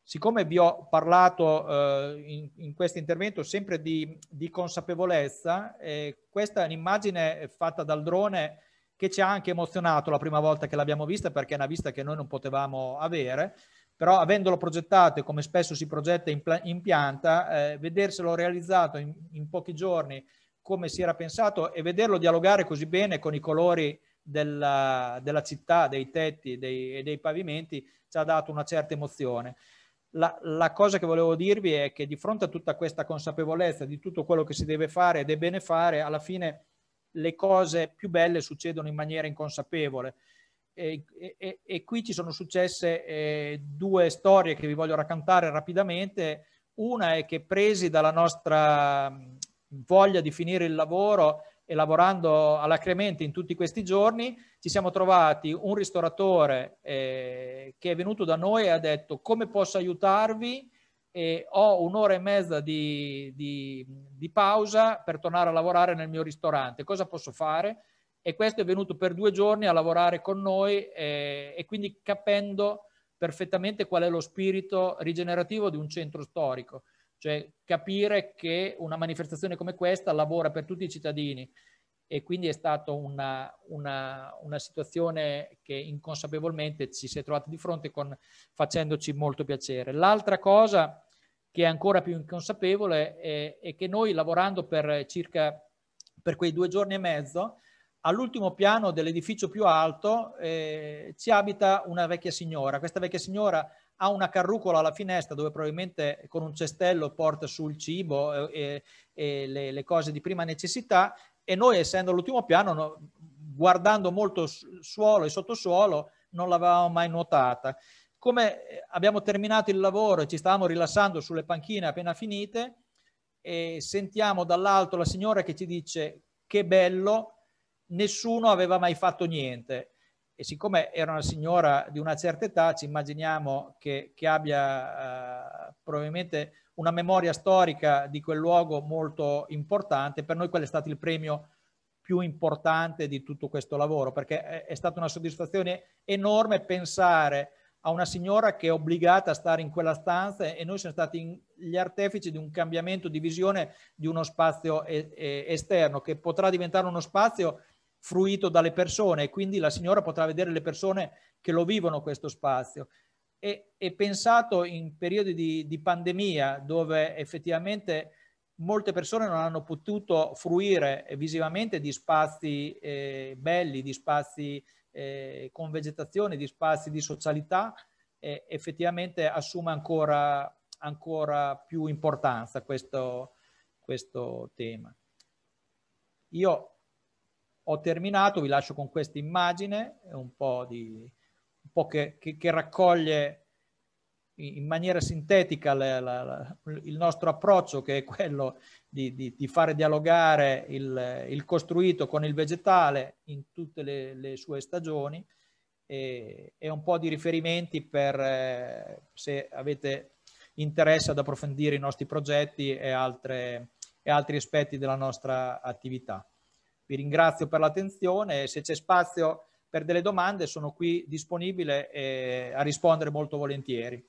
Siccome vi ho parlato eh, in, in questo intervento sempre di, di consapevolezza, eh, questa è un'immagine fatta dal drone che ci ha anche emozionato la prima volta che l'abbiamo vista perché è una vista che noi non potevamo avere però avendolo progettato e come spesso si progetta in, in pianta, eh, vederselo realizzato in, in, pochi giorni come si era pensato e vederlo dialogare così bene con i colori della, della città, dei tetti e dei pavimenti, ci ha dato una certa emozione. La, la, cosa che volevo dirvi è che di fronte a tutta questa consapevolezza di tutto quello che si deve fare ed è bene fare, alla fine le cose più belle succedono in maniera inconsapevole e, e, e, qui ci sono successe eh, due storie che vi voglio raccontare rapidamente. Una è che presi dalla nostra mm, voglia di finire il lavoro e lavorando alacremente in tutti questi giorni, ci siamo trovati un ristoratore eh, che è venuto da noi e ha detto come posso aiutarvi? E ho un'ora e mezza di, di, di pausa per tornare a lavorare nel mio ristorante, cosa posso fare? e questo è venuto per due giorni a lavorare con noi eh, e quindi capendo perfettamente qual è lo spirito rigenerativo di un centro storico, cioè capire che una manifestazione come questa lavora per tutti i cittadini e quindi è stata una, una, una situazione che inconsapevolmente ci si è trovati di fronte con, facendoci molto piacere. L'altra cosa che è ancora più inconsapevole è, è che noi lavorando per circa per quei due giorni e mezzo all'ultimo piano dell'edificio più alto eh, ci abita una vecchia signora. Questa vecchia signora ha una carrucola alla finestra dove probabilmente con un cestello porta sul cibo eh, e, e le, le, cose di prima necessità e noi essendo all'ultimo piano, no, guardando molto suolo e sottosuolo, non l'avevamo mai notata. Come eh, abbiamo terminato il lavoro e ci stavamo rilassando sulle panchine appena finite, e sentiamo dall'alto la signora che ci dice che bello nessuno aveva mai fatto niente. E siccome era una signora di una certa età, ci immaginiamo che, che abbia eh, probabilmente una memoria storica di quel luogo molto importante. Per noi quello è stato il premio più importante di tutto questo lavoro, perché è, è stata una soddisfazione enorme pensare a una signora che è obbligata a stare in quella stanza e noi siamo stati in, gli artefici di un cambiamento di visione di uno spazio e, e esterno che potrà diventare uno spazio fruito dalle persone e quindi la signora potrà vedere le persone che lo vivono questo spazio. E, e pensato in periodi di, di pandemia dove effettivamente molte persone non hanno potuto fruire visivamente di spazi eh, belli, di spazi eh, con vegetazione, di spazi di socialità, eh, effettivamente assume ancora, ancora più importanza questo, questo tema. Io ho terminato, vi lascio con questa immagine, un po', di, un po che, che, che, raccoglie in maniera sintetica la, la, la, il nostro approccio che è quello di, di, di fare dialogare il, il, costruito con il vegetale in tutte le, le sue stagioni e, e, un po' di riferimenti per eh, se avete interesse ad approfondire i nostri progetti e, altre, e altri aspetti della nostra attività. Vi ringrazio per l'attenzione e se c'è spazio per delle domande sono qui disponibile eh, a rispondere molto volentieri.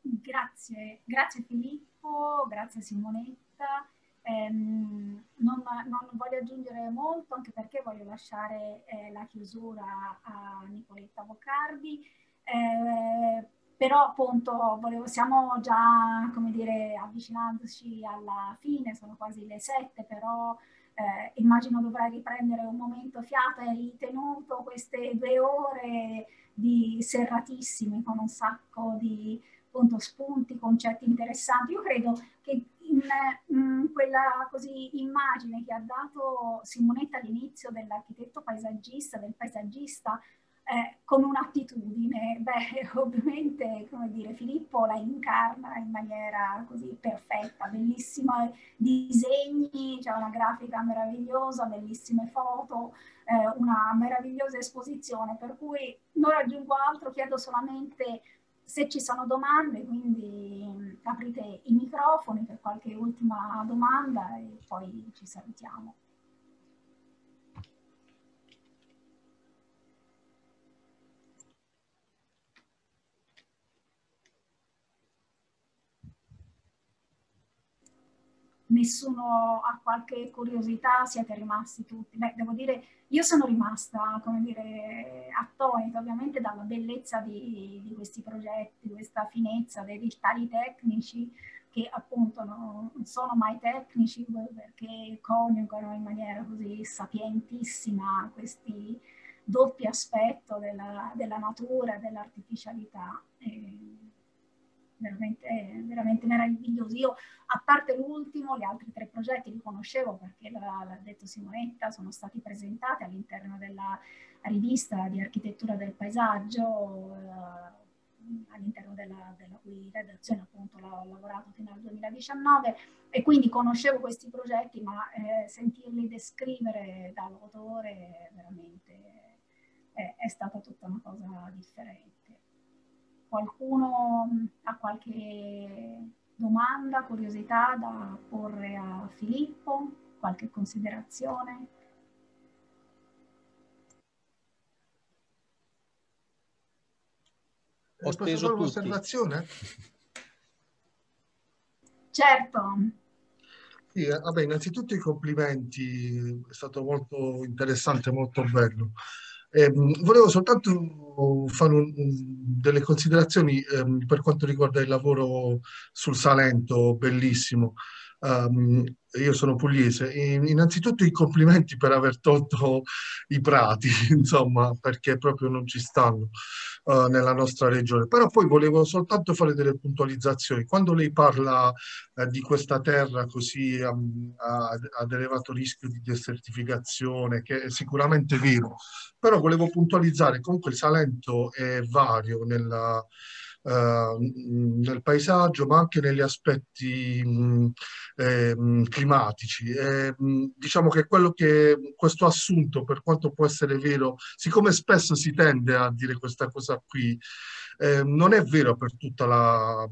Grazie, grazie Filippo, grazie Simonetta. Eh, non, non, voglio aggiungere molto anche perché voglio lasciare eh, la chiusura a Nicoletta Vocardi. Eh, però appunto volevo, siamo già, come dire, avvicinandoci alla fine, sono quasi le sette, però eh, immagino dovrai riprendere un momento fiato, hai tenuto queste due ore di serratissime con un sacco di appunto, spunti, concetti interessanti. Io credo che in, in mm, quella così, immagine che ha dato Simonetta all'inizio dell'architetto paesaggista, del paesaggista, eh, come un'attitudine. Beh, ovviamente, come dire, Filippo la incarna in maniera così perfetta, bellissimi eh, disegni, c'è cioè una grafica meravigliosa, bellissime foto, eh, una meravigliosa esposizione, per cui non aggiungo altro, chiedo solamente se ci sono domande, quindi aprite i microfoni per qualche ultima domanda e poi ci salutiamo. nessuno ha qualche curiosità, siete rimasti tutti. Beh, devo dire, io sono rimasta, come dire, attonita ovviamente dalla bellezza di, di questi progetti, questa finezza dei dettagli tecnici che appunto non sono mai tecnici perché coniugano in maniera così sapientissima questi doppi aspetti della, della, natura e dell'artificialità. Eh, veramente, veramente meravigliosi. Io, a parte l'ultimo, gli altri tre progetti li conoscevo perché l'ha detto Simonetta, sono stati presentati all'interno della rivista di architettura del paesaggio, eh, all'interno della, della, cui redazione appunto l'ho lavorato fino al 2019 e quindi conoscevo questi progetti, ma eh, sentirli descrivere dall'autore veramente è, è stata tutta una cosa differente. Qualcuno ha qualche domanda, curiosità da porre a Filippo? Qualche considerazione? Ho eh, steso un'osservazione? Certo.
Sì, eh, vabbè, innanzitutto i complimenti, è stato molto interessante, molto bello. Eh, volevo soltanto fare un, delle considerazioni eh, per quanto riguarda il lavoro sul Salento, bellissimo. Um, io sono pugliese. E innanzitutto i complimenti per aver tolto i prati, insomma, perché proprio non ci stanno uh, nella nostra regione. Però poi volevo soltanto fare delle puntualizzazioni. Quando lei parla uh, di questa terra così um, ad elevato rischio di desertificazione, che è sicuramente vero, però volevo puntualizzare comunque il Salento è vario nella Ehm, nel paesaggio ma anche negli aspetti ehm, climatici. E, ehm, diciamo che quello che questo assunto, per quanto può essere vero, siccome spesso si tende a dire questa cosa qui, Ehm, non è vero per tutta la,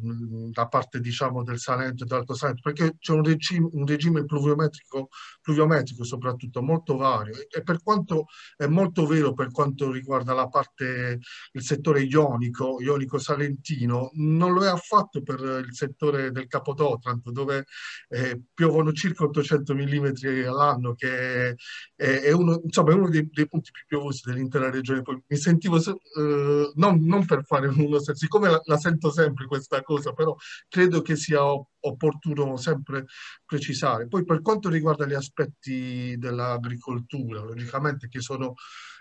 la parte diciamo, del Salento e dell'Alto Salento, perché c'è un regime, un regime pluviometrico, pluviometrico, soprattutto molto vario e per quanto è molto vero per quanto riguarda la parte, il settore ionico, ionico salentino, non lo è affatto per il settore del Capodotranto dove eh, piovono circa 800 mm all'anno che è, è, uno, insomma, è uno dei, dei, punti più piovosi dell'intera regione. Poi mi sentivo, eh, non, non per fare alcun senso, siccome la, la, sento sempre questa cosa, però credo che sia opportuno sempre precisare. Poi per quanto riguarda gli aspetti dell'agricoltura, logicamente che sono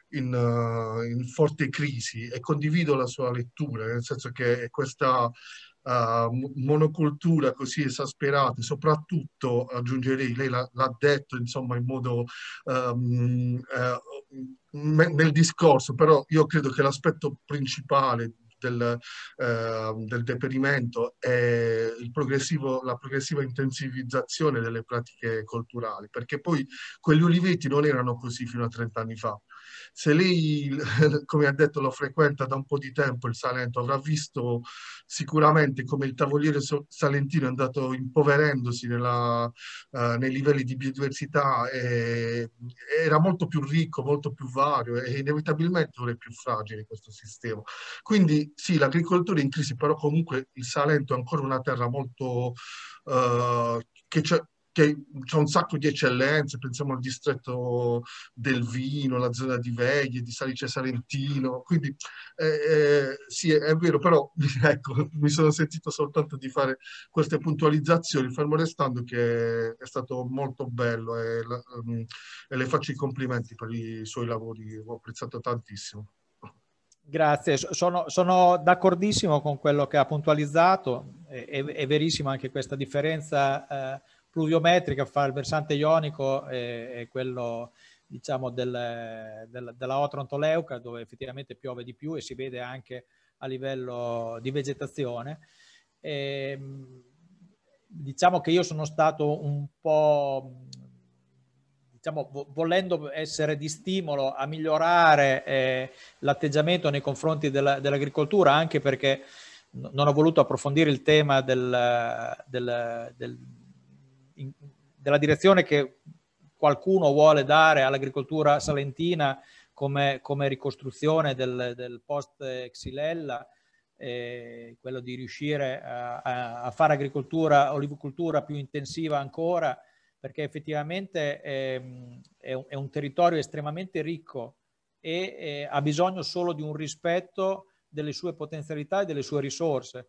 in, uh, in forte crisi e condivido la sua lettura, nel senso che questa Uh, monocultura così esasperata, soprattutto aggiungerei, lei l'ha detto insomma in modo um, uh, nel discorso, però io credo che l'aspetto principale del, eh, del deperimento e la progressiva intensivizzazione delle pratiche culturali, perché poi quegli uliveti non erano così fino a 30 anni fa se lei, come ha detto, lo frequenta da un po' di tempo il Salento, avrà visto sicuramente come il tavoliere salentino è andato impoverendosi nella, eh, nei livelli di biodiversità, e, era molto più ricco, molto più vario e inevitabilmente ora è più fragile questo sistema. Quindi sì, l'agricoltura è in crisi, però comunque il Salento è ancora una terra molto... Eh, che che c'è un sacco di eccellenze, pensiamo al distretto del vino, la zona di Veglie, di Salice Salentino, quindi eh, eh, sì è vero, però ecco, mi sono sentito soltanto di fare queste puntualizzazioni, fermo restando che è stato molto bello e, eh, ehm, e le faccio i complimenti per i suoi lavori, ho apprezzato tantissimo. Grazie,
sono, sono, d'accordissimo con quello che ha puntualizzato,
è, è verissima anche questa
differenza eh, pluviometrica fra il versante ionico e, e quello diciamo del, del, della Otrontoleuca dove effettivamente piove di più e si vede anche a livello di vegetazione. E, ehm, diciamo che io sono stato un po' Diciamo, volendo essere di stimolo a migliorare eh, l'atteggiamento nei confronti della, dell'agricoltura, anche perché non ho voluto approfondire il tema del, del, del, della direzione che qualcuno vuole dare all'agricoltura salentina come, come ricostruzione del, del post Xilella, eh, quello di riuscire a, a fare agricoltura, olivicoltura più intensiva ancora, perché effettivamente è, ehm, è, un, è un, territorio estremamente ricco e eh, ha bisogno solo di un rispetto delle sue potenzialità e delle sue risorse,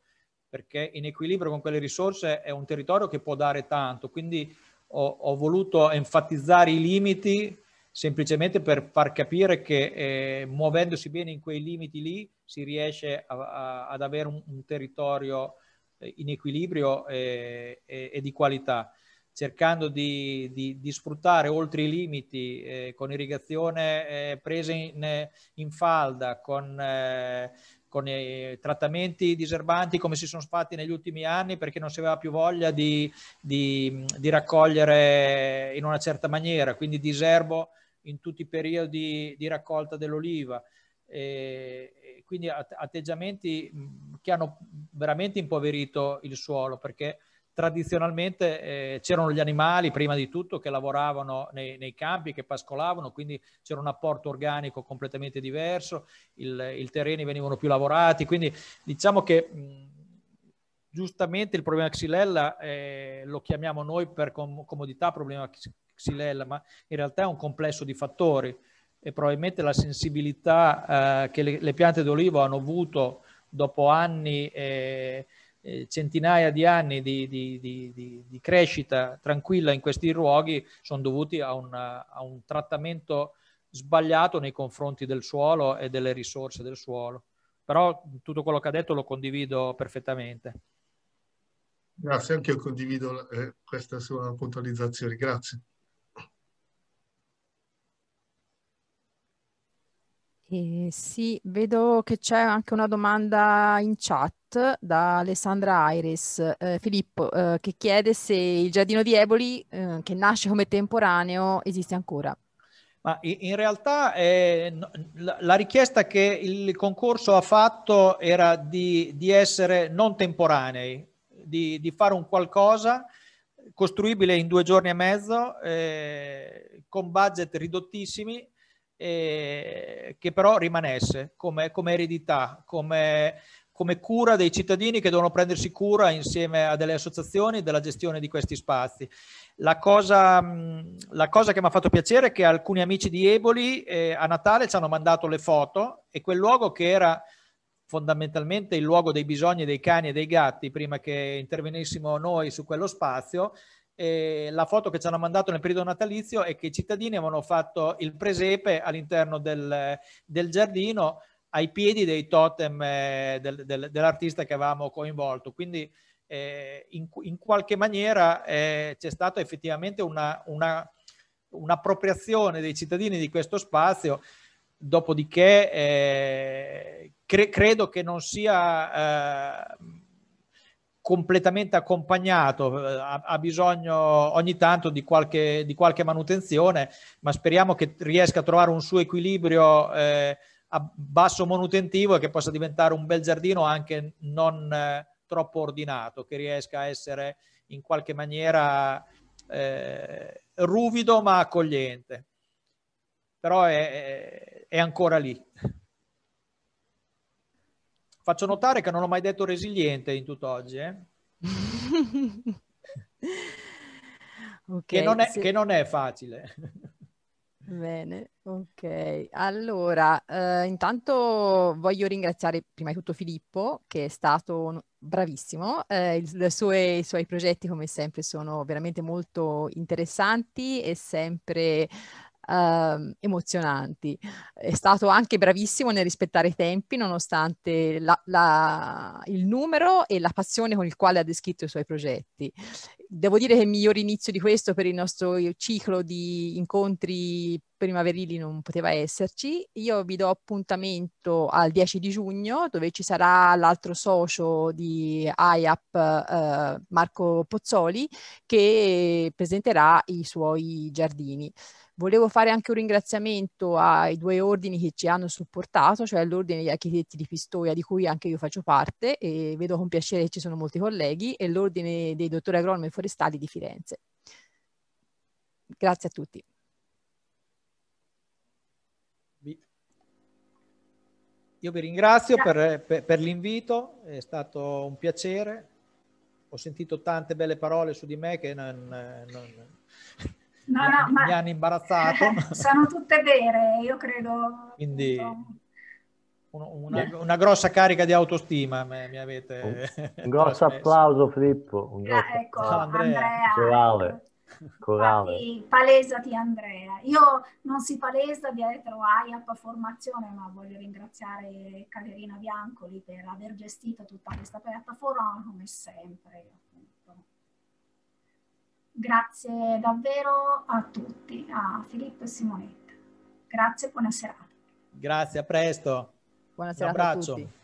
perché in equilibrio con quelle risorse è un territorio che può dare tanto. Quindi ho, ho voluto enfatizzare i limiti semplicemente per far capire che eh, muovendosi bene in quei limiti lì si riesce a, a, ad avere un, un, territorio eh, in equilibrio e, eh, e, e di qualità, cercando di, di, di, sfruttare oltre i limiti eh, con irrigazione eh, prese in, in, falda, con eh, con i trattamenti diserbanti come si sono fatti negli ultimi anni perché non si aveva più voglia di, di, di raccogliere in una certa maniera, quindi diserbo in tutti i periodi di raccolta dell'oliva. E quindi atteggiamenti che hanno veramente impoverito il suolo perché tradizionalmente eh, c'erano gli animali prima di tutto che lavoravano nei, nei campi, che pascolavano, quindi c'era un apporto organico completamente diverso, i terreni venivano più lavorati, quindi diciamo che mh, giustamente il problema xylella eh, lo chiamiamo noi per com- comodità problema xylella, ma in realtà è un complesso di fattori e probabilmente la sensibilità eh, che le, le, piante d'olivo hanno avuto dopo anni eh, eh, centinaia di anni di, di, di, di, crescita tranquilla in questi luoghi sono dovuti a, una, a un trattamento sbagliato nei confronti del suolo e delle risorse del suolo. Però tutto quello che ha detto lo condivido perfettamente.
Grazie, anche io condivido eh, questa sua puntualizzazione. Grazie.
Eh, sì, vedo che c'è anche una domanda in chat da Alessandra Airis, eh, Filippo, eh, che chiede se il giardino di Eboli, eh, che nasce come temporaneo, esiste ancora.
Ma in realtà eh, la richiesta che il concorso ha fatto era di, di essere non temporanei, di, di, fare un qualcosa costruibile in due giorni e mezzo, eh, con budget ridottissimi, eh, che però rimanesse come, come eredità, come, come cura dei cittadini che devono prendersi cura insieme a delle associazioni della gestione di questi spazi. La cosa, mm, la cosa che mi ha fatto piacere è che alcuni amici di Eboli eh, a Natale ci hanno mandato le foto e quel luogo che era fondamentalmente il luogo dei bisogni dei cani e dei gatti prima che intervenissimo noi su quello spazio eh, la foto che ci hanno mandato nel periodo natalizio è che i cittadini avevano fatto il presepe all'interno del, del giardino ai piedi dei totem eh, del, del, dell'artista che avevamo coinvolto. Quindi eh, in, in, qualche maniera eh, c'è stata effettivamente una, una, un'appropriazione dei cittadini di questo spazio. Dopodiché eh, cre- credo che non sia eh, completamente accompagnato, eh, ha, ha bisogno ogni tanto di qualche, di qualche, manutenzione, ma speriamo che riesca a trovare un suo equilibrio eh, a basso manutentivo e che possa diventare un bel giardino anche non eh, troppo ordinato, che riesca a essere in qualche maniera eh, ruvido ma accogliente. Però è, è ancora lì. Faccio notare che non ho mai detto resiliente in tutt'oggi. Eh? okay, che, non è, sì. che non è facile.
Bene, ok. Allora, eh, intanto voglio ringraziare prima di tutto Filippo che è stato bravissimo, eh, il, sue, i suoi progetti come sempre sono veramente molto interessanti e sempre eh, emozionanti. È stato anche bravissimo nel rispettare i tempi, nonostante la, la, il numero e la passione con il quale ha descritto i suoi progetti. Devo dire che il miglior inizio di questo per il nostro ciclo di incontri primaverili non poteva esserci. Io vi do appuntamento al 10 di giugno dove ci sarà l'altro socio di IAP eh, Marco Pozzoli che presenterà i suoi giardini. Volevo fare anche un ringraziamento ai due ordini che ci hanno supportato, cioè l'ordine degli architetti di Pistoia, di cui anche io faccio parte e vedo con piacere che ci sono molti colleghi, e l'ordine dei dottori agronomi forestali di Firenze. Grazie a tutti.
Io vi ringrazio per, per, per l'invito, è stato un piacere. Ho sentito tante belle parole su di me che non, non,
No, no, mi
hanno imbarazzato. Sono
tutte vere, io credo.
Quindi una, una, una grossa carica di autostima me, mi, avete... Un, un grosso
applauso Filippo. Un ah, grosso...
Ah, ecco, applauso. Andrea.
Andrea. Infatti,
palesati Andrea. Io non si palesa dietro IAP Formazione, ma voglio ringraziare Caterina Biancoli per aver gestito tutta questa piattaforma come sempre. Grazie davvero a tutti, a Filippo e Simonetta.
Grazie, buona serata.
Grazie, a presto.
Buona serata a tutti.